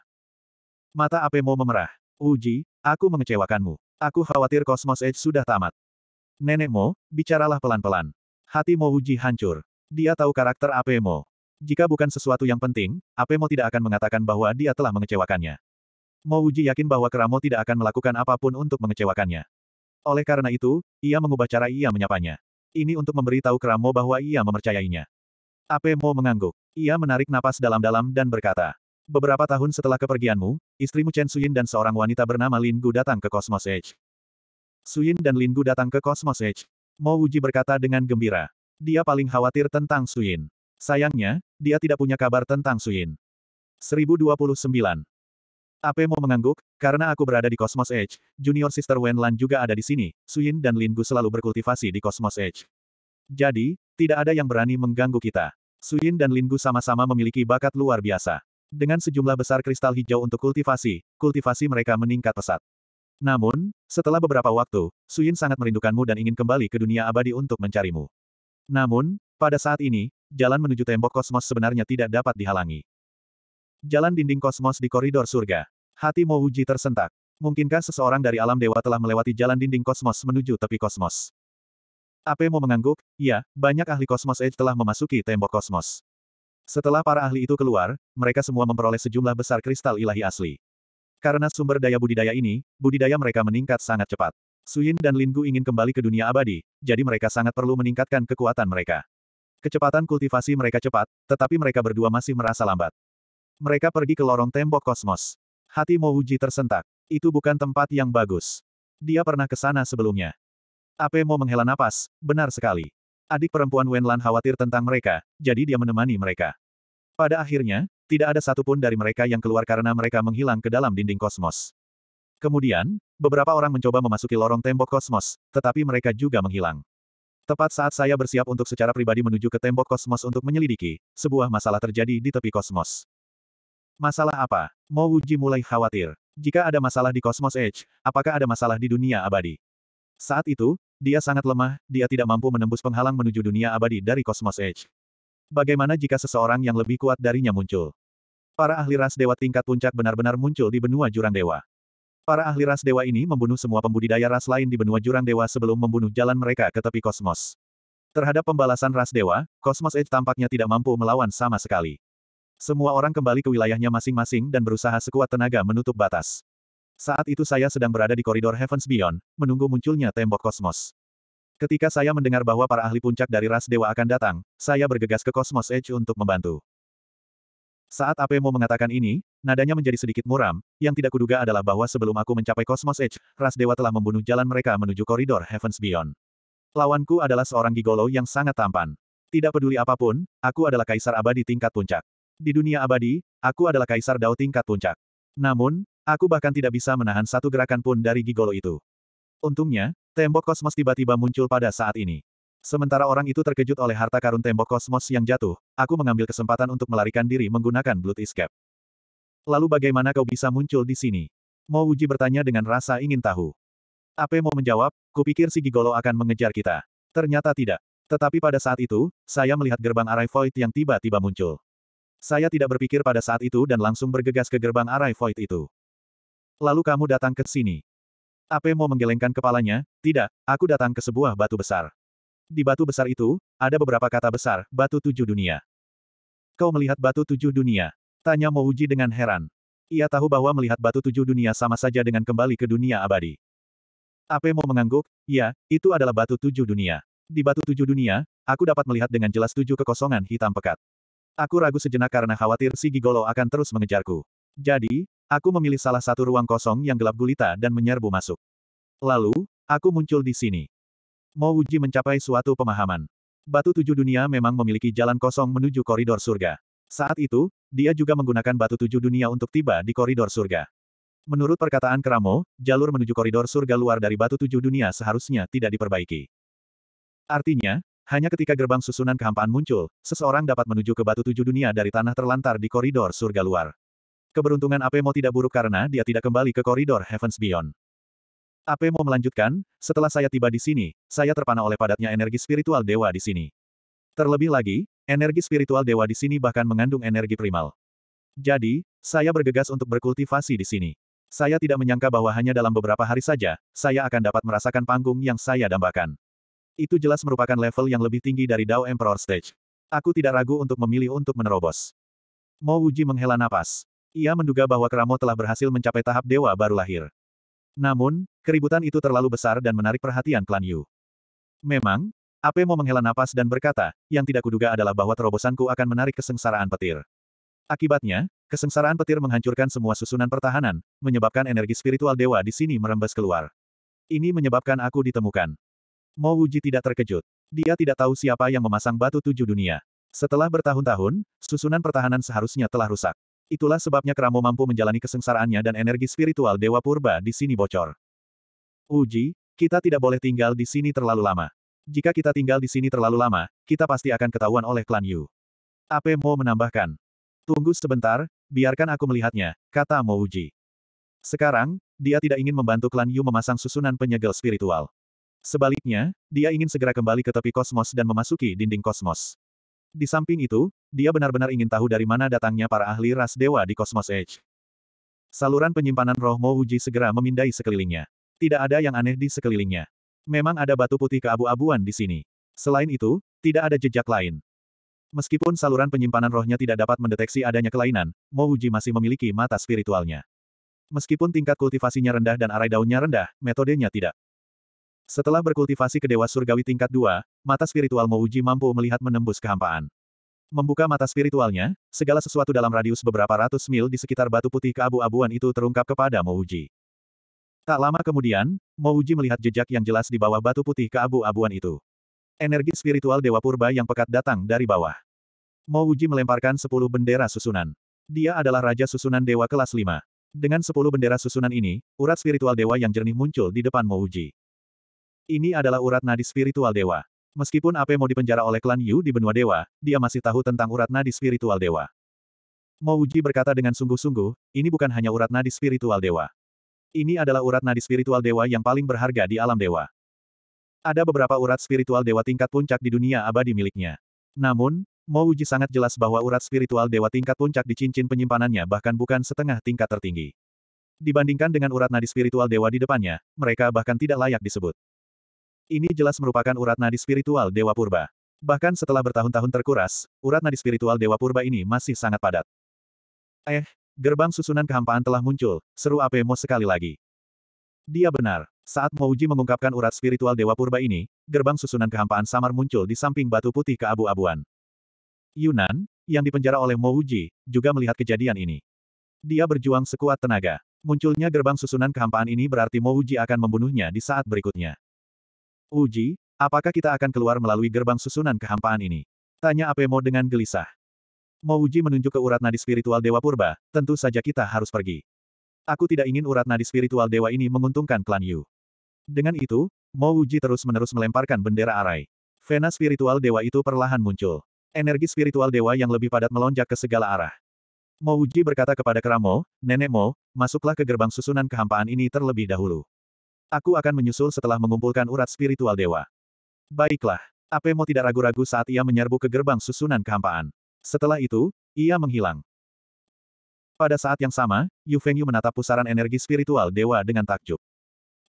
Mata Ape Mo memerah. Uji, aku mengecewakanmu. Aku khawatir Cosmos Edge sudah tamat. Nenek Mo, bicaralah pelan-pelan. Hati Mo Uji hancur. Dia tahu karakter Ape Mo. Jika bukan sesuatu yang penting, Ape Mo tidak akan mengatakan bahwa dia telah mengecewakannya. Mo Uji yakin bahwa Keramo tidak akan melakukan apapun untuk mengecewakannya. Oleh karena itu, ia mengubah cara ia menyapanya ini untuk memberi tahu Kramo bahwa ia mempercayainya. Apemo mengangguk. Ia menarik napas dalam-dalam dan berkata, Beberapa tahun setelah kepergianmu, istrimu Chen Suyin dan seorang wanita bernama Lin Gu datang ke Cosmos Edge. Suyin dan Lin Gu datang ke Cosmos Edge. Mo Wuji berkata dengan gembira. Dia paling khawatir tentang Suyin. Sayangnya, dia tidak punya kabar tentang Suyin. 1029. Ape mau mengangguk, karena aku berada di Cosmos Edge, junior sister Wen Lan juga ada di sini, Suyin dan Lin Gu selalu berkultivasi di Cosmos Edge. Jadi, tidak ada yang berani mengganggu kita. Suyin dan Lin Gu sama-sama memiliki bakat luar biasa. Dengan sejumlah besar kristal hijau untuk kultivasi, kultivasi mereka meningkat pesat. Namun, setelah beberapa waktu, Suyin sangat merindukanmu dan ingin kembali ke dunia abadi untuk mencarimu. Namun, pada saat ini, jalan menuju tembok kosmos sebenarnya tidak dapat dihalangi. Jalan dinding kosmos di koridor surga. Hati Mo Uji tersentak. Mungkinkah seseorang dari alam dewa telah melewati jalan dinding kosmos menuju tepi kosmos? Ape Mo mengangguk, ya, banyak ahli kosmos age telah memasuki tembok kosmos. Setelah para ahli itu keluar, mereka semua memperoleh sejumlah besar kristal ilahi asli. Karena sumber daya budidaya ini, budidaya mereka meningkat sangat cepat. Suyin dan Lingu ingin kembali ke dunia abadi, jadi mereka sangat perlu meningkatkan kekuatan mereka. Kecepatan kultivasi mereka cepat, tetapi mereka berdua masih merasa lambat. Mereka pergi ke lorong tembok kosmos. Hati Mouji tersentak. Itu bukan tempat yang bagus. Dia pernah ke sana sebelumnya. Ape Mo menghela napas, benar sekali. Adik perempuan Wenlan khawatir tentang mereka, jadi dia menemani mereka. Pada akhirnya, tidak ada satupun dari mereka yang keluar karena mereka menghilang ke dalam dinding kosmos. Kemudian, beberapa orang mencoba memasuki lorong tembok kosmos, tetapi mereka juga menghilang. Tepat saat saya bersiap untuk secara pribadi menuju ke tembok kosmos untuk menyelidiki, sebuah masalah terjadi di tepi kosmos. Masalah apa? Mo Wuji mulai khawatir. Jika ada masalah di Cosmos Edge, apakah ada masalah di dunia abadi? Saat itu, dia sangat lemah, dia tidak mampu menembus penghalang menuju dunia abadi dari Cosmos Edge. Bagaimana jika seseorang yang lebih kuat darinya muncul? Para ahli ras dewa tingkat puncak benar-benar muncul di benua jurang dewa. Para ahli ras dewa ini membunuh semua pembudidaya ras lain di benua jurang dewa sebelum membunuh jalan mereka ke tepi kosmos. Terhadap pembalasan ras dewa, Cosmos Edge tampaknya tidak mampu melawan sama sekali. Semua orang kembali ke wilayahnya masing-masing dan berusaha sekuat tenaga menutup batas. Saat itu saya sedang berada di koridor Heavens Beyond, menunggu munculnya tembok kosmos. Ketika saya mendengar bahwa para ahli puncak dari ras dewa akan datang, saya bergegas ke Cosmos Edge untuk membantu. Saat Apemo mengatakan ini, nadanya menjadi sedikit muram, yang tidak kuduga adalah bahwa sebelum aku mencapai Cosmos Edge, ras dewa telah membunuh jalan mereka menuju koridor Heavens Beyond. Lawanku adalah seorang gigolo yang sangat tampan. Tidak peduli apapun, aku adalah kaisar abadi tingkat puncak. Di dunia abadi, aku adalah kaisar Dao tingkat puncak. Namun, aku bahkan tidak bisa menahan satu gerakan pun dari gigolo itu. Untungnya, tembok kosmos tiba-tiba muncul pada saat ini. Sementara orang itu terkejut oleh harta karun tembok kosmos yang jatuh, aku mengambil kesempatan untuk melarikan diri menggunakan Blood Escape. Lalu bagaimana kau bisa muncul di sini? Mo Wuji bertanya dengan rasa ingin tahu. Ape mau menjawab, kupikir si Gigolo akan mengejar kita. Ternyata tidak. Tetapi pada saat itu, saya melihat gerbang arai void yang tiba-tiba muncul. Saya tidak berpikir pada saat itu dan langsung bergegas ke gerbang arai void itu. Lalu kamu datang ke sini. Ape mau menggelengkan kepalanya, tidak, aku datang ke sebuah batu besar. Di batu besar itu, ada beberapa kata besar, batu tujuh dunia. Kau melihat batu tujuh dunia? Tanya Mouji dengan heran. Ia tahu bahwa melihat batu tujuh dunia sama saja dengan kembali ke dunia abadi. Ape mau mengangguk, ya, itu adalah batu tujuh dunia. Di batu tujuh dunia, aku dapat melihat dengan jelas tujuh kekosongan hitam pekat. Aku ragu sejenak karena khawatir si Gigolo akan terus mengejarku. Jadi, aku memilih salah satu ruang kosong yang gelap gulita dan menyerbu masuk. Lalu, aku muncul di sini. Mo Wuji mencapai suatu pemahaman. Batu tujuh dunia memang memiliki jalan kosong menuju koridor surga. Saat itu, dia juga menggunakan batu tujuh dunia untuk tiba di koridor surga. Menurut perkataan Kramo, jalur menuju koridor surga luar dari batu tujuh dunia seharusnya tidak diperbaiki. Artinya, hanya ketika gerbang susunan kehampaan muncul, seseorang dapat menuju ke batu tujuh dunia dari tanah terlantar di koridor surga luar. Keberuntungan Apemo tidak buruk karena dia tidak kembali ke koridor Heavens Beyond. Apemo melanjutkan, setelah saya tiba di sini, saya terpana oleh padatnya energi spiritual dewa di sini. Terlebih lagi, energi spiritual dewa di sini bahkan mengandung energi primal. Jadi, saya bergegas untuk berkultivasi di sini. Saya tidak menyangka bahwa hanya dalam beberapa hari saja, saya akan dapat merasakan panggung yang saya dambakan. Itu jelas merupakan level yang lebih tinggi dari Dao Emperor Stage. Aku tidak ragu untuk memilih untuk menerobos. Mo Wuji menghela napas. Ia menduga bahwa Keramo telah berhasil mencapai tahap dewa baru lahir. Namun, keributan itu terlalu besar dan menarik perhatian klan Yu. Memang, Ape Mo menghela napas dan berkata, yang tidak kuduga adalah bahwa terobosanku akan menarik kesengsaraan petir. Akibatnya, kesengsaraan petir menghancurkan semua susunan pertahanan, menyebabkan energi spiritual dewa di sini merembes keluar. Ini menyebabkan aku ditemukan. Mo Wuji tidak terkejut. Dia tidak tahu siapa yang memasang batu tujuh dunia. Setelah bertahun-tahun, susunan pertahanan seharusnya telah rusak. Itulah sebabnya Kramo mampu menjalani kesengsaraannya dan energi spiritual Dewa Purba di sini bocor. Uji, kita tidak boleh tinggal di sini terlalu lama. Jika kita tinggal di sini terlalu lama, kita pasti akan ketahuan oleh klan Yu. Ape Mo menambahkan. Tunggu sebentar, biarkan aku melihatnya, kata Mo Uji. Sekarang, dia tidak ingin membantu klan Yu memasang susunan penyegel spiritual. Sebaliknya, dia ingin segera kembali ke tepi kosmos dan memasuki dinding kosmos. Di samping itu, dia benar-benar ingin tahu dari mana datangnya para ahli ras dewa di kosmos Edge. Saluran penyimpanan roh Mouji segera memindai sekelilingnya. Tidak ada yang aneh di sekelilingnya. Memang ada batu putih keabu-abuan di sini. Selain itu, tidak ada jejak lain. Meskipun saluran penyimpanan rohnya tidak dapat mendeteksi adanya kelainan, Mouji masih memiliki mata spiritualnya. Meskipun tingkat kultivasinya rendah dan arai daunnya rendah, metodenya tidak. Setelah berkultivasi ke Dewa Surgawi tingkat 2, mata spiritual Mouji mampu melihat menembus kehampaan. Membuka mata spiritualnya, segala sesuatu dalam radius beberapa ratus mil di sekitar batu putih keabu-abuan itu terungkap kepada Mouji. Tak lama kemudian, Mouji melihat jejak yang jelas di bawah batu putih keabu-abuan itu. Energi spiritual Dewa Purba yang pekat datang dari bawah. Mouji melemparkan sepuluh bendera susunan. Dia adalah Raja Susunan Dewa kelas 5. Dengan sepuluh bendera susunan ini, urat spiritual Dewa yang jernih muncul di depan Mouji. Ini adalah urat nadi spiritual dewa. Meskipun Ape mau dipenjara oleh klan Yu di benua dewa, dia masih tahu tentang urat nadi spiritual dewa. Mo Uji berkata dengan sungguh-sungguh, ini bukan hanya urat nadi spiritual dewa. Ini adalah urat nadi spiritual dewa yang paling berharga di alam dewa. Ada beberapa urat spiritual dewa tingkat puncak di dunia abadi miliknya. Namun, Mo Uji sangat jelas bahwa urat spiritual dewa tingkat puncak di cincin penyimpanannya bahkan bukan setengah tingkat tertinggi. Dibandingkan dengan urat nadi spiritual dewa di depannya, mereka bahkan tidak layak disebut. Ini jelas merupakan urat nadi spiritual Dewa Purba. Bahkan setelah bertahun-tahun terkuras, urat nadi spiritual Dewa Purba ini masih sangat padat. Eh, gerbang susunan kehampaan telah muncul, seru Apemo sekali lagi. Dia benar. Saat Mouji mengungkapkan urat spiritual Dewa Purba ini, gerbang susunan kehampaan samar muncul di samping batu putih keabu-abuan. Yunan, yang dipenjara oleh Mouji, juga melihat kejadian ini. Dia berjuang sekuat tenaga. Munculnya gerbang susunan kehampaan ini berarti Mouji akan membunuhnya di saat berikutnya. Uji, apakah kita akan keluar melalui gerbang susunan kehampaan ini? Tanya Apemo dengan gelisah. Uji menunjuk ke urat nadi spiritual Dewa Purba, tentu saja kita harus pergi. Aku tidak ingin urat nadi spiritual Dewa ini menguntungkan klan Yu. Dengan itu, Uji terus-menerus melemparkan bendera arai. Vena spiritual Dewa itu perlahan muncul. Energi spiritual Dewa yang lebih padat melonjak ke segala arah. Mouji berkata kepada Kramo, Nenek Mo, masuklah ke gerbang susunan kehampaan ini terlebih dahulu. Aku akan menyusul setelah mengumpulkan urat spiritual dewa. Baiklah. Apemo tidak ragu-ragu saat ia menyerbu ke gerbang susunan kehampaan. Setelah itu, ia menghilang. Pada saat yang sama, Yu Fengyu menatap pusaran energi spiritual dewa dengan takjub.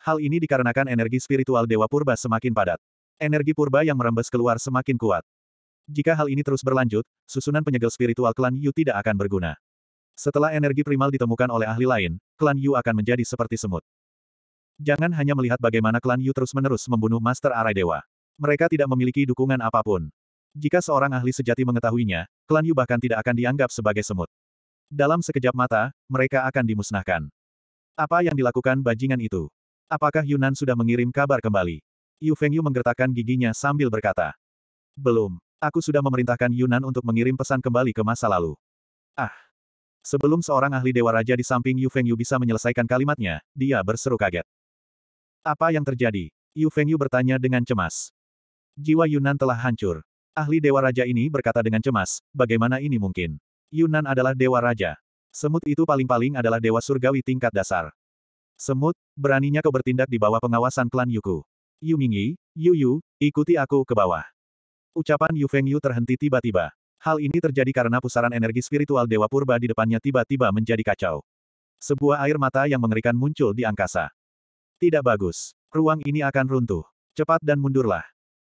Hal ini dikarenakan energi spiritual dewa purba semakin padat. Energi purba yang merembes keluar semakin kuat. Jika hal ini terus berlanjut, susunan penyegel spiritual klan Yu tidak akan berguna. Setelah energi primal ditemukan oleh ahli lain, klan Yu akan menjadi seperti semut. Jangan hanya melihat bagaimana klan Yu terus-menerus membunuh Master Arai Dewa. Mereka tidak memiliki dukungan apapun. Jika seorang ahli sejati mengetahuinya, klan Yu bahkan tidak akan dianggap sebagai semut. Dalam sekejap mata, mereka akan dimusnahkan. Apa yang dilakukan bajingan itu? Apakah Yunan sudah mengirim kabar kembali? Yu Feng Yu menggertakkan giginya sambil berkata. Belum. Aku sudah memerintahkan Yunan untuk mengirim pesan kembali ke masa lalu. Ah. Sebelum seorang ahli Dewa Raja di samping Yu Feng Yu bisa menyelesaikan kalimatnya, dia berseru kaget. Apa yang terjadi? Yu Fengyu bertanya dengan cemas. Jiwa Yunan telah hancur. Ahli Dewa Raja ini berkata dengan cemas, bagaimana ini mungkin? Yunan adalah Dewa Raja. Semut itu paling-paling adalah Dewa Surgawi tingkat dasar. Semut, beraninya kau bertindak di bawah pengawasan klan Yuku. Yu Mingyi, Yu Yu, ikuti aku ke bawah. Ucapan Yu Fengyu terhenti tiba-tiba. Hal ini terjadi karena pusaran energi spiritual Dewa Purba di depannya tiba-tiba menjadi kacau. Sebuah air mata yang mengerikan muncul di angkasa. Tidak bagus. Ruang ini akan runtuh. Cepat dan mundurlah.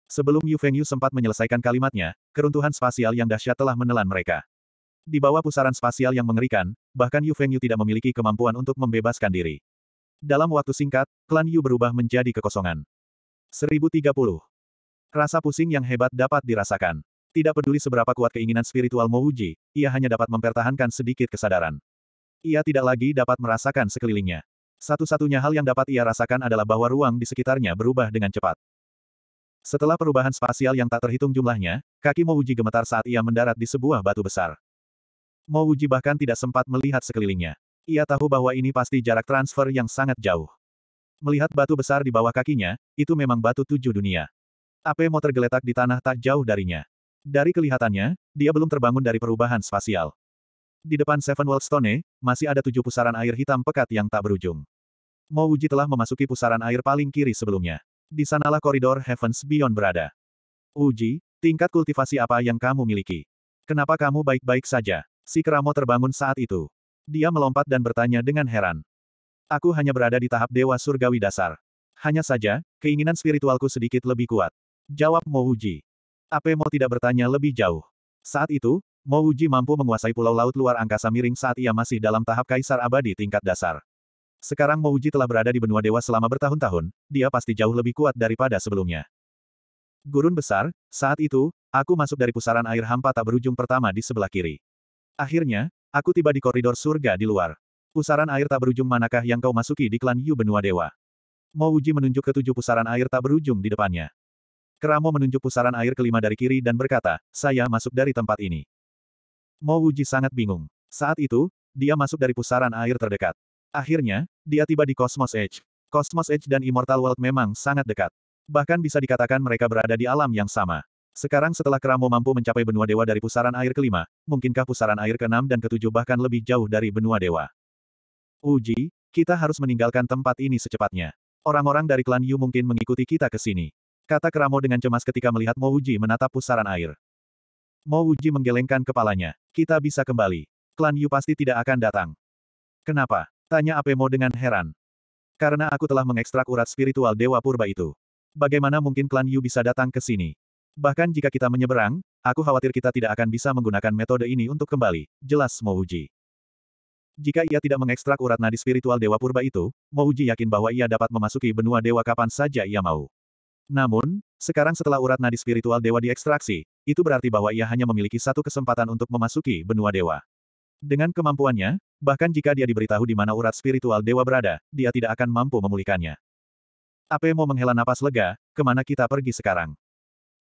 Sebelum Yu Feng Yu sempat menyelesaikan kalimatnya, keruntuhan spasial yang dahsyat telah menelan mereka. Di bawah pusaran spasial yang mengerikan, bahkan Yu Feng Yu tidak memiliki kemampuan untuk membebaskan diri. Dalam waktu singkat, klan Yu berubah menjadi kekosongan. 1030. Rasa pusing yang hebat dapat dirasakan. Tidak peduli seberapa kuat keinginan spiritual Mouji, ia hanya dapat mempertahankan sedikit kesadaran. Ia tidak lagi dapat merasakan sekelilingnya. Satu-satunya hal yang dapat ia rasakan adalah bahwa ruang di sekitarnya berubah dengan cepat. Setelah perubahan spasial yang tak terhitung jumlahnya, kaki Mouji gemetar saat ia mendarat di sebuah batu besar. Mouji bahkan tidak sempat melihat sekelilingnya. Ia tahu bahwa ini pasti jarak transfer yang sangat jauh. Melihat batu besar di bawah kakinya, itu memang batu tujuh dunia. Apemo tergeletak di tanah tak jauh darinya. Dari kelihatannya, dia belum terbangun dari perubahan spasial. Di depan Seven World Stone, eh, masih ada tujuh pusaran air hitam pekat yang tak berujung. Mo Uji telah memasuki pusaran air paling kiri sebelumnya. Di sanalah koridor Heavens Beyond berada. Uji, tingkat kultivasi apa yang kamu miliki? Kenapa kamu baik-baik saja? Si Keramo terbangun saat itu. Dia melompat dan bertanya dengan heran. Aku hanya berada di tahap Dewa Surgawi Dasar. Hanya saja, keinginan spiritualku sedikit lebih kuat. Jawab Mo Uji. Apemo tidak bertanya lebih jauh. Saat itu, Mo Uji mampu menguasai pulau laut luar angkasa miring saat ia masih dalam tahap kaisar abadi tingkat dasar. Sekarang Mo Uji telah berada di benua dewa selama bertahun-tahun, dia pasti jauh lebih kuat daripada sebelumnya. Gurun besar, saat itu, aku masuk dari pusaran air hampa tak berujung pertama di sebelah kiri. Akhirnya, aku tiba di koridor surga di luar. Pusaran air tak berujung manakah yang kau masuki di klan Yu Benua Dewa? Mo Uji menunjuk ke tujuh pusaran air tak berujung di depannya. Keramo menunjuk pusaran air kelima dari kiri dan berkata, saya masuk dari tempat ini. Mo Wuji sangat bingung. Saat itu, dia masuk dari pusaran air terdekat. Akhirnya, dia tiba di Cosmos Edge. Cosmos Edge dan Immortal World memang sangat dekat. Bahkan bisa dikatakan mereka berada di alam yang sama. Sekarang setelah Keramo mampu mencapai benua dewa dari pusaran air kelima, mungkinkah pusaran air keenam dan ketujuh bahkan lebih jauh dari benua dewa? Uji, kita harus meninggalkan tempat ini secepatnya. Orang-orang dari klan Yu mungkin mengikuti kita ke sini. Kata Keramo dengan cemas ketika melihat Mo Uji menatap pusaran air. Mo Wuji menggelengkan kepalanya. Kita bisa kembali. Klan Yu pasti tidak akan datang. Kenapa? Tanya Apemo dengan heran. Karena aku telah mengekstrak urat spiritual Dewa Purba itu. Bagaimana mungkin klan Yu bisa datang ke sini? Bahkan jika kita menyeberang, aku khawatir kita tidak akan bisa menggunakan metode ini untuk kembali, jelas Mo Wuji. Jika ia tidak mengekstrak urat nadi spiritual Dewa Purba itu, Mo Uji yakin bahwa ia dapat memasuki benua Dewa kapan saja ia mau. Namun, sekarang setelah urat nadi spiritual dewa diekstraksi, itu berarti bahwa ia hanya memiliki satu kesempatan untuk memasuki benua dewa. Dengan kemampuannya, bahkan jika dia diberitahu di mana urat spiritual dewa berada, dia tidak akan mampu memulihkannya. Ape mo menghela napas lega, kemana kita pergi sekarang?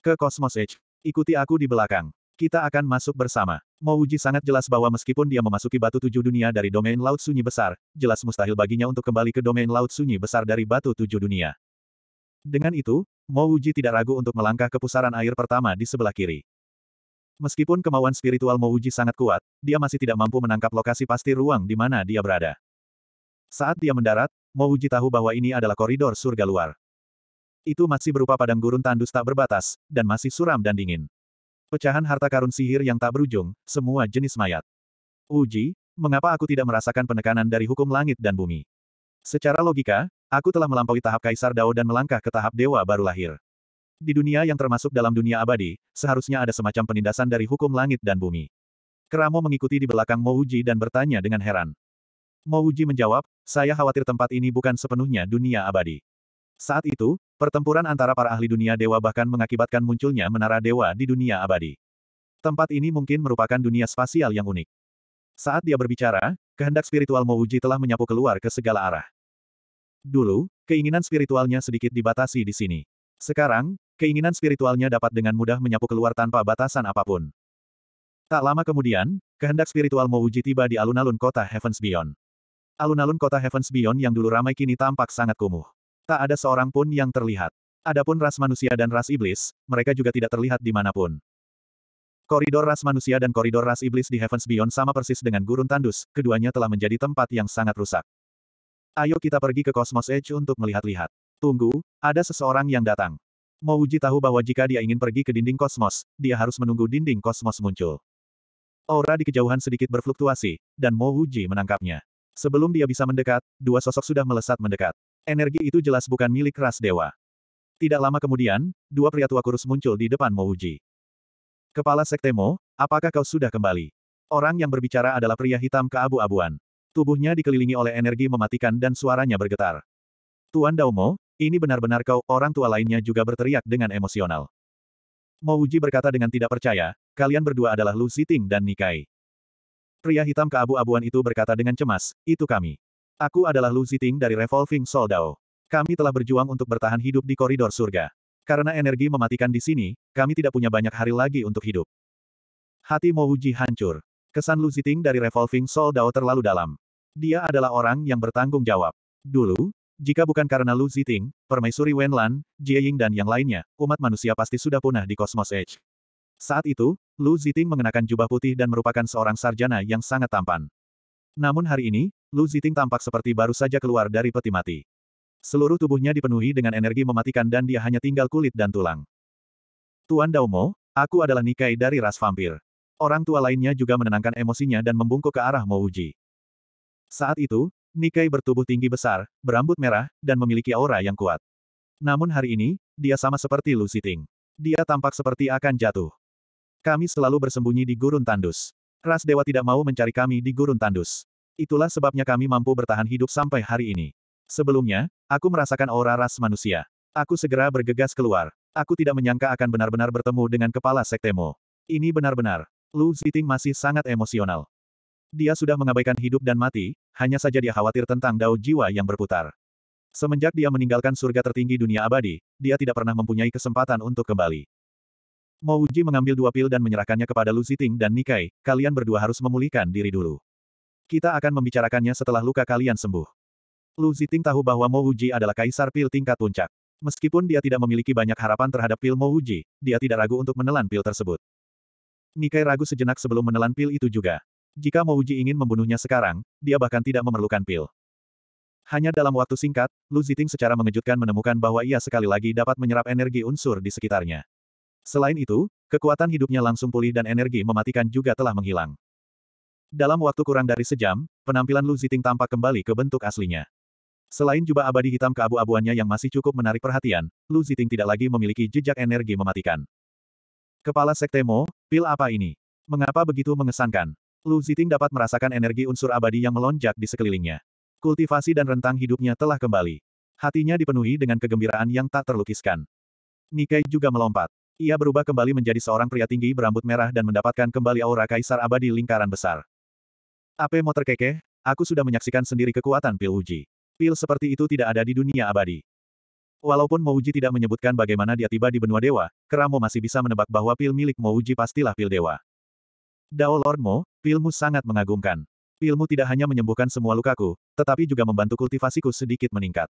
Ke Cosmos Edge. Ikuti aku di belakang. Kita akan masuk bersama. Mouji sangat jelas bahwa meskipun dia memasuki batu tujuh dunia dari domain laut sunyi besar, jelas mustahil baginya untuk kembali ke domain laut sunyi besar dari batu tujuh dunia. Dengan itu, Mo Wuji tidak ragu untuk melangkah ke pusaran air pertama di sebelah kiri. Meskipun kemauan spiritual Mo Wuji sangat kuat, dia masih tidak mampu menangkap lokasi pasti ruang di mana dia berada. Saat dia mendarat, Mo Wuji tahu bahwa ini adalah koridor surga luar. Itu masih berupa padang gurun tandus tak berbatas, dan masih suram dan dingin. Pecahan harta karun sihir yang tak berujung, semua jenis mayat. Uji, mengapa aku tidak merasakan penekanan dari hukum langit dan bumi? Secara logika, Aku telah melampaui tahap Kaisar Dao dan melangkah ke tahap Dewa baru lahir. Di dunia yang termasuk dalam dunia abadi, seharusnya ada semacam penindasan dari hukum langit dan bumi. Keramo mengikuti di belakang Mouji dan bertanya dengan heran. Mouji menjawab, saya khawatir tempat ini bukan sepenuhnya dunia abadi. Saat itu, pertempuran antara para ahli dunia dewa bahkan mengakibatkan munculnya menara dewa di dunia abadi. Tempat ini mungkin merupakan dunia spasial yang unik. Saat dia berbicara, kehendak spiritual Mouji telah menyapu keluar ke segala arah. Dulu, keinginan spiritualnya sedikit dibatasi di sini. Sekarang, keinginan spiritualnya dapat dengan mudah menyapu keluar tanpa batasan apapun. Tak lama kemudian, kehendak spiritual Mouji tiba di alun-alun kota Heavens Beyond. Alun-alun kota Heavens Beyond yang dulu ramai kini tampak sangat kumuh. Tak ada seorang pun yang terlihat. Adapun ras manusia dan ras iblis, mereka juga tidak terlihat di dimanapun. Koridor ras manusia dan koridor ras iblis di Heavens Beyond sama persis dengan gurun tandus, keduanya telah menjadi tempat yang sangat rusak. Ayo kita pergi ke Cosmos Edge untuk melihat-lihat. Tunggu, ada seseorang yang datang. Mouji tahu bahwa jika dia ingin pergi ke dinding kosmos, dia harus menunggu dinding kosmos muncul. Aura di kejauhan sedikit berfluktuasi, dan Mouji menangkapnya. Sebelum dia bisa mendekat, dua sosok sudah melesat mendekat. Energi itu jelas bukan milik ras dewa. Tidak lama kemudian, dua pria tua kurus muncul di depan Mouji. Kepala Sektemo, apakah kau sudah kembali? Orang yang berbicara adalah pria hitam keabu-abuan. Tubuhnya dikelilingi oleh energi mematikan dan suaranya bergetar. Tuan Mo, ini benar-benar kau, orang tua lainnya juga berteriak dengan emosional. Mouji berkata dengan tidak percaya, kalian berdua adalah Lu Ziting dan Nikai. Pria hitam keabu-abuan itu berkata dengan cemas, itu kami. Aku adalah Lu Ziting dari Revolving Soul Dao. Kami telah berjuang untuk bertahan hidup di koridor surga. Karena energi mematikan di sini, kami tidak punya banyak hari lagi untuk hidup. Hati Mouji hancur. Kesan Lu Ziting dari Revolving Soul Dao terlalu dalam. Dia adalah orang yang bertanggung jawab. Dulu, jika bukan karena Lu Ziting, Permaisuri Wenlan, Jie Ying, dan yang lainnya, umat manusia pasti sudah punah di Cosmos Age. Saat itu, Lu Ziting mengenakan jubah putih dan merupakan seorang sarjana yang sangat tampan. Namun hari ini, Lu Ziting tampak seperti baru saja keluar dari peti mati. Seluruh tubuhnya dipenuhi dengan energi mematikan dan dia hanya tinggal kulit dan tulang. Tuan Daumo, aku adalah Nikai dari ras vampir. Orang tua lainnya juga menenangkan emosinya dan membungkuk ke arah Mouji. Saat itu, Nikai bertubuh tinggi besar, berambut merah, dan memiliki aura yang kuat. Namun hari ini, dia sama seperti Lu Ting. Dia tampak seperti akan jatuh. Kami selalu bersembunyi di gurun tandus. Ras Dewa tidak mau mencari kami di gurun tandus. Itulah sebabnya kami mampu bertahan hidup sampai hari ini. Sebelumnya, aku merasakan aura ras manusia. Aku segera bergegas keluar. Aku tidak menyangka akan benar-benar bertemu dengan kepala sektemo. Ini benar-benar Lu Ziting masih sangat emosional. Dia sudah mengabaikan hidup dan mati, hanya saja dia khawatir tentang dao jiwa yang berputar. Semenjak dia meninggalkan surga tertinggi dunia abadi, dia tidak pernah mempunyai kesempatan untuk kembali. Mo Wuji mengambil dua pil dan menyerahkannya kepada Lu Ziting dan Nikai, kalian berdua harus memulihkan diri dulu. Kita akan membicarakannya setelah luka kalian sembuh. Lu Ziting tahu bahwa Mo Wuji adalah kaisar pil tingkat puncak. Meskipun dia tidak memiliki banyak harapan terhadap pil Mo Wuji, dia tidak ragu untuk menelan pil tersebut. Nikai ragu sejenak sebelum menelan pil itu juga. Jika Mouji ingin membunuhnya sekarang, dia bahkan tidak memerlukan pil. Hanya dalam waktu singkat, Lu Ziting secara mengejutkan menemukan bahwa ia sekali lagi dapat menyerap energi unsur di sekitarnya. Selain itu, kekuatan hidupnya langsung pulih dan energi mematikan juga telah menghilang. Dalam waktu kurang dari sejam, penampilan Lu Ziting tampak kembali ke bentuk aslinya. Selain jubah abadi hitam keabu-abuannya yang masih cukup menarik perhatian, Lu Ziting tidak lagi memiliki jejak energi mematikan. Kepala Sekte Mo, pil apa ini? Mengapa begitu mengesankan? Lu Ziting dapat merasakan energi unsur abadi yang melonjak di sekelilingnya. Kultivasi dan rentang hidupnya telah kembali. Hatinya dipenuhi dengan kegembiraan yang tak terlukiskan. Nikai juga melompat. Ia berubah kembali menjadi seorang pria tinggi berambut merah dan mendapatkan kembali aura kaisar abadi lingkaran besar. Ape mau terkekeh, aku sudah menyaksikan sendiri kekuatan pil uji. Pil seperti itu tidak ada di dunia abadi. Walaupun Mouji tidak menyebutkan bagaimana dia tiba di benua dewa, Keramo masih bisa menebak bahwa pil milik Mouji pastilah pil dewa. Dao Lord Mo, pilmu sangat mengagumkan. Pilmu tidak hanya menyembuhkan semua lukaku, tetapi juga membantu kultivasiku sedikit meningkat.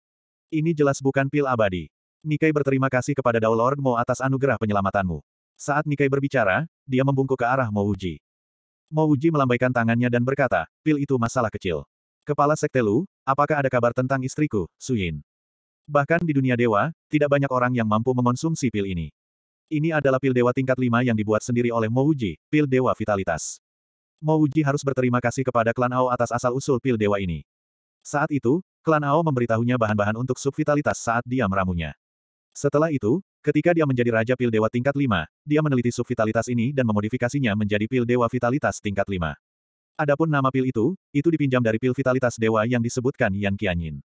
Ini jelas bukan pil abadi. Nikai berterima kasih kepada Dao Lord Mo atas anugerah penyelamatanmu. Saat Nikai berbicara, dia membungkuk ke arah Mouji. Mouji melambaikan tangannya dan berkata, pil itu masalah kecil. Kepala Sekte Lu, apakah ada kabar tentang istriku, Suyin? Bahkan di dunia dewa, tidak banyak orang yang mampu mengonsumsi pil ini. Ini adalah pil dewa tingkat 5 yang dibuat sendiri oleh Mouji, pil dewa vitalitas. Mouji harus berterima kasih kepada klan Ao atas asal-usul pil dewa ini. Saat itu, klan Ao memberitahunya bahan-bahan untuk vitalitas saat dia meramunya. Setelah itu, ketika dia menjadi raja pil dewa tingkat 5, dia meneliti vitalitas ini dan memodifikasinya menjadi pil dewa vitalitas tingkat 5. Adapun nama pil itu, itu dipinjam dari pil vitalitas dewa yang disebutkan Yan Qianyin.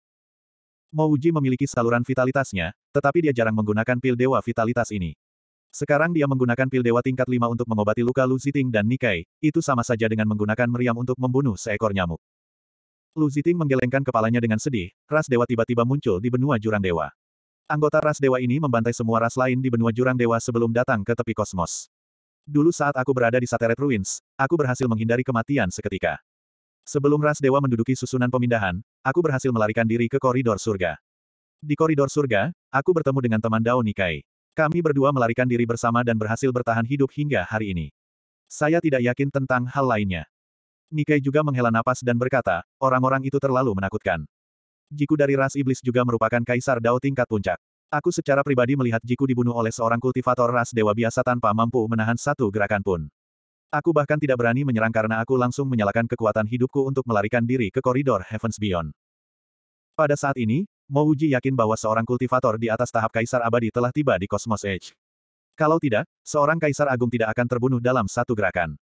Mo memiliki saluran vitalitasnya, tetapi dia jarang menggunakan pil dewa vitalitas ini. Sekarang dia menggunakan pil dewa tingkat 5 untuk mengobati luka Lu Ziting dan Nikai, itu sama saja dengan menggunakan meriam untuk membunuh seekor nyamuk. Lu Ziting menggelengkan kepalanya dengan sedih, ras dewa tiba-tiba muncul di benua jurang dewa. Anggota ras dewa ini membantai semua ras lain di benua jurang dewa sebelum datang ke tepi kosmos. Dulu saat aku berada di Sateret Ruins, aku berhasil menghindari kematian seketika. Sebelum ras dewa menduduki susunan pemindahan, aku berhasil melarikan diri ke koridor surga. Di koridor surga, aku bertemu dengan teman Dao Nikai. Kami berdua melarikan diri bersama dan berhasil bertahan hidup hingga hari ini. Saya tidak yakin tentang hal lainnya. Nikai juga menghela napas dan berkata, orang-orang itu terlalu menakutkan. Jiku dari ras iblis juga merupakan kaisar Dao tingkat puncak. Aku secara pribadi melihat Jiku dibunuh oleh seorang kultivator ras dewa biasa tanpa mampu menahan satu gerakan pun. Aku bahkan tidak berani menyerang karena aku langsung menyalakan kekuatan hidupku untuk melarikan diri ke koridor Heavens Beyond. Pada saat ini, Mo Uji yakin bahwa seorang kultivator di atas tahap Kaisar Abadi telah tiba di Cosmos Edge. Kalau tidak, seorang Kaisar Agung tidak akan terbunuh dalam satu gerakan.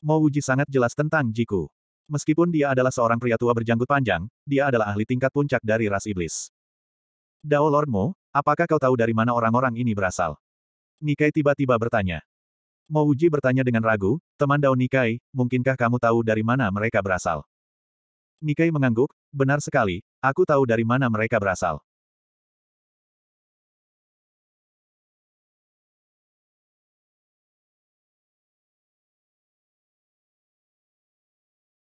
Mo Uji sangat jelas tentang Jiku. Meskipun dia adalah seorang pria tua berjanggut panjang, dia adalah ahli tingkat puncak dari ras iblis. Dao Lord Mo, apakah kau tahu dari mana orang-orang ini berasal? Nikai tiba-tiba bertanya. Mouji bertanya dengan ragu, teman Dao Nikai, mungkinkah kamu tahu dari mana mereka berasal? Nikai mengangguk, benar sekali, aku tahu dari mana mereka berasal.